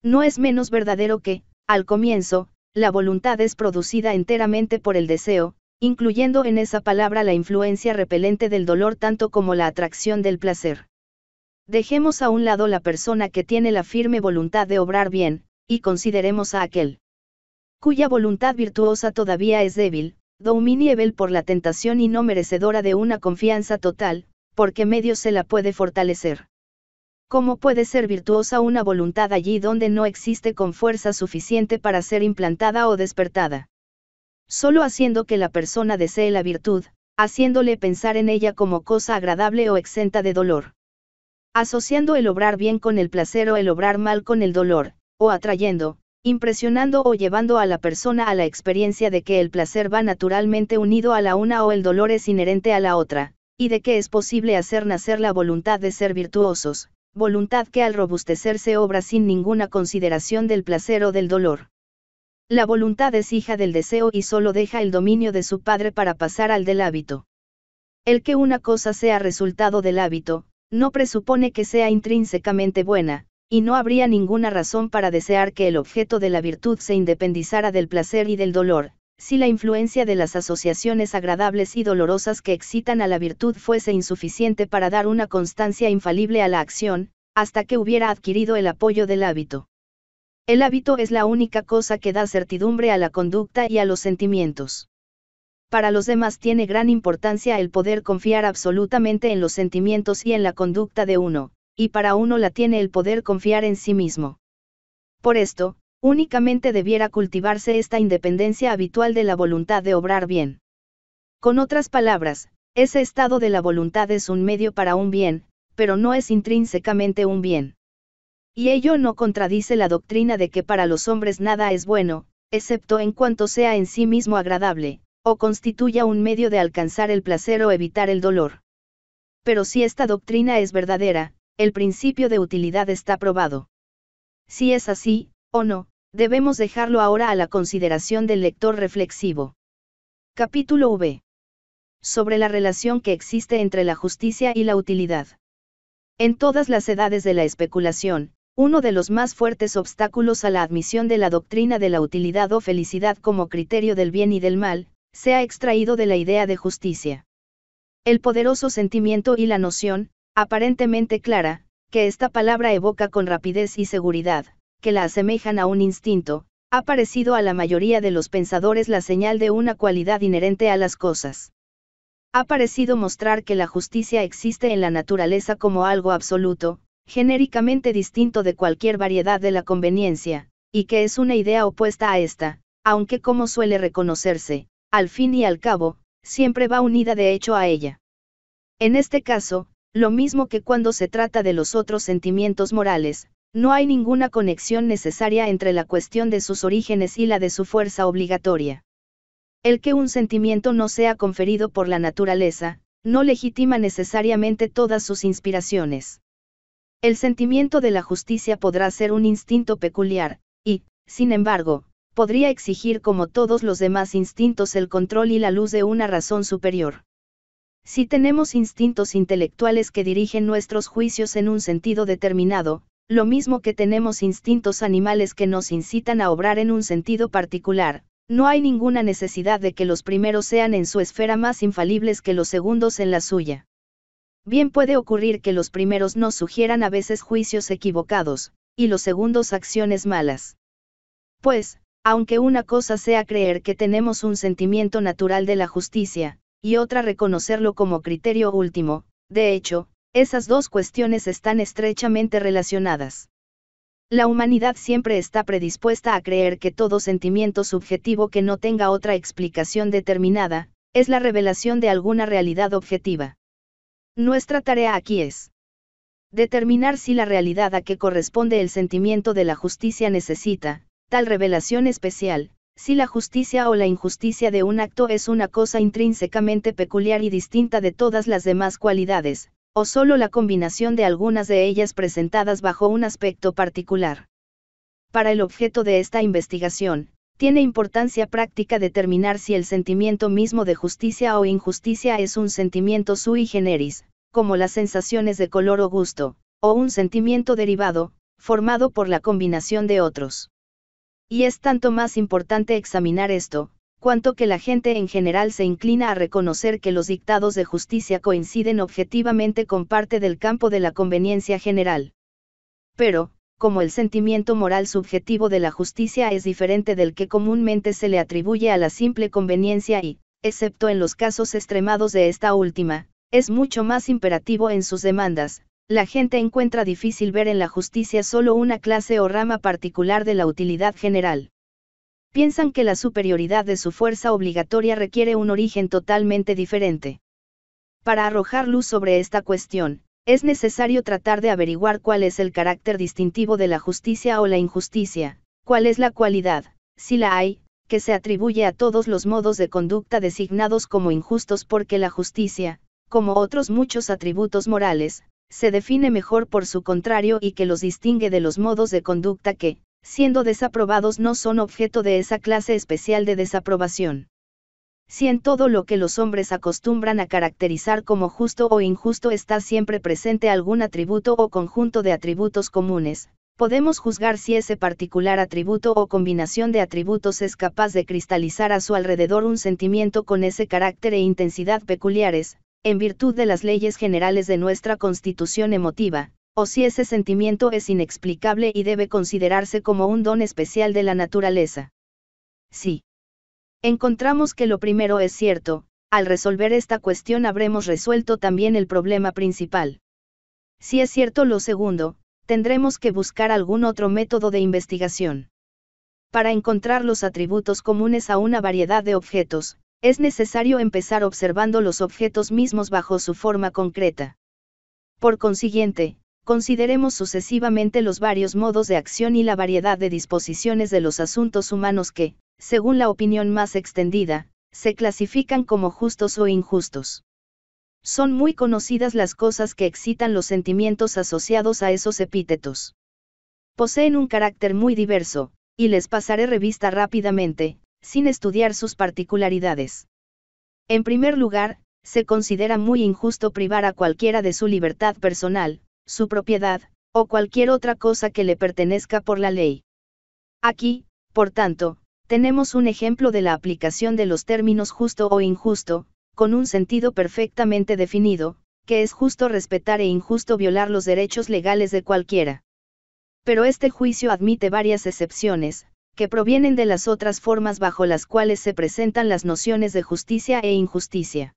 No es menos verdadero que, al comienzo, la voluntad es producida enteramente por el deseo, incluyendo en esa palabra la influencia repelente del dolor tanto como la atracción del placer. Dejemos a un lado la persona que tiene la firme voluntad de obrar bien, y consideremos a aquel cuya voluntad virtuosa todavía es débil, Dominiebel por la tentación y no merecedora de una confianza total, porque medio se la puede fortalecer. ¿Cómo puede ser virtuosa una voluntad allí donde no existe con fuerza suficiente para ser implantada o despertada? Solo haciendo que la persona desee la virtud, haciéndole pensar en ella como cosa agradable o exenta de dolor. Asociando el obrar bien con el placer o el obrar mal con el dolor, o atrayendo, impresionando o llevando a la persona a la experiencia de que el placer va naturalmente unido a la una o el dolor es inherente a la otra, y de que es posible hacer nacer la voluntad de ser virtuosos, voluntad que al robustecerse obra sin ninguna consideración del placer o del dolor. La voluntad es hija del deseo y solo deja el dominio de su padre para pasar al del hábito. El que una cosa sea resultado del hábito, no presupone que sea intrínsecamente buena, y no habría ninguna razón para desear que el objeto de la virtud se independizara del placer y del dolor, si la influencia de las asociaciones agradables y dolorosas que excitan a la virtud fuese insuficiente para dar una constancia infalible a la acción, hasta que hubiera adquirido el apoyo del hábito. El hábito es la única cosa que da certidumbre a la conducta y a los sentimientos. Para los demás tiene gran importancia el poder confiar absolutamente en los sentimientos y en la conducta de uno, y para uno la tiene el poder confiar en sí mismo. Por esto, únicamente debiera cultivarse esta independencia habitual de la voluntad de obrar bien. Con otras palabras, ese estado de la voluntad es un medio para un bien, pero no es intrínsecamente un bien. Y ello no contradice la doctrina de que para los hombres nada es bueno, excepto en cuanto sea en sí mismo agradable, o constituya un medio de alcanzar el placer o evitar el dolor. Pero si esta doctrina es verdadera, el principio de utilidad está probado. Si es así, o no, debemos dejarlo ahora a la consideración del lector reflexivo. Capítulo V. Sobre la relación que existe entre la justicia y la utilidad. En todas las edades de la especulación, uno de los más fuertes obstáculos a la admisión de la doctrina de la utilidad o felicidad como criterio del bien y del mal, se ha extraído de la idea de justicia. El poderoso sentimiento y la noción, aparentemente clara, que esta palabra evoca con rapidez y seguridad, que la asemejan a un instinto, ha parecido a la mayoría de los pensadores la señal de una cualidad inherente a las cosas. Ha parecido mostrar que la justicia existe en la naturaleza como algo absoluto, genéricamente distinto de cualquier variedad de la conveniencia, y que es una idea opuesta a esta, aunque como suele reconocerse, al fin y al cabo, siempre va unida de hecho a ella. En este caso, lo mismo que cuando se trata de los otros sentimientos morales, no hay ninguna conexión necesaria entre la cuestión de sus orígenes y la de su fuerza obligatoria. El que un sentimiento no sea conferido por la naturaleza, no legitima necesariamente todas sus inspiraciones. El sentimiento de la justicia podrá ser un instinto peculiar, y, sin embargo, podría exigir como todos los demás instintos el control y la luz de una razón superior. Si tenemos instintos intelectuales que dirigen nuestros juicios en un sentido determinado, lo mismo que tenemos instintos animales que nos incitan a obrar en un sentido particular, no hay ninguna necesidad de que los primeros sean en su esfera más infalibles que los segundos en la suya. Bien puede ocurrir que los primeros nos sugieran a veces juicios equivocados, y los segundos acciones malas. Pues, aunque una cosa sea creer que tenemos un sentimiento natural de la justicia, y otra reconocerlo como criterio último, de hecho, esas dos cuestiones están estrechamente relacionadas. La humanidad siempre está predispuesta a creer que todo sentimiento subjetivo que no tenga otra explicación determinada, es la revelación de alguna realidad objetiva. Nuestra tarea aquí es determinar si la realidad a que corresponde el sentimiento de la justicia necesita, tal revelación especial, si la justicia o la injusticia de un acto es una cosa intrínsecamente peculiar y distinta de todas las demás cualidades, o solo la combinación de algunas de ellas presentadas bajo un aspecto particular. Para el objeto de esta investigación, tiene importancia práctica determinar si el sentimiento mismo de justicia o injusticia es un sentimiento sui generis, como las sensaciones de color o gusto, o un sentimiento derivado, formado por la combinación de otros. Y es tanto más importante examinar esto, cuanto que la gente en general se inclina a reconocer que los dictados de justicia coinciden objetivamente con parte del campo de la conveniencia general. Pero, como el sentimiento moral subjetivo de la justicia es diferente del que comúnmente se le atribuye a la simple conveniencia y, excepto en los casos extremados de esta última, es mucho más imperativo en sus demandas, la gente encuentra difícil ver en la justicia solo una clase o rama particular de la utilidad general. Piensan que la superioridad de su fuerza obligatoria requiere un origen totalmente diferente. Para arrojar luz sobre esta cuestión, es necesario tratar de averiguar cuál es el carácter distintivo de la justicia o la injusticia, cuál es la cualidad, si la hay, que se atribuye a todos los modos de conducta designados como injustos porque la justicia, como otros muchos atributos morales, se define mejor por su contrario y que los distingue de los modos de conducta que, siendo desaprobados, no son objeto de esa clase especial de desaprobación. Si en todo lo que los hombres acostumbran a caracterizar como justo o injusto está siempre presente algún atributo o conjunto de atributos comunes, podemos juzgar si ese particular atributo o combinación de atributos es capaz de cristalizar a su alrededor un sentimiento con ese carácter e intensidad peculiares, en virtud de las leyes generales de nuestra constitución emotiva, o si ese sentimiento es inexplicable y debe considerarse como un don especial de la naturaleza. Sí. Encontramos que lo primero es cierto, al resolver esta cuestión habremos resuelto también el problema principal. Si es cierto lo segundo, tendremos que buscar algún otro método de investigación. Para encontrar los atributos comunes a una variedad de objetos, es necesario empezar observando los objetos mismos bajo su forma concreta. Por consiguiente, consideremos sucesivamente los varios modos de acción y la variedad de disposiciones de los asuntos humanos que, según la opinión más extendida, se clasifican como justos o injustos. Son muy conocidas las cosas que excitan los sentimientos asociados a esos epítetos. Poseen un carácter muy diverso, y les pasaré revista rápidamente, sin estudiar sus particularidades. En primer lugar, se considera muy injusto privar a cualquiera de su libertad personal, su propiedad, o cualquier otra cosa que le pertenezca por la ley. Aquí, por tanto, tenemos un ejemplo de la aplicación de los términos justo o injusto, con un sentido perfectamente definido, que es justo respetar e injusto violar los derechos legales de cualquiera. Pero este juicio admite varias excepciones, que provienen de las otras formas bajo las cuales se presentan las nociones de justicia e injusticia.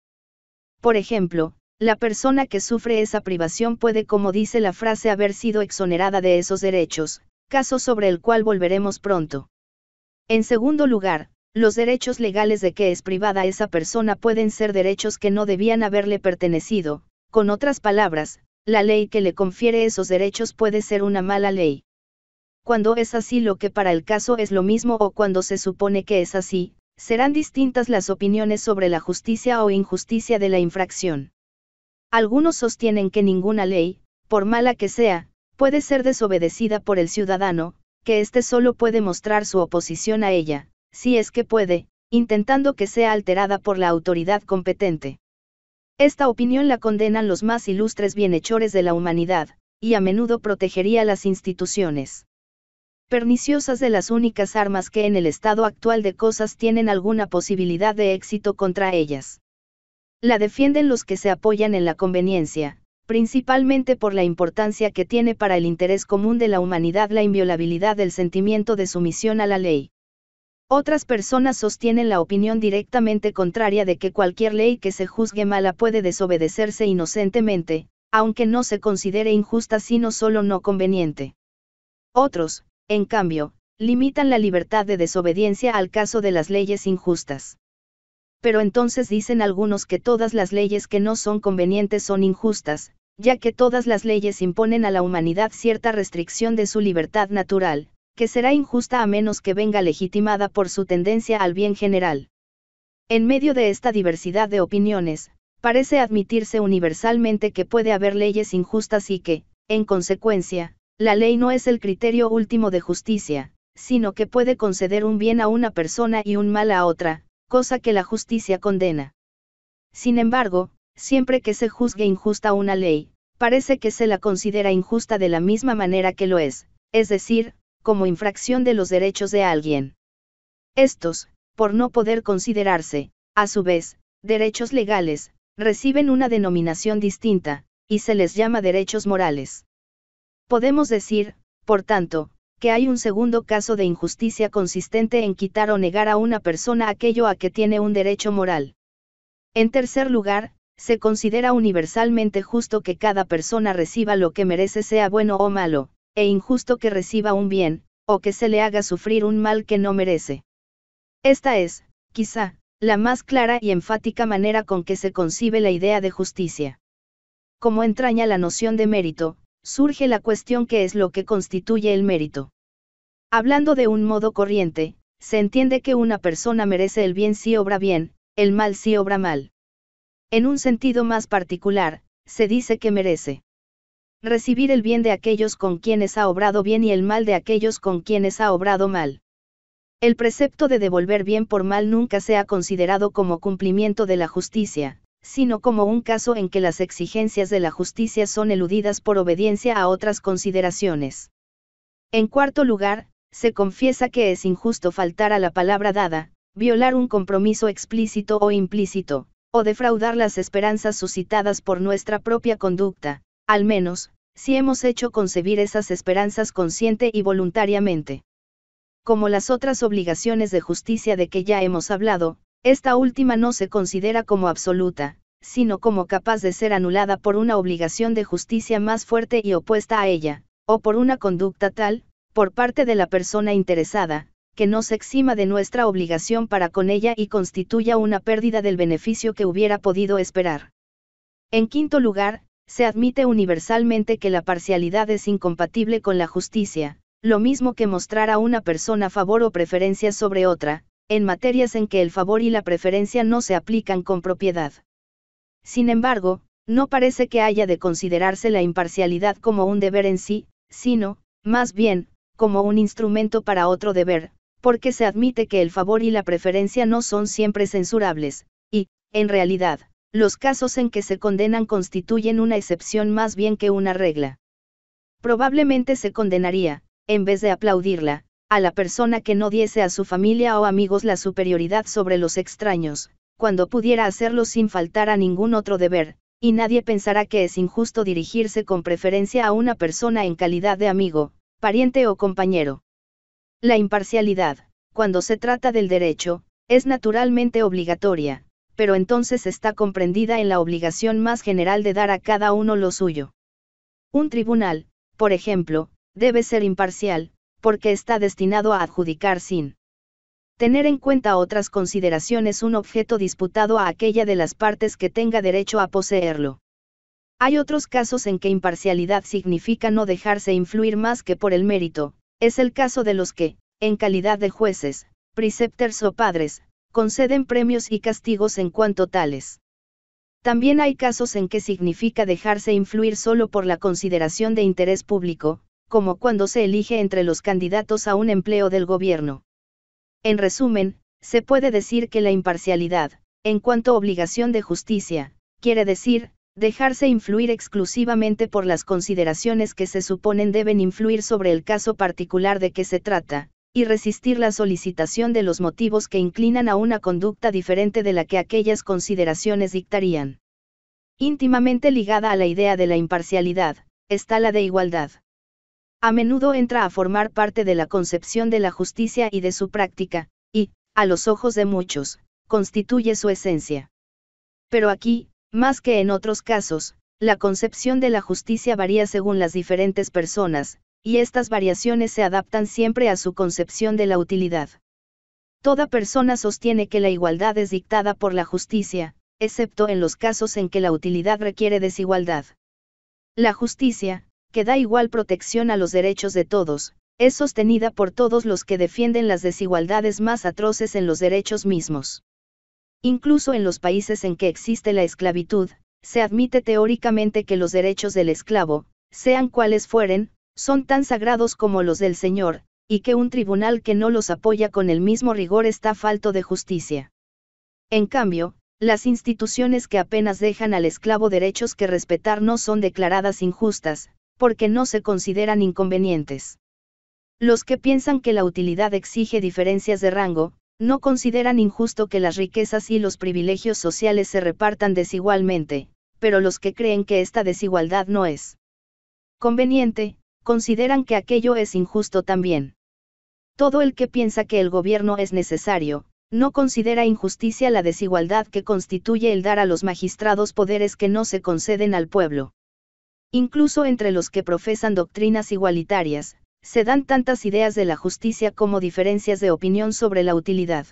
Por ejemplo, la persona que sufre esa privación puede, como dice la frase, haber sido exonerada de esos derechos, caso sobre el cual volveremos pronto. En segundo lugar, los derechos legales de que es privada esa persona pueden ser derechos que no debían haberle pertenecido, con otras palabras, la ley que le confiere esos derechos puede ser una mala ley cuando es así lo que para el caso es lo mismo o cuando se supone que es así, serán distintas las opiniones sobre la justicia o injusticia de la infracción. Algunos sostienen que ninguna ley, por mala que sea, puede ser desobedecida por el ciudadano, que éste solo puede mostrar su oposición a ella, si es que puede, intentando que sea alterada por la autoridad competente. Esta opinión la condenan los más ilustres bienhechores de la humanidad, y a menudo protegería las instituciones perniciosas de las únicas armas que en el estado actual de cosas tienen alguna posibilidad de éxito contra ellas. La defienden los que se apoyan en la conveniencia, principalmente por la importancia que tiene para el interés común de la humanidad la inviolabilidad del sentimiento de sumisión a la ley. Otras personas sostienen la opinión directamente contraria de que cualquier ley que se juzgue mala puede desobedecerse inocentemente, aunque no se considere injusta sino solo no conveniente. Otros, en cambio, limitan la libertad de desobediencia al caso de las leyes injustas. Pero entonces dicen algunos que todas las leyes que no son convenientes son injustas, ya que todas las leyes imponen a la humanidad cierta restricción de su libertad natural, que será injusta a menos que venga legitimada por su tendencia al bien general. En medio de esta diversidad de opiniones, parece admitirse universalmente que puede haber leyes injustas y que, en consecuencia, la ley no es el criterio último de justicia, sino que puede conceder un bien a una persona y un mal a otra, cosa que la justicia condena. Sin embargo, siempre que se juzgue injusta una ley, parece que se la considera injusta de la misma manera que lo es, es decir, como infracción de los derechos de alguien. Estos, por no poder considerarse, a su vez, derechos legales, reciben una denominación distinta, y se les llama derechos morales. Podemos decir, por tanto, que hay un segundo caso de injusticia consistente en quitar o negar a una persona aquello a que tiene un derecho moral. En tercer lugar, se considera universalmente justo que cada persona reciba lo que merece sea bueno o malo, e injusto que reciba un bien, o que se le haga sufrir un mal que no merece. Esta es, quizá, la más clara y enfática manera con que se concibe la idea de justicia. Como entraña la noción de mérito, surge la cuestión qué es lo que constituye el mérito. Hablando de un modo corriente, se entiende que una persona merece el bien si obra bien, el mal si obra mal. En un sentido más particular, se dice que merece recibir el bien de aquellos con quienes ha obrado bien y el mal de aquellos con quienes ha obrado mal. El precepto de devolver bien por mal nunca se ha considerado como cumplimiento de la justicia, sino como un caso en que las exigencias de la justicia son eludidas por obediencia a otras consideraciones. En cuarto lugar, se confiesa que es injusto faltar a la palabra dada, violar un compromiso explícito o implícito, o defraudar las esperanzas suscitadas por nuestra propia conducta, al menos, si hemos hecho concebir esas esperanzas consciente y voluntariamente. Como las otras obligaciones de justicia de que ya hemos hablado, esta última no se considera como absoluta, sino como capaz de ser anulada por una obligación de justicia más fuerte y opuesta a ella, o por una conducta tal, por parte de la persona interesada, que no se exima de nuestra obligación para con ella y constituya una pérdida del beneficio que hubiera podido esperar. En quinto lugar, se admite universalmente que la parcialidad es incompatible con la justicia, lo mismo que mostrar a una persona favor o preferencia sobre otra, en materias en que el favor y la preferencia no se aplican con propiedad. Sin embargo, no parece que haya de considerarse la imparcialidad como un deber en sí, sino, más bien, como un instrumento para otro deber, porque se admite que el favor y la preferencia no son siempre censurables, y, en realidad, los casos en que se condenan constituyen una excepción más bien que una regla. Probablemente se condenaría, en vez de aplaudirla, a la persona que no diese a su familia o amigos la superioridad sobre los extraños, cuando pudiera hacerlo sin faltar a ningún otro deber, y nadie pensará que es injusto dirigirse con preferencia a una persona en calidad de amigo, pariente o compañero. La imparcialidad, cuando se trata del derecho, es naturalmente obligatoria, pero entonces está comprendida en la obligación más general de dar a cada uno lo suyo. Un tribunal, por ejemplo, debe ser imparcial, porque está destinado a adjudicar sin tener en cuenta otras consideraciones un objeto disputado a aquella de las partes que tenga derecho a poseerlo. Hay otros casos en que imparcialidad significa no dejarse influir más que por el mérito, es el caso de los que, en calidad de jueces, preceptors o padres, conceden premios y castigos en cuanto tales. También hay casos en que significa dejarse influir solo por la consideración de interés público, como cuando se elige entre los candidatos a un empleo del gobierno. En resumen, se puede decir que la imparcialidad, en cuanto obligación de justicia, quiere decir, dejarse influir exclusivamente por las consideraciones que se suponen deben influir sobre el caso particular de que se trata, y resistir la solicitación de los motivos que inclinan a una conducta diferente de la que aquellas consideraciones dictarían. Íntimamente ligada a la idea de la imparcialidad, está la de igualdad a menudo entra a formar parte de la concepción de la justicia y de su práctica, y, a los ojos de muchos, constituye su esencia. Pero aquí, más que en otros casos, la concepción de la justicia varía según las diferentes personas, y estas variaciones se adaptan siempre a su concepción de la utilidad. Toda persona sostiene que la igualdad es dictada por la justicia, excepto en los casos en que la utilidad requiere desigualdad. La justicia, que da igual protección a los derechos de todos, es sostenida por todos los que defienden las desigualdades más atroces en los derechos mismos. Incluso en los países en que existe la esclavitud, se admite teóricamente que los derechos del esclavo, sean cuales fueren, son tan sagrados como los del Señor, y que un tribunal que no los apoya con el mismo rigor está falto de justicia. En cambio, las instituciones que apenas dejan al esclavo derechos que respetar no son declaradas injustas, porque no se consideran inconvenientes. Los que piensan que la utilidad exige diferencias de rango, no consideran injusto que las riquezas y los privilegios sociales se repartan desigualmente, pero los que creen que esta desigualdad no es conveniente, consideran que aquello es injusto también. Todo el que piensa que el gobierno es necesario, no considera injusticia la desigualdad que constituye el dar a los magistrados poderes que no se conceden al pueblo. Incluso entre los que profesan doctrinas igualitarias, se dan tantas ideas de la justicia como diferencias de opinión sobre la utilidad.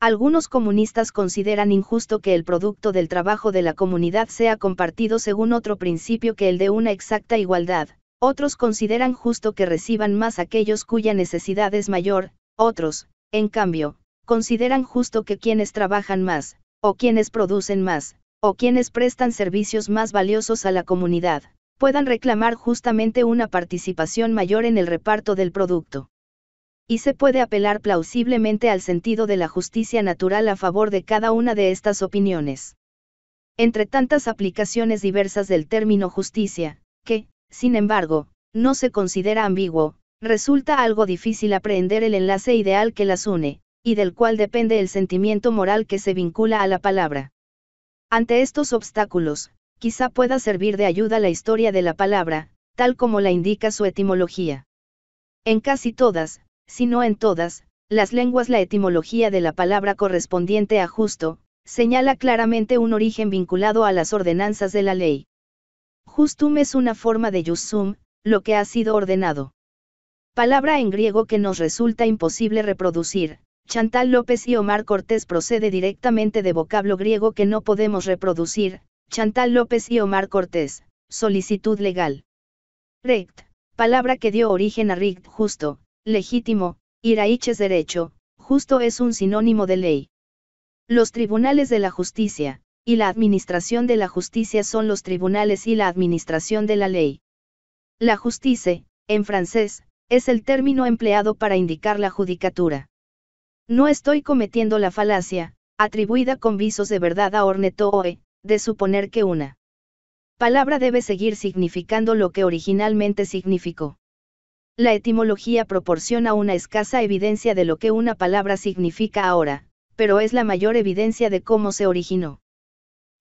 Algunos comunistas consideran injusto que el producto del trabajo de la comunidad sea compartido según otro principio que el de una exacta igualdad, otros consideran justo que reciban más aquellos cuya necesidad es mayor, otros, en cambio, consideran justo que quienes trabajan más, o quienes producen más, o quienes prestan servicios más valiosos a la comunidad, puedan reclamar justamente una participación mayor en el reparto del producto. Y se puede apelar plausiblemente al sentido de la justicia natural a favor de cada una de estas opiniones. Entre tantas aplicaciones diversas del término justicia, que, sin embargo, no se considera ambiguo, resulta algo difícil aprehender el enlace ideal que las une, y del cual depende el sentimiento moral que se vincula a la palabra. Ante estos obstáculos, quizá pueda servir de ayuda la historia de la palabra, tal como la indica su etimología. En casi todas, si no en todas, las lenguas la etimología de la palabra correspondiente a justo, señala claramente un origen vinculado a las ordenanzas de la ley. Justum es una forma de justum, lo que ha sido ordenado. Palabra en griego que nos resulta imposible reproducir, Chantal López y Omar Cortés procede directamente de vocablo griego que no podemos reproducir, Chantal López y Omar Cortés, solicitud legal. Rect, palabra que dio origen a rect, justo, legítimo, iraich es derecho, justo es un sinónimo de ley. Los tribunales de la justicia, y la administración de la justicia son los tribunales y la administración de la ley. La justicia, en francés, es el término empleado para indicar la judicatura. No estoy cometiendo la falacia, atribuida con visos de verdad a Ornetoe, de suponer que una palabra debe seguir significando lo que originalmente significó. La etimología proporciona una escasa evidencia de lo que una palabra significa ahora, pero es la mayor evidencia de cómo se originó.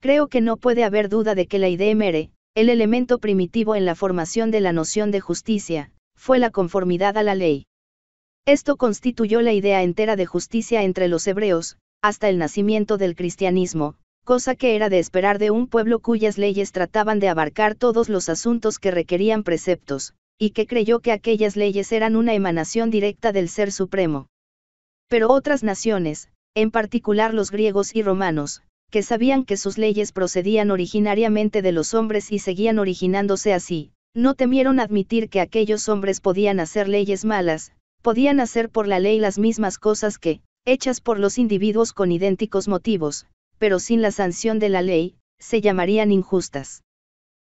Creo que no puede haber duda de que la idea mere, el elemento primitivo en la formación de la noción de justicia, fue la conformidad a la ley. Esto constituyó la idea entera de justicia entre los hebreos, hasta el nacimiento del cristianismo, cosa que era de esperar de un pueblo cuyas leyes trataban de abarcar todos los asuntos que requerían preceptos, y que creyó que aquellas leyes eran una emanación directa del Ser Supremo. Pero otras naciones, en particular los griegos y romanos, que sabían que sus leyes procedían originariamente de los hombres y seguían originándose así, no temieron admitir que aquellos hombres podían hacer leyes malas, podían hacer por la ley las mismas cosas que, hechas por los individuos con idénticos motivos, pero sin la sanción de la ley, se llamarían injustas.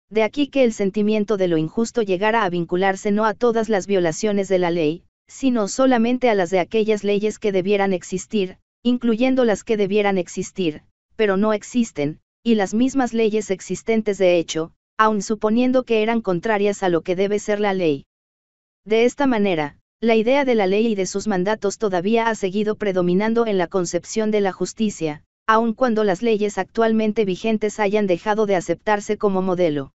De aquí que el sentimiento de lo injusto llegara a vincularse no a todas las violaciones de la ley, sino solamente a las de aquellas leyes que debieran existir, incluyendo las que debieran existir, pero no existen, y las mismas leyes existentes de hecho, aun suponiendo que eran contrarias a lo que debe ser la ley. De esta manera, la idea de la ley y de sus mandatos todavía ha seguido predominando en la concepción de la justicia, aun cuando las leyes actualmente vigentes hayan dejado de aceptarse como modelo.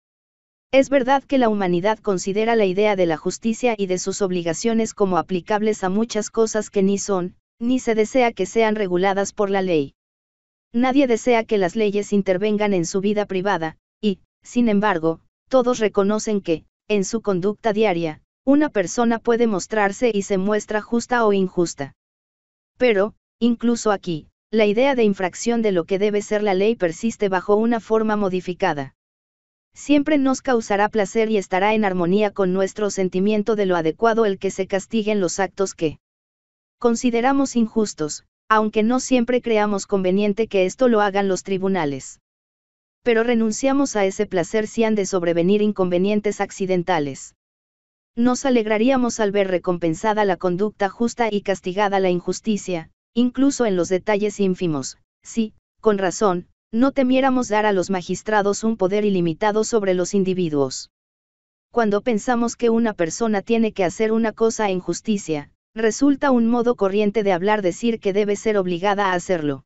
Es verdad que la humanidad considera la idea de la justicia y de sus obligaciones como aplicables a muchas cosas que ni son, ni se desea que sean reguladas por la ley. Nadie desea que las leyes intervengan en su vida privada, y, sin embargo, todos reconocen que, en su conducta diaria, una persona puede mostrarse y se muestra justa o injusta. Pero, incluso aquí, la idea de infracción de lo que debe ser la ley persiste bajo una forma modificada. Siempre nos causará placer y estará en armonía con nuestro sentimiento de lo adecuado el que se castiguen los actos que consideramos injustos, aunque no siempre creamos conveniente que esto lo hagan los tribunales. Pero renunciamos a ese placer si han de sobrevenir inconvenientes accidentales. Nos alegraríamos al ver recompensada la conducta justa y castigada la injusticia, incluso en los detalles ínfimos, si, con razón, no temiéramos dar a los magistrados un poder ilimitado sobre los individuos. Cuando pensamos que una persona tiene que hacer una cosa en justicia, resulta un modo corriente de hablar decir que debe ser obligada a hacerlo.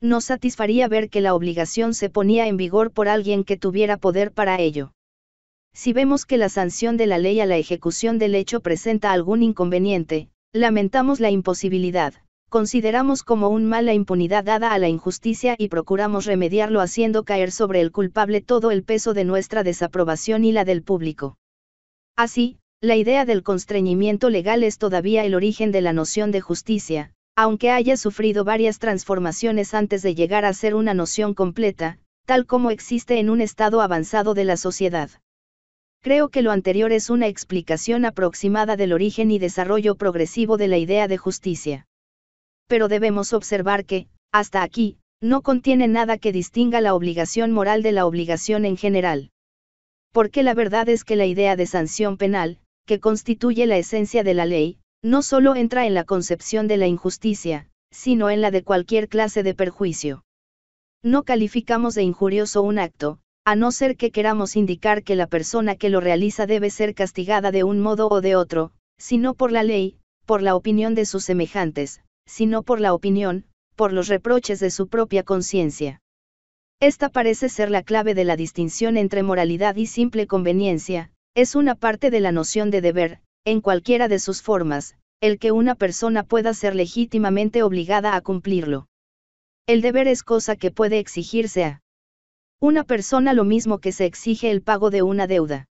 Nos satisfaría ver que la obligación se ponía en vigor por alguien que tuviera poder para ello. Si vemos que la sanción de la ley a la ejecución del hecho presenta algún inconveniente, lamentamos la imposibilidad, consideramos como un mal la impunidad dada a la injusticia y procuramos remediarlo haciendo caer sobre el culpable todo el peso de nuestra desaprobación y la del público. Así, la idea del constreñimiento legal es todavía el origen de la noción de justicia, aunque haya sufrido varias transformaciones antes de llegar a ser una noción completa, tal como existe en un estado avanzado de la sociedad. Creo que lo anterior es una explicación aproximada del origen y desarrollo progresivo de la idea de justicia. Pero debemos observar que, hasta aquí, no contiene nada que distinga la obligación moral de la obligación en general. Porque la verdad es que la idea de sanción penal, que constituye la esencia de la ley, no solo entra en la concepción de la injusticia, sino en la de cualquier clase de perjuicio. No calificamos de injurioso un acto, a no ser que queramos indicar que la persona que lo realiza debe ser castigada de un modo o de otro, sino por la ley, por la opinión de sus semejantes, sino por la opinión, por los reproches de su propia conciencia. Esta parece ser la clave de la distinción entre moralidad y simple conveniencia, es una parte de la noción de deber, en cualquiera de sus formas, el que una persona pueda ser legítimamente obligada a cumplirlo. El deber es cosa que puede exigirse a una persona lo mismo que se exige el pago de una deuda.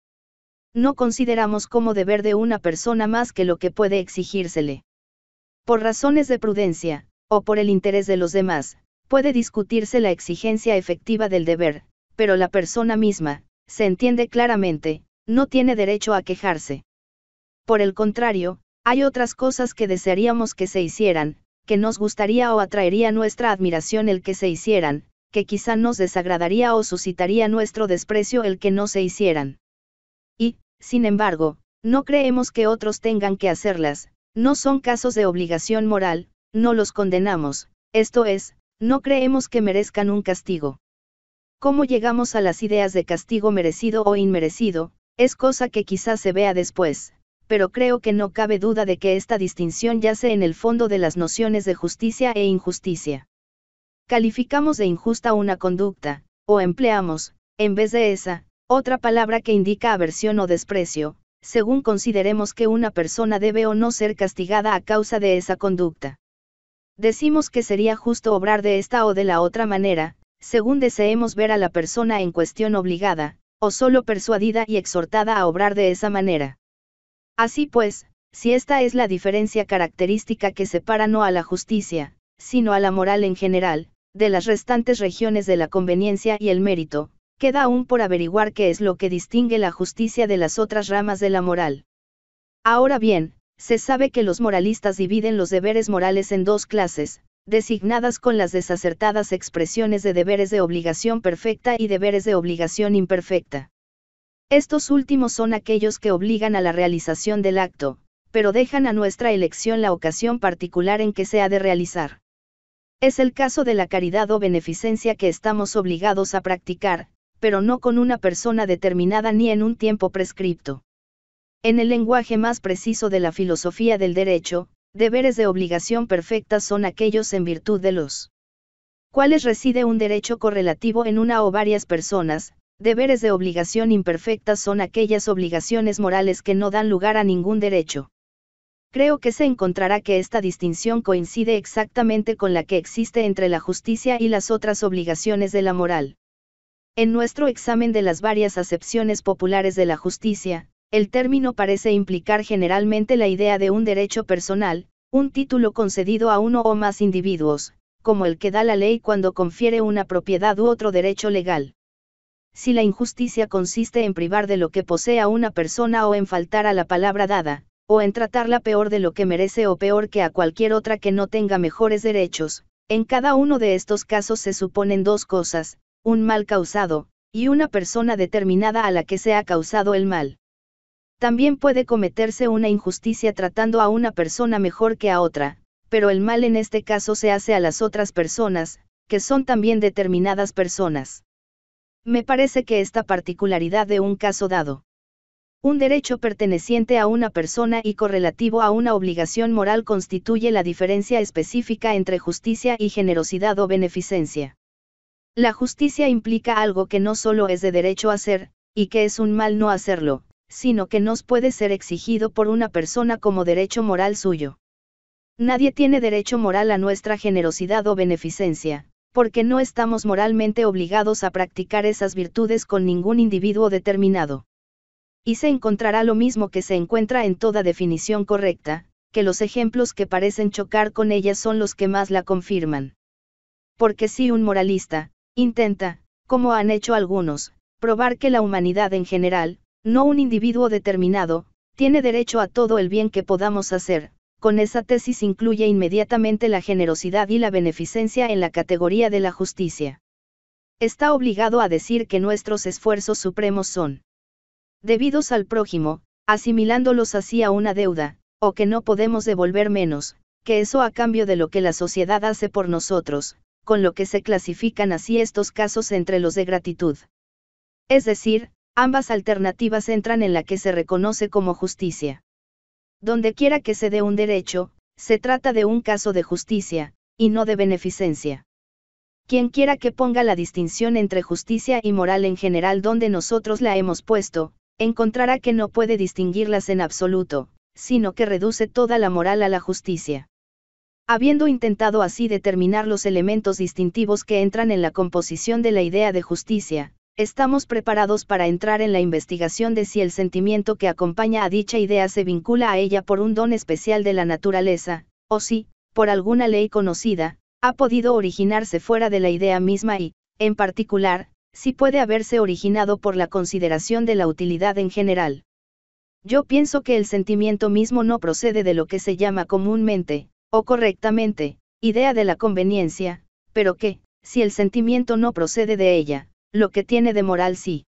No consideramos como deber de una persona más que lo que puede exigírsele. Por razones de prudencia, o por el interés de los demás, puede discutirse la exigencia efectiva del deber, pero la persona misma, se entiende claramente, no tiene derecho a quejarse. Por el contrario, hay otras cosas que desearíamos que se hicieran, que nos gustaría o atraería nuestra admiración el que se hicieran, que quizá nos desagradaría o suscitaría nuestro desprecio el que no se hicieran. Y, sin embargo, no creemos que otros tengan que hacerlas, no son casos de obligación moral, no los condenamos, esto es, no creemos que merezcan un castigo. Cómo llegamos a las ideas de castigo merecido o inmerecido, es cosa que quizá se vea después, pero creo que no cabe duda de que esta distinción yace en el fondo de las nociones de justicia e injusticia calificamos de injusta una conducta, o empleamos, en vez de esa, otra palabra que indica aversión o desprecio, según consideremos que una persona debe o no ser castigada a causa de esa conducta. Decimos que sería justo obrar de esta o de la otra manera, según deseemos ver a la persona en cuestión obligada, o solo persuadida y exhortada a obrar de esa manera. Así pues, si esta es la diferencia característica que separa no a la justicia, sino a la moral en general, de las restantes regiones de la conveniencia y el mérito, queda aún por averiguar qué es lo que distingue la justicia de las otras ramas de la moral. Ahora bien, se sabe que los moralistas dividen los deberes morales en dos clases, designadas con las desacertadas expresiones de deberes de obligación perfecta y deberes de obligación imperfecta. Estos últimos son aquellos que obligan a la realización del acto, pero dejan a nuestra elección la ocasión particular en que se ha de realizar. Es el caso de la caridad o beneficencia que estamos obligados a practicar, pero no con una persona determinada ni en un tiempo prescripto. En el lenguaje más preciso de la filosofía del derecho, deberes de obligación perfecta son aquellos en virtud de los cuales reside un derecho correlativo en una o varias personas, deberes de obligación imperfectas son aquellas obligaciones morales que no dan lugar a ningún derecho. Creo que se encontrará que esta distinción coincide exactamente con la que existe entre la justicia y las otras obligaciones de la moral. En nuestro examen de las varias acepciones populares de la justicia, el término parece implicar generalmente la idea de un derecho personal, un título concedido a uno o más individuos, como el que da la ley cuando confiere una propiedad u otro derecho legal. Si la injusticia consiste en privar de lo que posee a una persona o en faltar a la palabra dada, o en tratarla peor de lo que merece o peor que a cualquier otra que no tenga mejores derechos. En cada uno de estos casos se suponen dos cosas, un mal causado, y una persona determinada a la que se ha causado el mal. También puede cometerse una injusticia tratando a una persona mejor que a otra, pero el mal en este caso se hace a las otras personas, que son también determinadas personas. Me parece que esta particularidad de un caso dado un derecho perteneciente a una persona y correlativo a una obligación moral constituye la diferencia específica entre justicia y generosidad o beneficencia. La justicia implica algo que no solo es de derecho hacer, y que es un mal no hacerlo, sino que nos puede ser exigido por una persona como derecho moral suyo. Nadie tiene derecho moral a nuestra generosidad o beneficencia, porque no estamos moralmente obligados a practicar esas virtudes con ningún individuo determinado. Y se encontrará lo mismo que se encuentra en toda definición correcta, que los ejemplos que parecen chocar con ella son los que más la confirman. Porque si un moralista, intenta, como han hecho algunos, probar que la humanidad en general, no un individuo determinado, tiene derecho a todo el bien que podamos hacer, con esa tesis incluye inmediatamente la generosidad y la beneficencia en la categoría de la justicia. Está obligado a decir que nuestros esfuerzos supremos son debidos al prójimo, asimilándolos así a una deuda, o que no podemos devolver menos, que eso a cambio de lo que la sociedad hace por nosotros, con lo que se clasifican así estos casos entre los de gratitud. Es decir, ambas alternativas entran en la que se reconoce como justicia. Donde quiera que se dé un derecho, se trata de un caso de justicia, y no de beneficencia. Quien quiera que ponga la distinción entre justicia y moral en general donde nosotros la hemos puesto, encontrará que no puede distinguirlas en absoluto, sino que reduce toda la moral a la justicia. Habiendo intentado así determinar los elementos distintivos que entran en la composición de la idea de justicia, estamos preparados para entrar en la investigación de si el sentimiento que acompaña a dicha idea se vincula a ella por un don especial de la naturaleza, o si, por alguna ley conocida, ha podido originarse fuera de la idea misma y, en particular, si puede haberse originado por la consideración de la utilidad en general. Yo pienso que el sentimiento mismo no procede de lo que se llama comúnmente, o correctamente, idea de la conveniencia, pero que, si el sentimiento no procede de ella, lo que tiene de moral sí.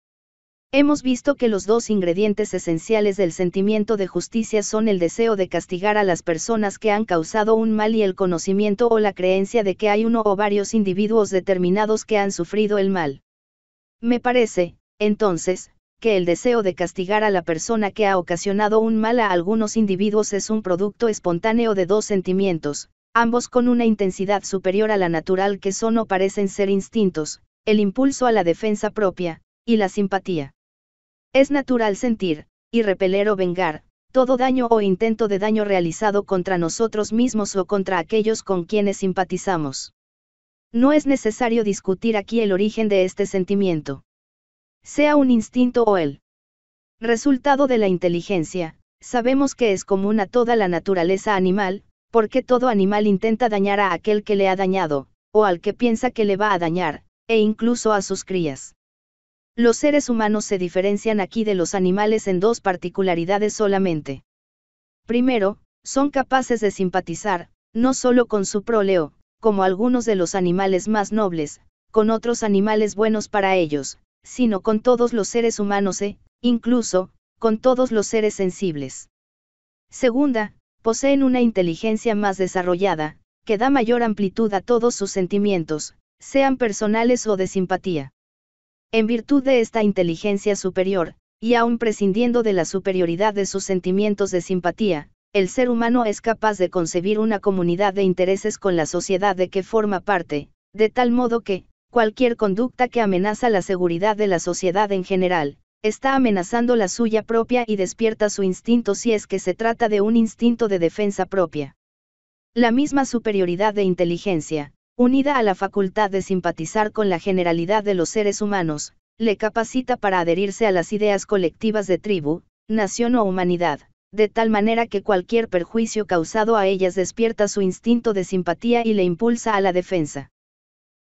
Hemos visto que los dos ingredientes esenciales del sentimiento de justicia son el deseo de castigar a las personas que han causado un mal y el conocimiento o la creencia de que hay uno o varios individuos determinados que han sufrido el mal. Me parece, entonces, que el deseo de castigar a la persona que ha ocasionado un mal a algunos individuos es un producto espontáneo de dos sentimientos, ambos con una intensidad superior a la natural que son o parecen ser instintos, el impulso a la defensa propia, y la simpatía. Es natural sentir, y repeler o vengar, todo daño o intento de daño realizado contra nosotros mismos o contra aquellos con quienes simpatizamos. No es necesario discutir aquí el origen de este sentimiento. Sea un instinto o el resultado de la inteligencia, sabemos que es común a toda la naturaleza animal, porque todo animal intenta dañar a aquel que le ha dañado, o al que piensa que le va a dañar, e incluso a sus crías. Los seres humanos se diferencian aquí de los animales en dos particularidades solamente. Primero, son capaces de simpatizar, no solo con su proleo, como algunos de los animales más nobles, con otros animales buenos para ellos, sino con todos los seres humanos e, incluso, con todos los seres sensibles. Segunda, poseen una inteligencia más desarrollada, que da mayor amplitud a todos sus sentimientos, sean personales o de simpatía. En virtud de esta inteligencia superior, y aun prescindiendo de la superioridad de sus sentimientos de simpatía, el ser humano es capaz de concebir una comunidad de intereses con la sociedad de que forma parte, de tal modo que, cualquier conducta que amenaza la seguridad de la sociedad en general, está amenazando la suya propia y despierta su instinto si es que se trata de un instinto de defensa propia. La misma superioridad de inteligencia, unida a la facultad de simpatizar con la generalidad de los seres humanos, le capacita para adherirse a las ideas colectivas de tribu, nación o humanidad de tal manera que cualquier perjuicio causado a ellas despierta su instinto de simpatía y le impulsa a la defensa.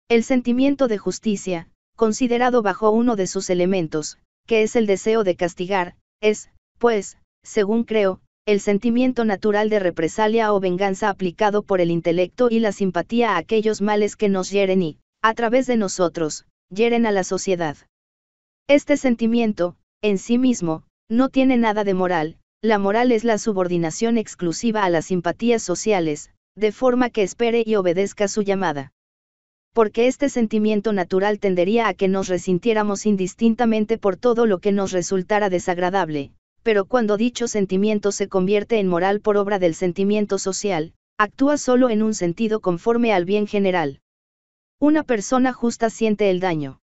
El sentimiento de justicia, considerado bajo uno de sus elementos, que es el deseo de castigar, es, pues, según creo, el sentimiento natural de represalia o venganza aplicado por el intelecto y la simpatía a aquellos males que nos hieren y, a través de nosotros, hieren a la sociedad. Este sentimiento, en sí mismo, no tiene nada de moral, la moral es la subordinación exclusiva a las simpatías sociales, de forma que espere y obedezca su llamada. Porque este sentimiento natural tendería a que nos resintiéramos indistintamente por todo lo que nos resultara desagradable, pero cuando dicho sentimiento se convierte en moral por obra del sentimiento social, actúa solo en un sentido conforme al bien general. Una persona justa siente el daño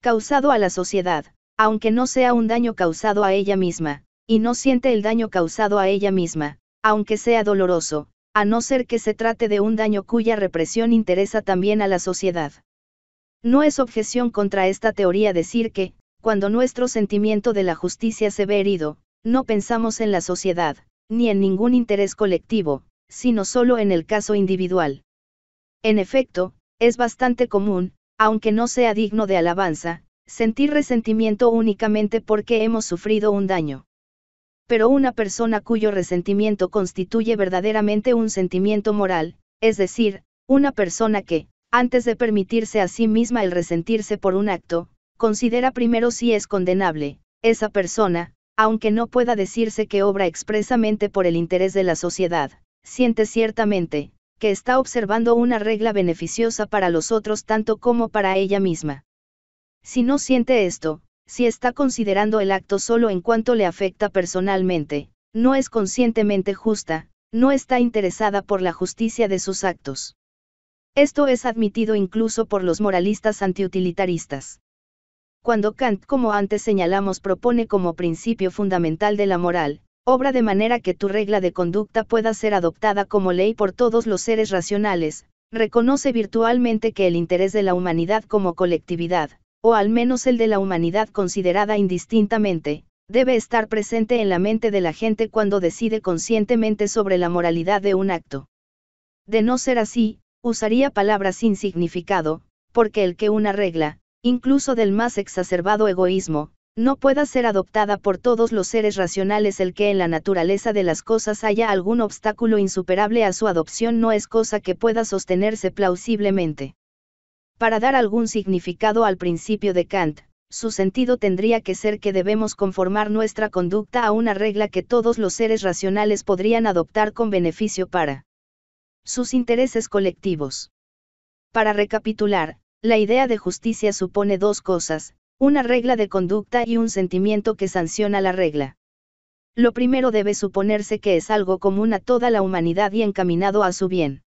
causado a la sociedad, aunque no sea un daño causado a ella misma, y no siente el daño causado a ella misma, aunque sea doloroso, a no ser que se trate de un daño cuya represión interesa también a la sociedad. No es objeción contra esta teoría decir que, cuando nuestro sentimiento de la justicia se ve herido, no pensamos en la sociedad, ni en ningún interés colectivo, sino solo en el caso individual. En efecto, es bastante común, aunque no sea digno de alabanza, sentir resentimiento únicamente porque hemos sufrido un daño pero una persona cuyo resentimiento constituye verdaderamente un sentimiento moral, es decir, una persona que, antes de permitirse a sí misma el resentirse por un acto, considera primero si es condenable, esa persona, aunque no pueda decirse que obra expresamente por el interés de la sociedad, siente ciertamente, que está observando una regla beneficiosa para los otros tanto como para ella misma. Si no siente esto, si está considerando el acto solo en cuanto le afecta personalmente, no es conscientemente justa, no está interesada por la justicia de sus actos. Esto es admitido incluso por los moralistas antiutilitaristas. Cuando Kant, como antes señalamos, propone como principio fundamental de la moral, obra de manera que tu regla de conducta pueda ser adoptada como ley por todos los seres racionales, reconoce virtualmente que el interés de la humanidad como colectividad, o al menos el de la humanidad considerada indistintamente, debe estar presente en la mente de la gente cuando decide conscientemente sobre la moralidad de un acto. De no ser así, usaría palabras sin significado, porque el que una regla, incluso del más exacerbado egoísmo, no pueda ser adoptada por todos los seres racionales el que en la naturaleza de las cosas haya algún obstáculo insuperable a su adopción no es cosa que pueda sostenerse plausiblemente. Para dar algún significado al principio de Kant, su sentido tendría que ser que debemos conformar nuestra conducta a una regla que todos los seres racionales podrían adoptar con beneficio para sus intereses colectivos. Para recapitular, la idea de justicia supone dos cosas, una regla de conducta y un sentimiento que sanciona la regla. Lo primero debe suponerse que es algo común a toda la humanidad y encaminado a su bien.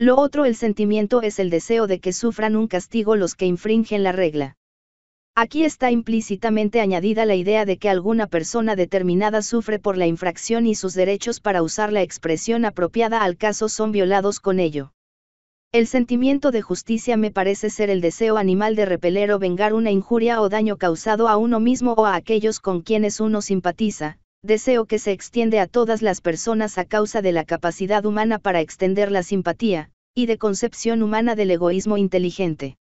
Lo otro el sentimiento es el deseo de que sufran un castigo los que infringen la regla. Aquí está implícitamente añadida la idea de que alguna persona determinada sufre por la infracción y sus derechos para usar la expresión apropiada al caso son violados con ello. El sentimiento de justicia me parece ser el deseo animal de repeler o vengar una injuria o daño causado a uno mismo o a aquellos con quienes uno simpatiza, deseo que se extiende a todas las personas a causa de la capacidad humana para extender la simpatía, y de concepción humana del egoísmo inteligente.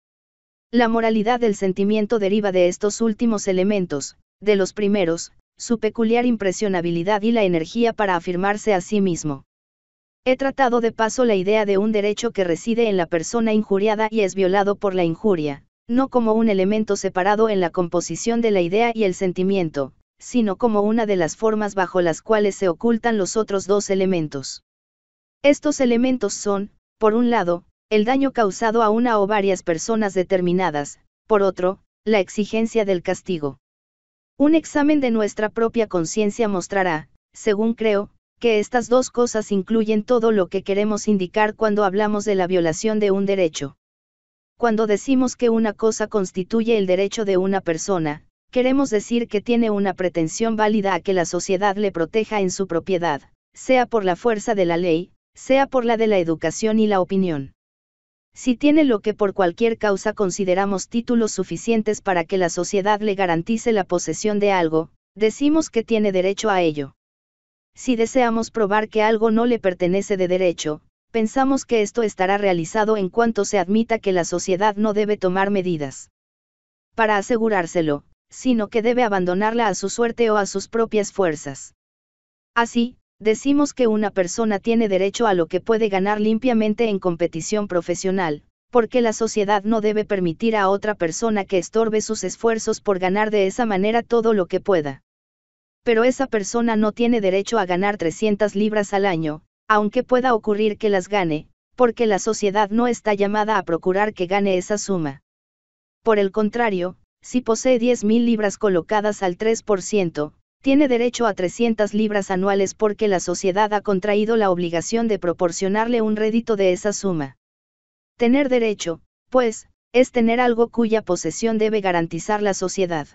La moralidad del sentimiento deriva de estos últimos elementos, de los primeros, su peculiar impresionabilidad y la energía para afirmarse a sí mismo. He tratado de paso la idea de un derecho que reside en la persona injuriada y es violado por la injuria, no como un elemento separado en la composición de la idea y el sentimiento, sino como una de las formas bajo las cuales se ocultan los otros dos elementos. Estos elementos son, por un lado, el daño causado a una o varias personas determinadas, por otro, la exigencia del castigo. Un examen de nuestra propia conciencia mostrará, según creo, que estas dos cosas incluyen todo lo que queremos indicar cuando hablamos de la violación de un derecho. Cuando decimos que una cosa constituye el derecho de una persona, queremos decir que tiene una pretensión válida a que la sociedad le proteja en su propiedad, sea por la fuerza de la ley, sea por la de la educación y la opinión. Si tiene lo que por cualquier causa consideramos títulos suficientes para que la sociedad le garantice la posesión de algo, decimos que tiene derecho a ello. Si deseamos probar que algo no le pertenece de derecho, pensamos que esto estará realizado en cuanto se admita que la sociedad no debe tomar medidas. Para asegurárselo, sino que debe abandonarla a su suerte o a sus propias fuerzas. Así, decimos que una persona tiene derecho a lo que puede ganar limpiamente en competición profesional, porque la sociedad no debe permitir a otra persona que estorbe sus esfuerzos por ganar de esa manera todo lo que pueda. Pero esa persona no tiene derecho a ganar 300 libras al año, aunque pueda ocurrir que las gane, porque la sociedad no está llamada a procurar que gane esa suma. Por el contrario, si posee 10.000 libras colocadas al 3%, tiene derecho a 300 libras anuales porque la sociedad ha contraído la obligación de proporcionarle un rédito de esa suma. Tener derecho, pues, es tener algo cuya posesión debe garantizar la sociedad.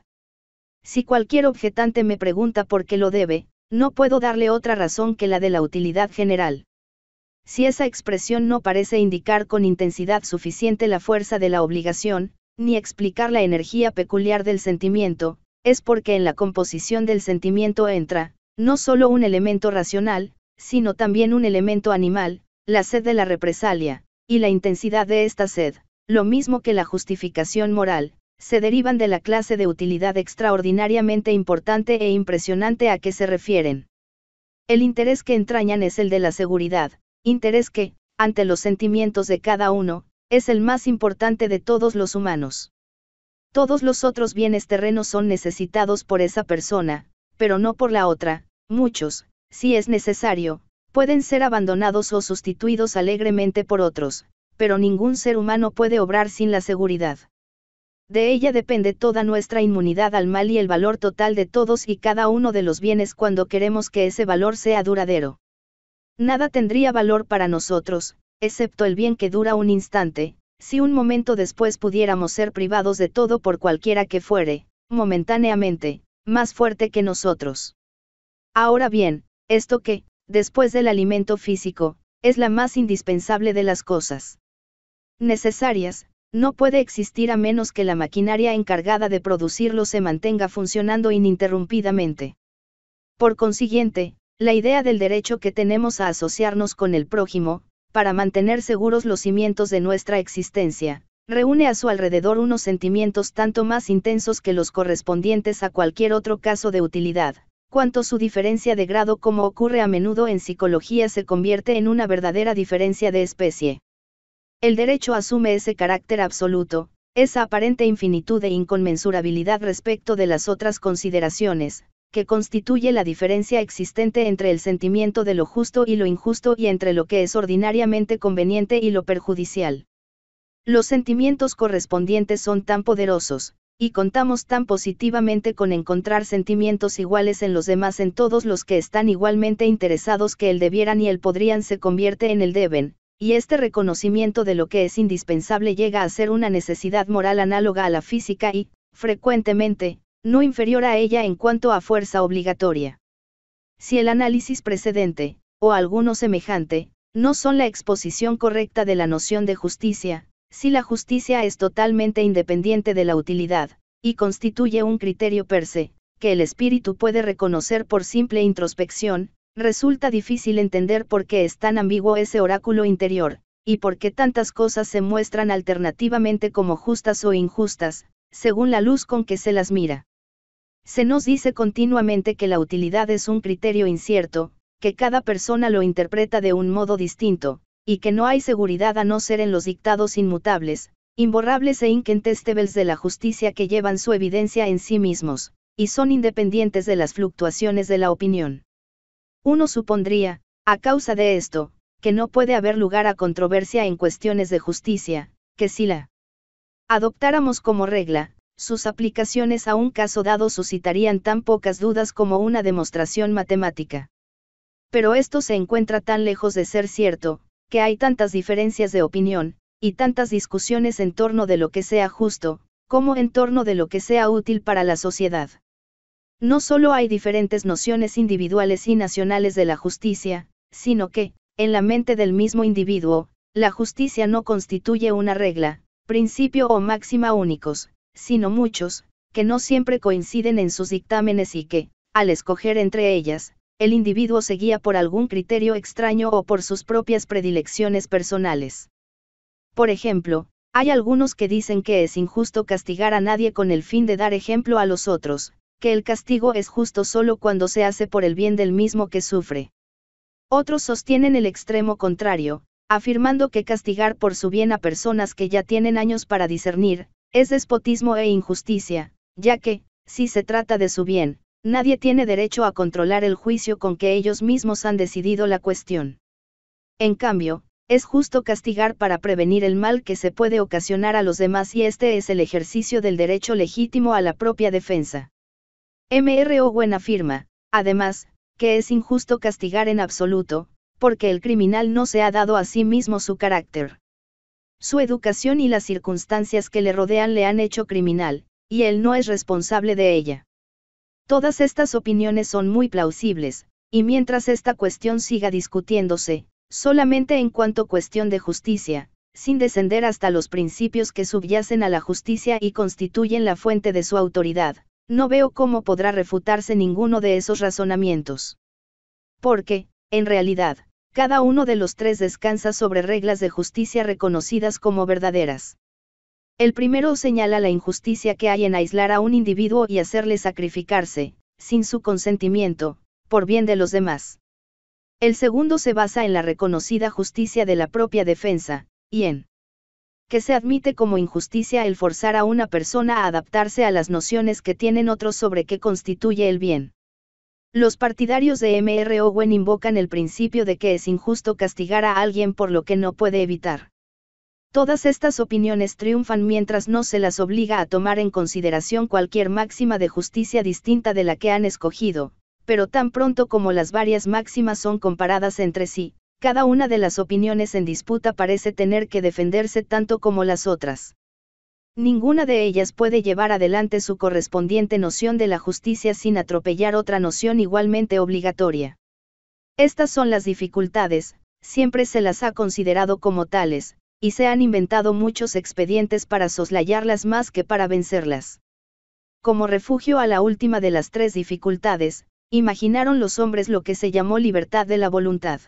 Si cualquier objetante me pregunta por qué lo debe, no puedo darle otra razón que la de la utilidad general. Si esa expresión no parece indicar con intensidad suficiente la fuerza de la obligación, ni explicar la energía peculiar del sentimiento, es porque en la composición del sentimiento entra, no solo un elemento racional, sino también un elemento animal, la sed de la represalia, y la intensidad de esta sed, lo mismo que la justificación moral, se derivan de la clase de utilidad extraordinariamente importante e impresionante a que se refieren. El interés que entrañan es el de la seguridad, interés que, ante los sentimientos de cada uno, es el más importante de todos los humanos. Todos los otros bienes terrenos son necesitados por esa persona, pero no por la otra, muchos, si es necesario, pueden ser abandonados o sustituidos alegremente por otros, pero ningún ser humano puede obrar sin la seguridad. De ella depende toda nuestra inmunidad al mal y el valor total de todos y cada uno de los bienes cuando queremos que ese valor sea duradero. Nada tendría valor para nosotros, excepto el bien que dura un instante, si un momento después pudiéramos ser privados de todo por cualquiera que fuere, momentáneamente, más fuerte que nosotros. Ahora bien, esto que, después del alimento físico, es la más indispensable de las cosas necesarias, no puede existir a menos que la maquinaria encargada de producirlo se mantenga funcionando ininterrumpidamente. Por consiguiente, la idea del derecho que tenemos a asociarnos con el prójimo, para mantener seguros los cimientos de nuestra existencia, reúne a su alrededor unos sentimientos tanto más intensos que los correspondientes a cualquier otro caso de utilidad, cuanto su diferencia de grado como ocurre a menudo en psicología se convierte en una verdadera diferencia de especie. El derecho asume ese carácter absoluto, esa aparente infinitud e inconmensurabilidad respecto de las otras consideraciones, que constituye la diferencia existente entre el sentimiento de lo justo y lo injusto y entre lo que es ordinariamente conveniente y lo perjudicial. Los sentimientos correspondientes son tan poderosos, y contamos tan positivamente con encontrar sentimientos iguales en los demás en todos los que están igualmente interesados que el debieran y el podrían se convierte en el deben, y este reconocimiento de lo que es indispensable llega a ser una necesidad moral análoga a la física y, frecuentemente, no inferior a ella en cuanto a fuerza obligatoria. Si el análisis precedente, o alguno semejante, no son la exposición correcta de la noción de justicia, si la justicia es totalmente independiente de la utilidad, y constituye un criterio per se, que el espíritu puede reconocer por simple introspección, resulta difícil entender por qué es tan ambiguo ese oráculo interior, y por qué tantas cosas se muestran alternativamente como justas o injustas, según la luz con que se las mira. Se nos dice continuamente que la utilidad es un criterio incierto, que cada persona lo interpreta de un modo distinto, y que no hay seguridad a no ser en los dictados inmutables, imborrables e incontestables de la justicia que llevan su evidencia en sí mismos, y son independientes de las fluctuaciones de la opinión. Uno supondría, a causa de esto, que no puede haber lugar a controversia en cuestiones de justicia, que si la adoptáramos como regla, sus aplicaciones a un caso dado suscitarían tan pocas dudas como una demostración matemática. Pero esto se encuentra tan lejos de ser cierto, que hay tantas diferencias de opinión, y tantas discusiones en torno de lo que sea justo, como en torno de lo que sea útil para la sociedad. No solo hay diferentes nociones individuales y nacionales de la justicia, sino que, en la mente del mismo individuo, la justicia no constituye una regla, principio o máxima únicos, sino muchos, que no siempre coinciden en sus dictámenes y que, al escoger entre ellas, el individuo se guía por algún criterio extraño o por sus propias predilecciones personales. Por ejemplo, hay algunos que dicen que es injusto castigar a nadie con el fin de dar ejemplo a los otros, que el castigo es justo solo cuando se hace por el bien del mismo que sufre. Otros sostienen el extremo contrario, afirmando que castigar por su bien a personas que ya tienen años para discernir, es despotismo e injusticia, ya que, si se trata de su bien, nadie tiene derecho a controlar el juicio con que ellos mismos han decidido la cuestión. En cambio, es justo castigar para prevenir el mal que se puede ocasionar a los demás y este es el ejercicio del derecho legítimo a la propia defensa. M.R. Owen afirma, además, que es injusto castigar en absoluto, porque el criminal no se ha dado a sí mismo su carácter. Su educación y las circunstancias que le rodean le han hecho criminal, y él no es responsable de ella. Todas estas opiniones son muy plausibles, y mientras esta cuestión siga discutiéndose, solamente en cuanto cuestión de justicia, sin descender hasta los principios que subyacen a la justicia y constituyen la fuente de su autoridad, no veo cómo podrá refutarse ninguno de esos razonamientos. Porque, en realidad, cada uno de los tres descansa sobre reglas de justicia reconocidas como verdaderas. El primero señala la injusticia que hay en aislar a un individuo y hacerle sacrificarse, sin su consentimiento, por bien de los demás. El segundo se basa en la reconocida justicia de la propia defensa, y en que se admite como injusticia el forzar a una persona a adaptarse a las nociones que tienen otros sobre qué constituye el bien. Los partidarios de M.R. Owen invocan el principio de que es injusto castigar a alguien por lo que no puede evitar. Todas estas opiniones triunfan mientras no se las obliga a tomar en consideración cualquier máxima de justicia distinta de la que han escogido, pero tan pronto como las varias máximas son comparadas entre sí, cada una de las opiniones en disputa parece tener que defenderse tanto como las otras. Ninguna de ellas puede llevar adelante su correspondiente noción de la justicia sin atropellar otra noción igualmente obligatoria. Estas son las dificultades, siempre se las ha considerado como tales, y se han inventado muchos expedientes para soslayarlas más que para vencerlas. Como refugio a la última de las tres dificultades, imaginaron los hombres lo que se llamó libertad de la voluntad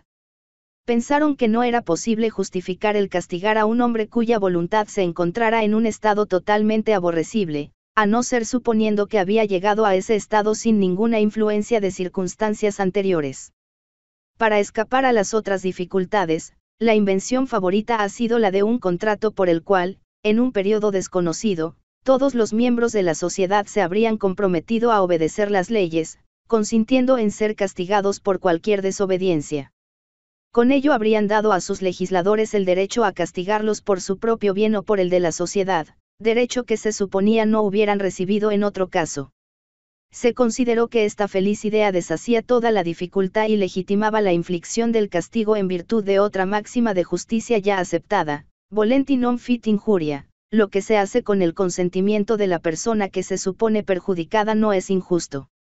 pensaron que no era posible justificar el castigar a un hombre cuya voluntad se encontrara en un estado totalmente aborrecible, a no ser suponiendo que había llegado a ese estado sin ninguna influencia de circunstancias anteriores. Para escapar a las otras dificultades, la invención favorita ha sido la de un contrato por el cual, en un periodo desconocido, todos los miembros de la sociedad se habrían comprometido a obedecer las leyes, consintiendo en ser castigados por cualquier desobediencia. Con ello habrían dado a sus legisladores el derecho a castigarlos por su propio bien o por el de la sociedad, derecho que se suponía no hubieran recibido en otro caso. Se consideró que esta feliz idea deshacía toda la dificultad y legitimaba la inflicción del castigo en virtud de otra máxima de justicia ya aceptada, volenti non fit injuria, lo que se hace con el consentimiento de la persona que se supone perjudicada no es injusto.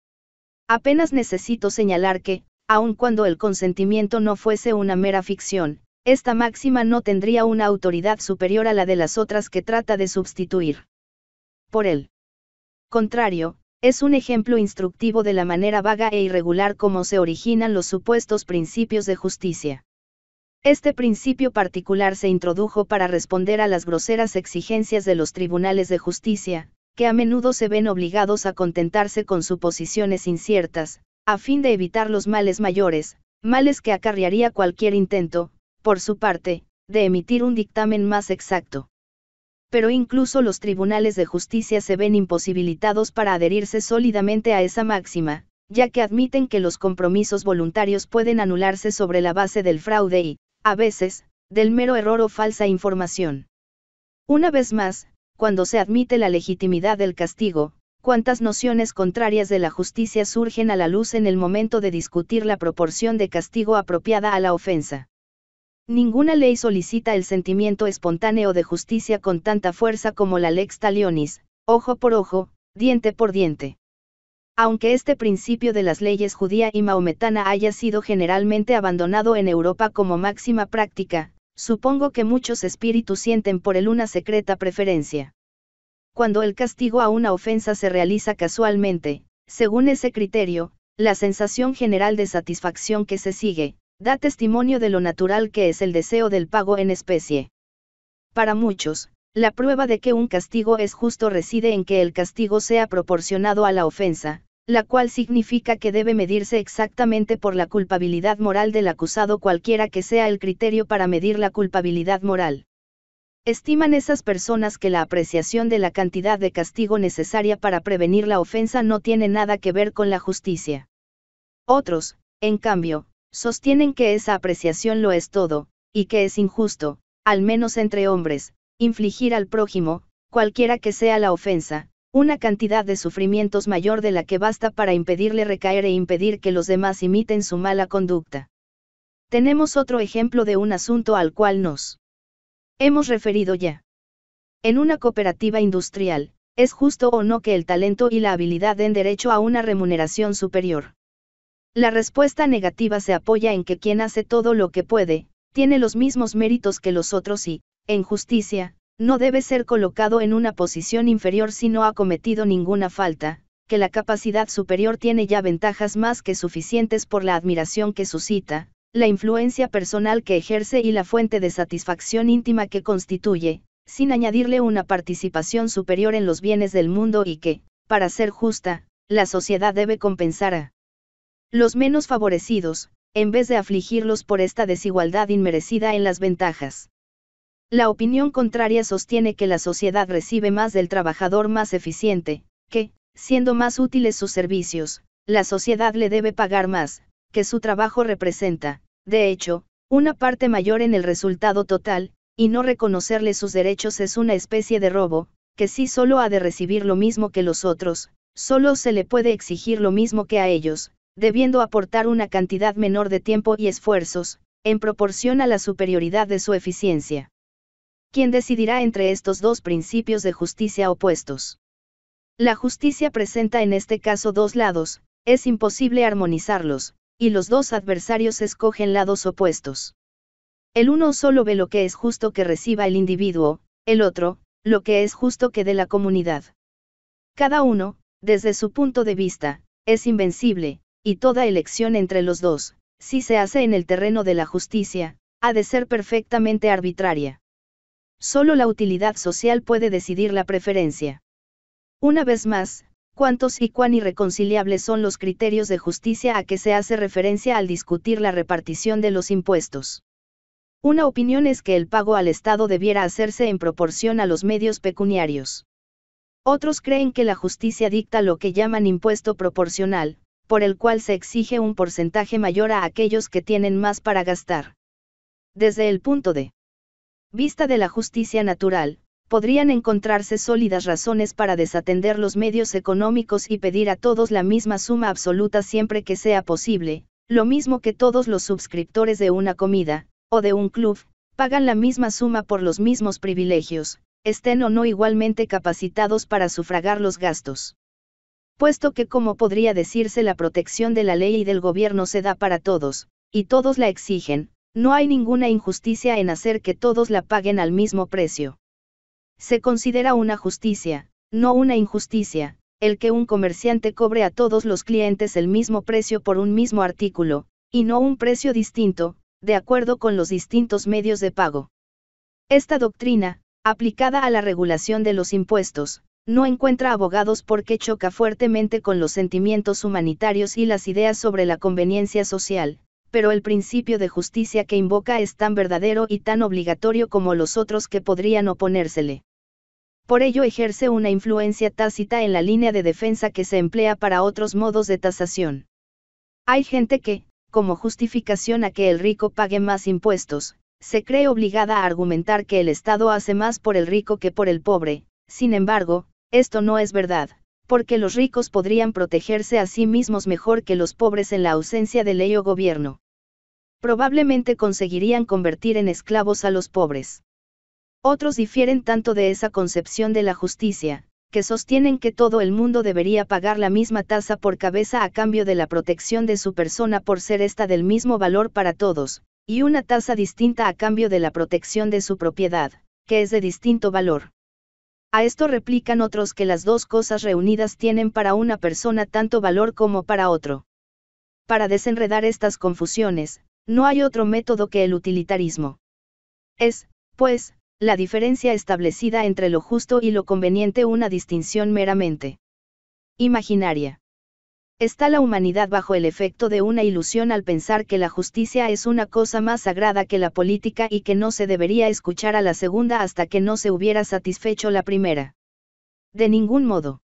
Apenas necesito señalar que, aun cuando el consentimiento no fuese una mera ficción, esta máxima no tendría una autoridad superior a la de las otras que trata de sustituir. Por el contrario, es un ejemplo instructivo de la manera vaga e irregular como se originan los supuestos principios de justicia. Este principio particular se introdujo para responder a las groseras exigencias de los tribunales de justicia, que a menudo se ven obligados a contentarse con suposiciones inciertas, a fin de evitar los males mayores, males que acarrearía cualquier intento, por su parte, de emitir un dictamen más exacto. Pero incluso los tribunales de justicia se ven imposibilitados para adherirse sólidamente a esa máxima, ya que admiten que los compromisos voluntarios pueden anularse sobre la base del fraude y, a veces, del mero error o falsa información. Una vez más, cuando se admite la legitimidad del castigo, cuántas nociones contrarias de la justicia surgen a la luz en el momento de discutir la proporción de castigo apropiada a la ofensa. Ninguna ley solicita el sentimiento espontáneo de justicia con tanta fuerza como la lex talionis, ojo por ojo, diente por diente. Aunque este principio de las leyes judía y maometana haya sido generalmente abandonado en Europa como máxima práctica, supongo que muchos espíritus sienten por él una secreta preferencia cuando el castigo a una ofensa se realiza casualmente, según ese criterio, la sensación general de satisfacción que se sigue, da testimonio de lo natural que es el deseo del pago en especie. Para muchos, la prueba de que un castigo es justo reside en que el castigo sea proporcionado a la ofensa, la cual significa que debe medirse exactamente por la culpabilidad moral del acusado cualquiera que sea el criterio para medir la culpabilidad moral. Estiman esas personas que la apreciación de la cantidad de castigo necesaria para prevenir la ofensa no tiene nada que ver con la justicia. Otros, en cambio, sostienen que esa apreciación lo es todo, y que es injusto, al menos entre hombres, infligir al prójimo, cualquiera que sea la ofensa, una cantidad de sufrimientos mayor de la que basta para impedirle recaer e impedir que los demás imiten su mala conducta. Tenemos otro ejemplo de un asunto al cual nos Hemos referido ya. En una cooperativa industrial, es justo o no que el talento y la habilidad den derecho a una remuneración superior. La respuesta negativa se apoya en que quien hace todo lo que puede, tiene los mismos méritos que los otros y, en justicia, no debe ser colocado en una posición inferior si no ha cometido ninguna falta, que la capacidad superior tiene ya ventajas más que suficientes por la admiración que suscita, la influencia personal que ejerce y la fuente de satisfacción íntima que constituye, sin añadirle una participación superior en los bienes del mundo y que, para ser justa, la sociedad debe compensar a los menos favorecidos, en vez de afligirlos por esta desigualdad inmerecida en las ventajas. La opinión contraria sostiene que la sociedad recibe más del trabajador más eficiente, que, siendo más útiles sus servicios, la sociedad le debe pagar más, que su trabajo representa. De hecho, una parte mayor en el resultado total, y no reconocerle sus derechos es una especie de robo, que si solo ha de recibir lo mismo que los otros, solo se le puede exigir lo mismo que a ellos, debiendo aportar una cantidad menor de tiempo y esfuerzos, en proporción a la superioridad de su eficiencia. ¿Quién decidirá entre estos dos principios de justicia opuestos? La justicia presenta en este caso dos lados, es imposible armonizarlos, y los dos adversarios escogen lados opuestos. El uno solo ve lo que es justo que reciba el individuo, el otro, lo que es justo que dé la comunidad. Cada uno, desde su punto de vista, es invencible, y toda elección entre los dos, si se hace en el terreno de la justicia, ha de ser perfectamente arbitraria. Solo la utilidad social puede decidir la preferencia. Una vez más, cuántos y cuán irreconciliables son los criterios de justicia a que se hace referencia al discutir la repartición de los impuestos. Una opinión es que el pago al Estado debiera hacerse en proporción a los medios pecuniarios. Otros creen que la justicia dicta lo que llaman impuesto proporcional, por el cual se exige un porcentaje mayor a aquellos que tienen más para gastar. Desde el punto de vista de la justicia natural, podrían encontrarse sólidas razones para desatender los medios económicos y pedir a todos la misma suma absoluta siempre que sea posible, lo mismo que todos los suscriptores de una comida, o de un club, pagan la misma suma por los mismos privilegios, estén o no igualmente capacitados para sufragar los gastos. Puesto que como podría decirse la protección de la ley y del gobierno se da para todos, y todos la exigen, no hay ninguna injusticia en hacer que todos la paguen al mismo precio. Se considera una justicia, no una injusticia, el que un comerciante cobre a todos los clientes el mismo precio por un mismo artículo, y no un precio distinto, de acuerdo con los distintos medios de pago. Esta doctrina, aplicada a la regulación de los impuestos, no encuentra abogados porque choca fuertemente con los sentimientos humanitarios y las ideas sobre la conveniencia social, pero el principio de justicia que invoca es tan verdadero y tan obligatorio como los otros que podrían oponérsele. Por ello ejerce una influencia tácita en la línea de defensa que se emplea para otros modos de tasación. Hay gente que, como justificación a que el rico pague más impuestos, se cree obligada a argumentar que el Estado hace más por el rico que por el pobre, sin embargo, esto no es verdad, porque los ricos podrían protegerse a sí mismos mejor que los pobres en la ausencia de ley o gobierno probablemente conseguirían convertir en esclavos a los pobres. Otros difieren tanto de esa concepción de la justicia, que sostienen que todo el mundo debería pagar la misma tasa por cabeza a cambio de la protección de su persona por ser esta del mismo valor para todos, y una tasa distinta a cambio de la protección de su propiedad, que es de distinto valor. A esto replican otros que las dos cosas reunidas tienen para una persona tanto valor como para otro. Para desenredar estas confusiones, no hay otro método que el utilitarismo. Es, pues, la diferencia establecida entre lo justo y lo conveniente una distinción meramente imaginaria. Está la humanidad bajo el efecto de una ilusión al pensar que la justicia es una cosa más sagrada que la política y que no se debería escuchar a la segunda hasta que no se hubiera satisfecho la primera. De ningún modo.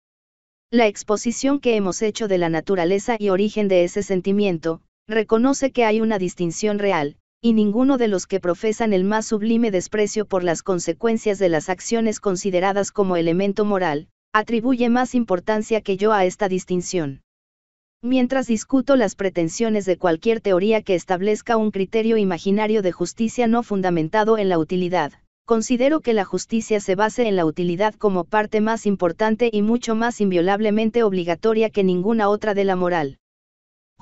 La exposición que hemos hecho de la naturaleza y origen de ese sentimiento, reconoce que hay una distinción real, y ninguno de los que profesan el más sublime desprecio por las consecuencias de las acciones consideradas como elemento moral, atribuye más importancia que yo a esta distinción. Mientras discuto las pretensiones de cualquier teoría que establezca un criterio imaginario de justicia no fundamentado en la utilidad, considero que la justicia se base en la utilidad como parte más importante y mucho más inviolablemente obligatoria que ninguna otra de la moral.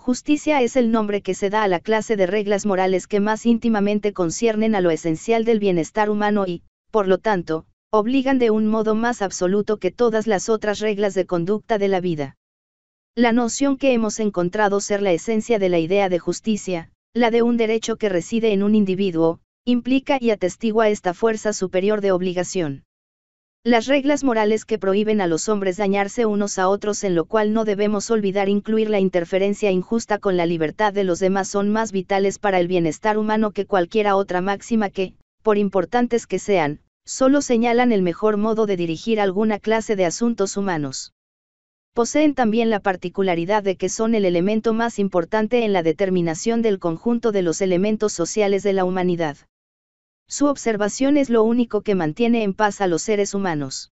Justicia es el nombre que se da a la clase de reglas morales que más íntimamente conciernen a lo esencial del bienestar humano y, por lo tanto, obligan de un modo más absoluto que todas las otras reglas de conducta de la vida. La noción que hemos encontrado ser la esencia de la idea de justicia, la de un derecho que reside en un individuo, implica y atestigua esta fuerza superior de obligación. Las reglas morales que prohíben a los hombres dañarse unos a otros en lo cual no debemos olvidar incluir la interferencia injusta con la libertad de los demás son más vitales para el bienestar humano que cualquiera otra máxima que, por importantes que sean, solo señalan el mejor modo de dirigir alguna clase de asuntos humanos. Poseen también la particularidad de que son el elemento más importante en la determinación del conjunto de los elementos sociales de la humanidad. Su observación es lo único que mantiene en paz a los seres humanos.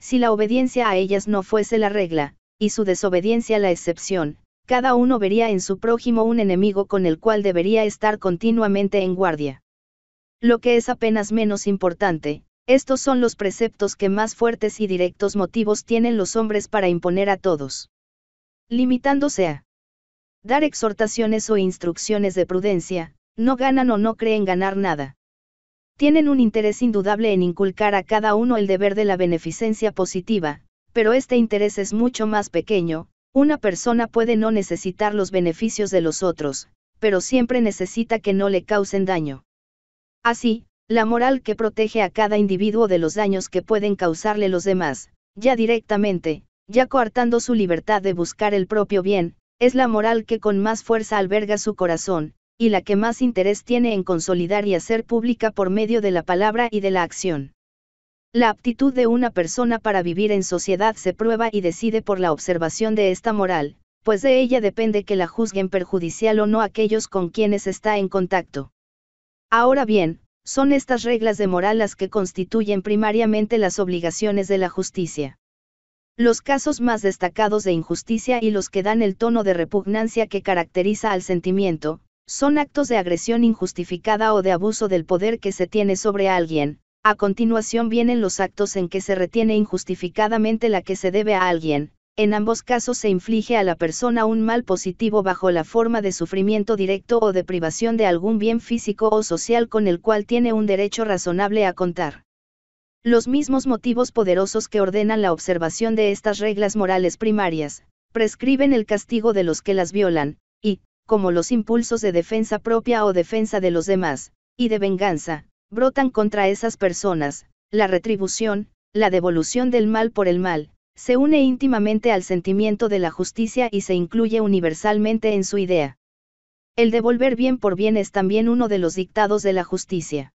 Si la obediencia a ellas no fuese la regla, y su desobediencia la excepción, cada uno vería en su prójimo un enemigo con el cual debería estar continuamente en guardia. Lo que es apenas menos importante, estos son los preceptos que más fuertes y directos motivos tienen los hombres para imponer a todos. Limitándose a dar exhortaciones o instrucciones de prudencia, no ganan o no creen ganar nada. Tienen un interés indudable en inculcar a cada uno el deber de la beneficencia positiva, pero este interés es mucho más pequeño, una persona puede no necesitar los beneficios de los otros, pero siempre necesita que no le causen daño. Así, la moral que protege a cada individuo de los daños que pueden causarle los demás, ya directamente, ya coartando su libertad de buscar el propio bien, es la moral que con más fuerza alberga su corazón, y la que más interés tiene en consolidar y hacer pública por medio de la palabra y de la acción. La aptitud de una persona para vivir en sociedad se prueba y decide por la observación de esta moral, pues de ella depende que la juzguen perjudicial o no aquellos con quienes está en contacto. Ahora bien, son estas reglas de moral las que constituyen primariamente las obligaciones de la justicia. Los casos más destacados de injusticia y los que dan el tono de repugnancia que caracteriza al sentimiento, son actos de agresión injustificada o de abuso del poder que se tiene sobre alguien. A continuación vienen los actos en que se retiene injustificadamente la que se debe a alguien. En ambos casos se inflige a la persona un mal positivo bajo la forma de sufrimiento directo o de privación de algún bien físico o social con el cual tiene un derecho razonable a contar. Los mismos motivos poderosos que ordenan la observación de estas reglas morales primarias, prescriben el castigo de los que las violan, y, como los impulsos de defensa propia o defensa de los demás, y de venganza, brotan contra esas personas, la retribución, la devolución del mal por el mal, se une íntimamente al sentimiento de la justicia y se incluye universalmente en su idea. El devolver bien por bien es también uno de los dictados de la justicia.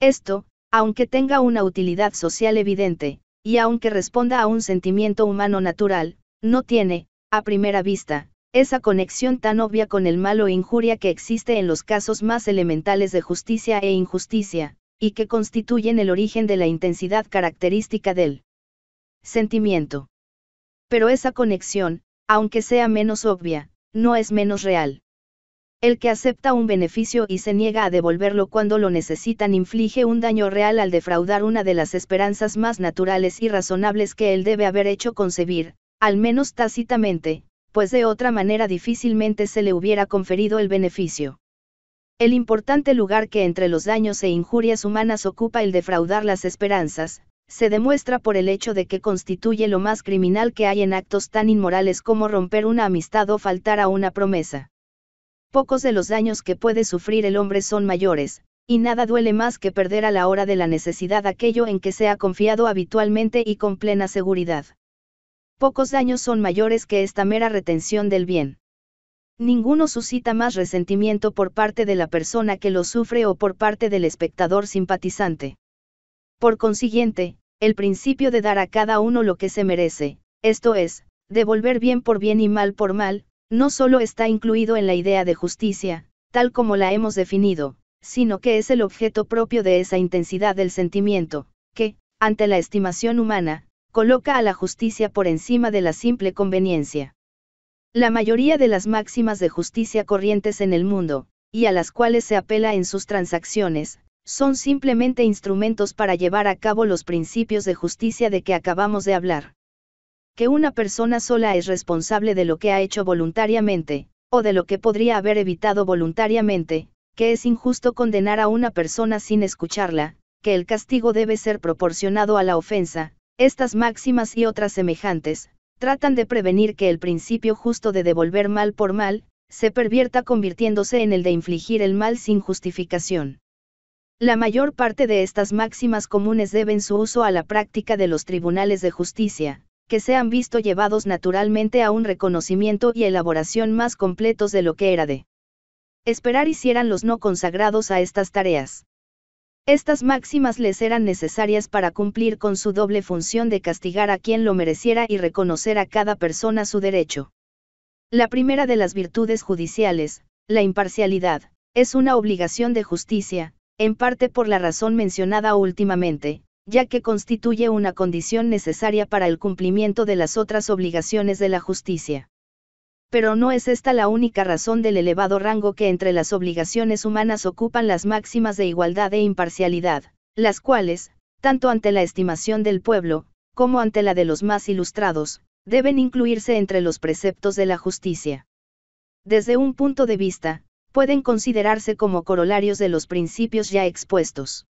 Esto, aunque tenga una utilidad social evidente, y aunque responda a un sentimiento humano natural, no tiene, a primera vista, esa conexión tan obvia con el mal o injuria que existe en los casos más elementales de justicia e injusticia, y que constituyen el origen de la intensidad característica del sentimiento. Pero esa conexión, aunque sea menos obvia, no es menos real. El que acepta un beneficio y se niega a devolverlo cuando lo necesitan inflige un daño real al defraudar una de las esperanzas más naturales y razonables que él debe haber hecho concebir, al menos tácitamente, pues de otra manera difícilmente se le hubiera conferido el beneficio. El importante lugar que entre los daños e injurias humanas ocupa el defraudar las esperanzas, se demuestra por el hecho de que constituye lo más criminal que hay en actos tan inmorales como romper una amistad o faltar a una promesa. Pocos de los daños que puede sufrir el hombre son mayores, y nada duele más que perder a la hora de la necesidad aquello en que se ha confiado habitualmente y con plena seguridad pocos daños son mayores que esta mera retención del bien. Ninguno suscita más resentimiento por parte de la persona que lo sufre o por parte del espectador simpatizante. Por consiguiente, el principio de dar a cada uno lo que se merece, esto es, devolver bien por bien y mal por mal, no solo está incluido en la idea de justicia, tal como la hemos definido, sino que es el objeto propio de esa intensidad del sentimiento, que, ante la estimación humana, coloca a la justicia por encima de la simple conveniencia. La mayoría de las máximas de justicia corrientes en el mundo, y a las cuales se apela en sus transacciones, son simplemente instrumentos para llevar a cabo los principios de justicia de que acabamos de hablar. Que una persona sola es responsable de lo que ha hecho voluntariamente, o de lo que podría haber evitado voluntariamente, que es injusto condenar a una persona sin escucharla, que el castigo debe ser proporcionado a la ofensa, estas máximas y otras semejantes, tratan de prevenir que el principio justo de devolver mal por mal, se pervierta convirtiéndose en el de infligir el mal sin justificación. La mayor parte de estas máximas comunes deben su uso a la práctica de los tribunales de justicia, que se han visto llevados naturalmente a un reconocimiento y elaboración más completos de lo que era de esperar hicieran los no consagrados a estas tareas. Estas máximas les eran necesarias para cumplir con su doble función de castigar a quien lo mereciera y reconocer a cada persona su derecho. La primera de las virtudes judiciales, la imparcialidad, es una obligación de justicia, en parte por la razón mencionada últimamente, ya que constituye una condición necesaria para el cumplimiento de las otras obligaciones de la justicia pero no es esta la única razón del elevado rango que entre las obligaciones humanas ocupan las máximas de igualdad e imparcialidad, las cuales, tanto ante la estimación del pueblo, como ante la de los más ilustrados, deben incluirse entre los preceptos de la justicia. Desde un punto de vista, pueden considerarse como corolarios de los principios ya expuestos.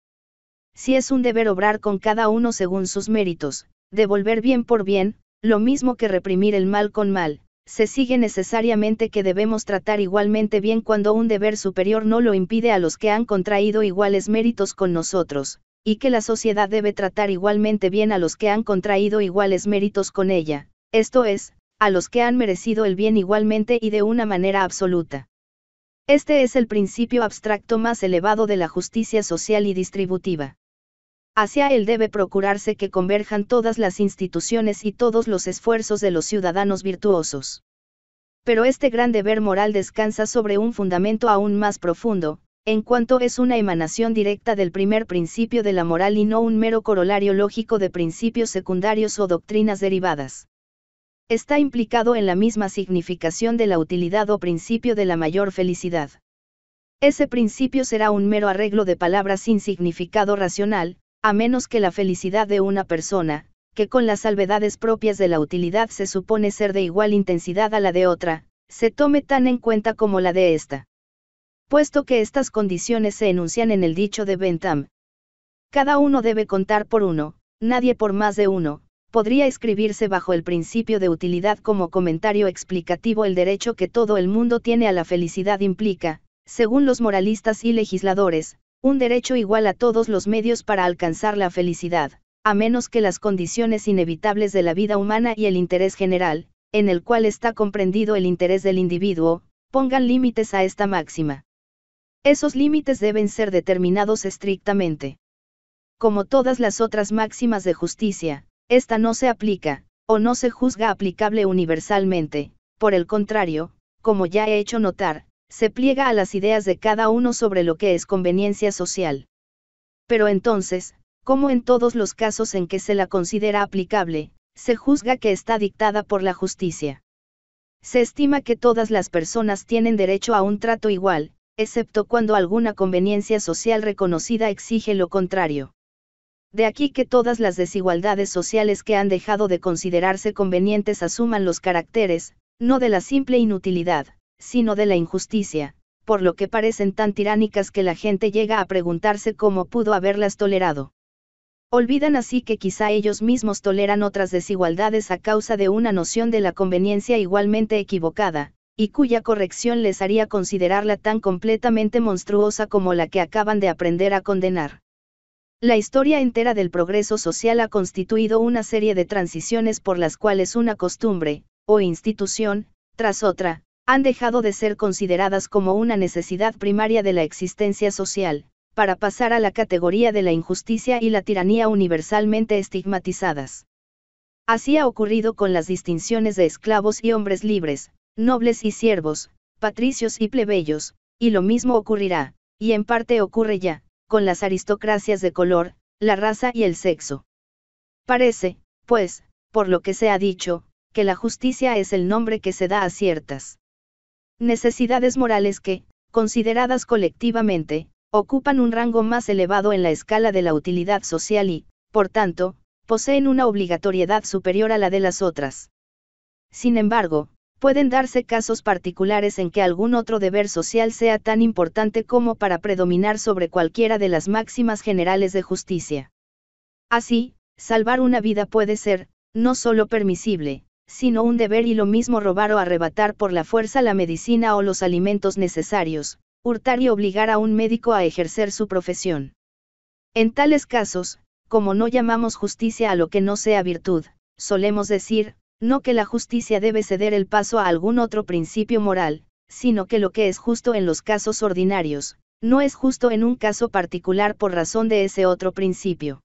Si es un deber obrar con cada uno según sus méritos, devolver bien por bien, lo mismo que reprimir el mal con mal, se sigue necesariamente que debemos tratar igualmente bien cuando un deber superior no lo impide a los que han contraído iguales méritos con nosotros, y que la sociedad debe tratar igualmente bien a los que han contraído iguales méritos con ella, esto es, a los que han merecido el bien igualmente y de una manera absoluta. Este es el principio abstracto más elevado de la justicia social y distributiva. Hacia él debe procurarse que converjan todas las instituciones y todos los esfuerzos de los ciudadanos virtuosos. Pero este gran deber moral descansa sobre un fundamento aún más profundo, en cuanto es una emanación directa del primer principio de la moral y no un mero corolario lógico de principios secundarios o doctrinas derivadas. Está implicado en la misma significación de la utilidad o principio de la mayor felicidad. Ese principio será un mero arreglo de palabras sin significado racional, a menos que la felicidad de una persona, que con las salvedades propias de la utilidad se supone ser de igual intensidad a la de otra, se tome tan en cuenta como la de ésta. Puesto que estas condiciones se enuncian en el dicho de Bentham, cada uno debe contar por uno, nadie por más de uno, podría escribirse bajo el principio de utilidad como comentario explicativo el derecho que todo el mundo tiene a la felicidad implica, según los moralistas y legisladores, un derecho igual a todos los medios para alcanzar la felicidad, a menos que las condiciones inevitables de la vida humana y el interés general, en el cual está comprendido el interés del individuo, pongan límites a esta máxima. Esos límites deben ser determinados estrictamente. Como todas las otras máximas de justicia, esta no se aplica, o no se juzga aplicable universalmente, por el contrario, como ya he hecho notar, se pliega a las ideas de cada uno sobre lo que es conveniencia social. Pero entonces, como en todos los casos en que se la considera aplicable, se juzga que está dictada por la justicia. Se estima que todas las personas tienen derecho a un trato igual, excepto cuando alguna conveniencia social reconocida exige lo contrario. De aquí que todas las desigualdades sociales que han dejado de considerarse convenientes asuman los caracteres, no de la simple inutilidad, sino de la injusticia, por lo que parecen tan tiránicas que la gente llega a preguntarse cómo pudo haberlas tolerado. Olvidan así que quizá ellos mismos toleran otras desigualdades a causa de una noción de la conveniencia igualmente equivocada, y cuya corrección les haría considerarla tan completamente monstruosa como la que acaban de aprender a condenar. La historia entera del progreso social ha constituido una serie de transiciones por las cuales una costumbre, o institución, tras otra, han dejado de ser consideradas como una necesidad primaria de la existencia social, para pasar a la categoría de la injusticia y la tiranía universalmente estigmatizadas. Así ha ocurrido con las distinciones de esclavos y hombres libres, nobles y siervos, patricios y plebeyos, y lo mismo ocurrirá, y en parte ocurre ya, con las aristocracias de color, la raza y el sexo. Parece, pues, por lo que se ha dicho, que la justicia es el nombre que se da a ciertas Necesidades morales que, consideradas colectivamente, ocupan un rango más elevado en la escala de la utilidad social y, por tanto, poseen una obligatoriedad superior a la de las otras. Sin embargo, pueden darse casos particulares en que algún otro deber social sea tan importante como para predominar sobre cualquiera de las máximas generales de justicia. Así, salvar una vida puede ser, no solo permisible, sino un deber y lo mismo robar o arrebatar por la fuerza la medicina o los alimentos necesarios, hurtar y obligar a un médico a ejercer su profesión. En tales casos, como no llamamos justicia a lo que no sea virtud, solemos decir, no que la justicia debe ceder el paso a algún otro principio moral, sino que lo que es justo en los casos ordinarios, no es justo en un caso particular por razón de ese otro principio.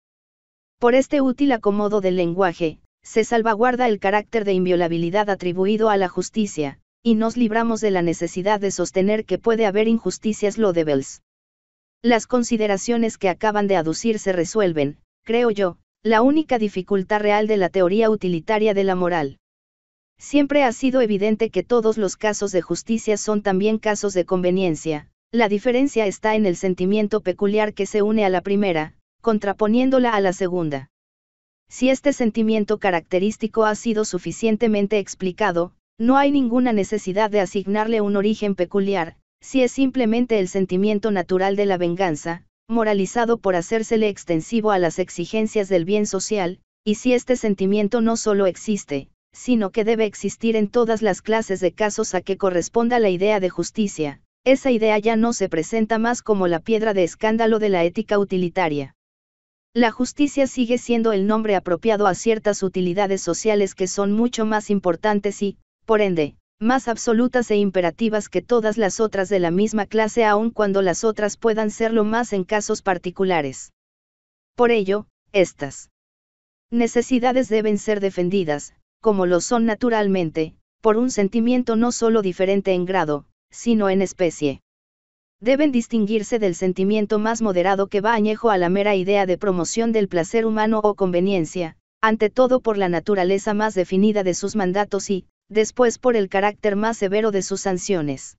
Por este útil acomodo del lenguaje, se salvaguarda el carácter de inviolabilidad atribuido a la justicia, y nos libramos de la necesidad de sostener que puede haber injusticias lo debels. Las consideraciones que acaban de aducir se resuelven, creo yo, la única dificultad real de la teoría utilitaria de la moral. Siempre ha sido evidente que todos los casos de justicia son también casos de conveniencia, la diferencia está en el sentimiento peculiar que se une a la primera, contraponiéndola a la segunda si este sentimiento característico ha sido suficientemente explicado, no hay ninguna necesidad de asignarle un origen peculiar, si es simplemente el sentimiento natural de la venganza, moralizado por hacérsele extensivo a las exigencias del bien social, y si este sentimiento no solo existe, sino que debe existir en todas las clases de casos a que corresponda la idea de justicia, esa idea ya no se presenta más como la piedra de escándalo de la ética utilitaria. La justicia sigue siendo el nombre apropiado a ciertas utilidades sociales que son mucho más importantes y, por ende, más absolutas e imperativas que todas las otras de la misma clase aun cuando las otras puedan serlo más en casos particulares. Por ello, estas necesidades deben ser defendidas, como lo son naturalmente, por un sentimiento no solo diferente en grado, sino en especie deben distinguirse del sentimiento más moderado que va añejo a la mera idea de promoción del placer humano o conveniencia, ante todo por la naturaleza más definida de sus mandatos y, después por el carácter más severo de sus sanciones.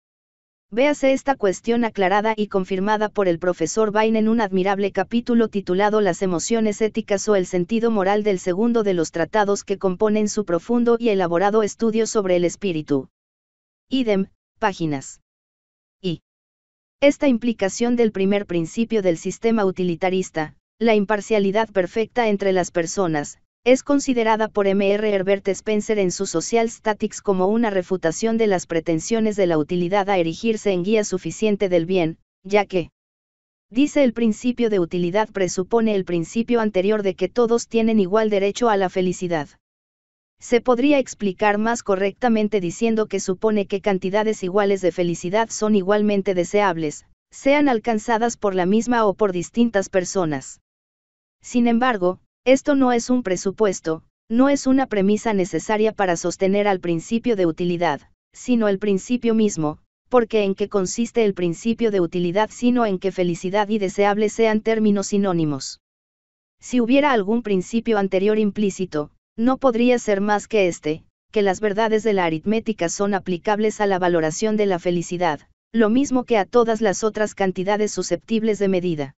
Véase esta cuestión aclarada y confirmada por el profesor Bain en un admirable capítulo titulado Las emociones éticas o el sentido moral del segundo de los tratados que componen su profundo y elaborado estudio sobre el espíritu. Idem, páginas. Y. Esta implicación del primer principio del sistema utilitarista, la imparcialidad perfecta entre las personas, es considerada por M.R. Herbert Spencer en su Social Statics como una refutación de las pretensiones de la utilidad a erigirse en guía suficiente del bien, ya que, dice el principio de utilidad presupone el principio anterior de que todos tienen igual derecho a la felicidad. Se podría explicar más correctamente diciendo que supone que cantidades iguales de felicidad son igualmente deseables, sean alcanzadas por la misma o por distintas personas. Sin embargo, esto no es un presupuesto, no es una premisa necesaria para sostener al principio de utilidad, sino el principio mismo, porque en qué consiste el principio de utilidad sino en que felicidad y deseable sean términos sinónimos. Si hubiera algún principio anterior implícito, no podría ser más que este, que las verdades de la aritmética son aplicables a la valoración de la felicidad, lo mismo que a todas las otras cantidades susceptibles de medida.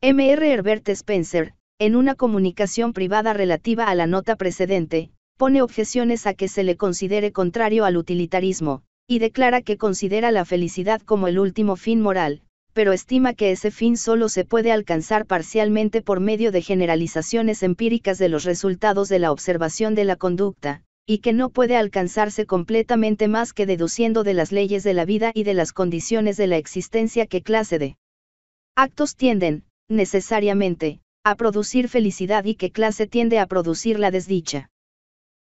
M. R. Herbert Spencer, en una comunicación privada relativa a la nota precedente, pone objeciones a que se le considere contrario al utilitarismo, y declara que considera la felicidad como el último fin moral, pero estima que ese fin solo se puede alcanzar parcialmente por medio de generalizaciones empíricas de los resultados de la observación de la conducta, y que no puede alcanzarse completamente más que deduciendo de las leyes de la vida y de las condiciones de la existencia que clase de actos tienden, necesariamente, a producir felicidad y qué clase tiende a producir la desdicha.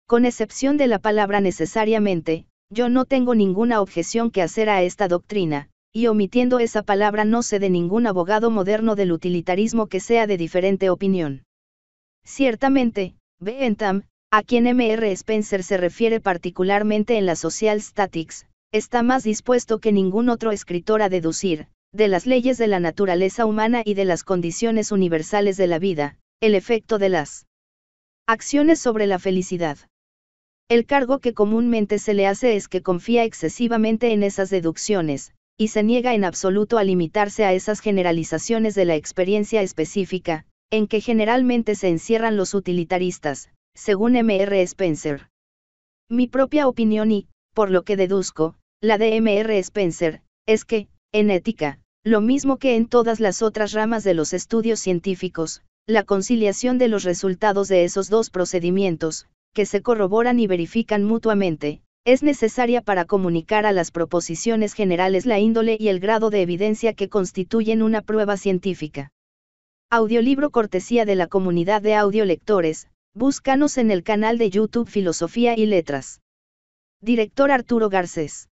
Con excepción de la palabra necesariamente, yo no tengo ninguna objeción que hacer a esta doctrina, y omitiendo esa palabra no sé de ningún abogado moderno del utilitarismo que sea de diferente opinión. Ciertamente, Bentham, a quien M.R. Spencer se refiere particularmente en la Social Statics, está más dispuesto que ningún otro escritor a deducir, de las leyes de la naturaleza humana y de las condiciones universales de la vida, el efecto de las acciones sobre la felicidad. El cargo que comúnmente se le hace es que confía excesivamente en esas deducciones, y se niega en absoluto a limitarse a esas generalizaciones de la experiencia específica, en que generalmente se encierran los utilitaristas, según R. Spencer. Mi propia opinión y, por lo que deduzco, la de R. Spencer, es que, en ética, lo mismo que en todas las otras ramas de los estudios científicos, la conciliación de los resultados de esos dos procedimientos, que se corroboran y verifican mutuamente, es necesaria para comunicar a las proposiciones generales la índole y el grado de evidencia que constituyen una prueba científica. Audiolibro cortesía de la comunidad de audiolectores, búscanos en el canal de YouTube Filosofía y Letras. Director Arturo Garcés.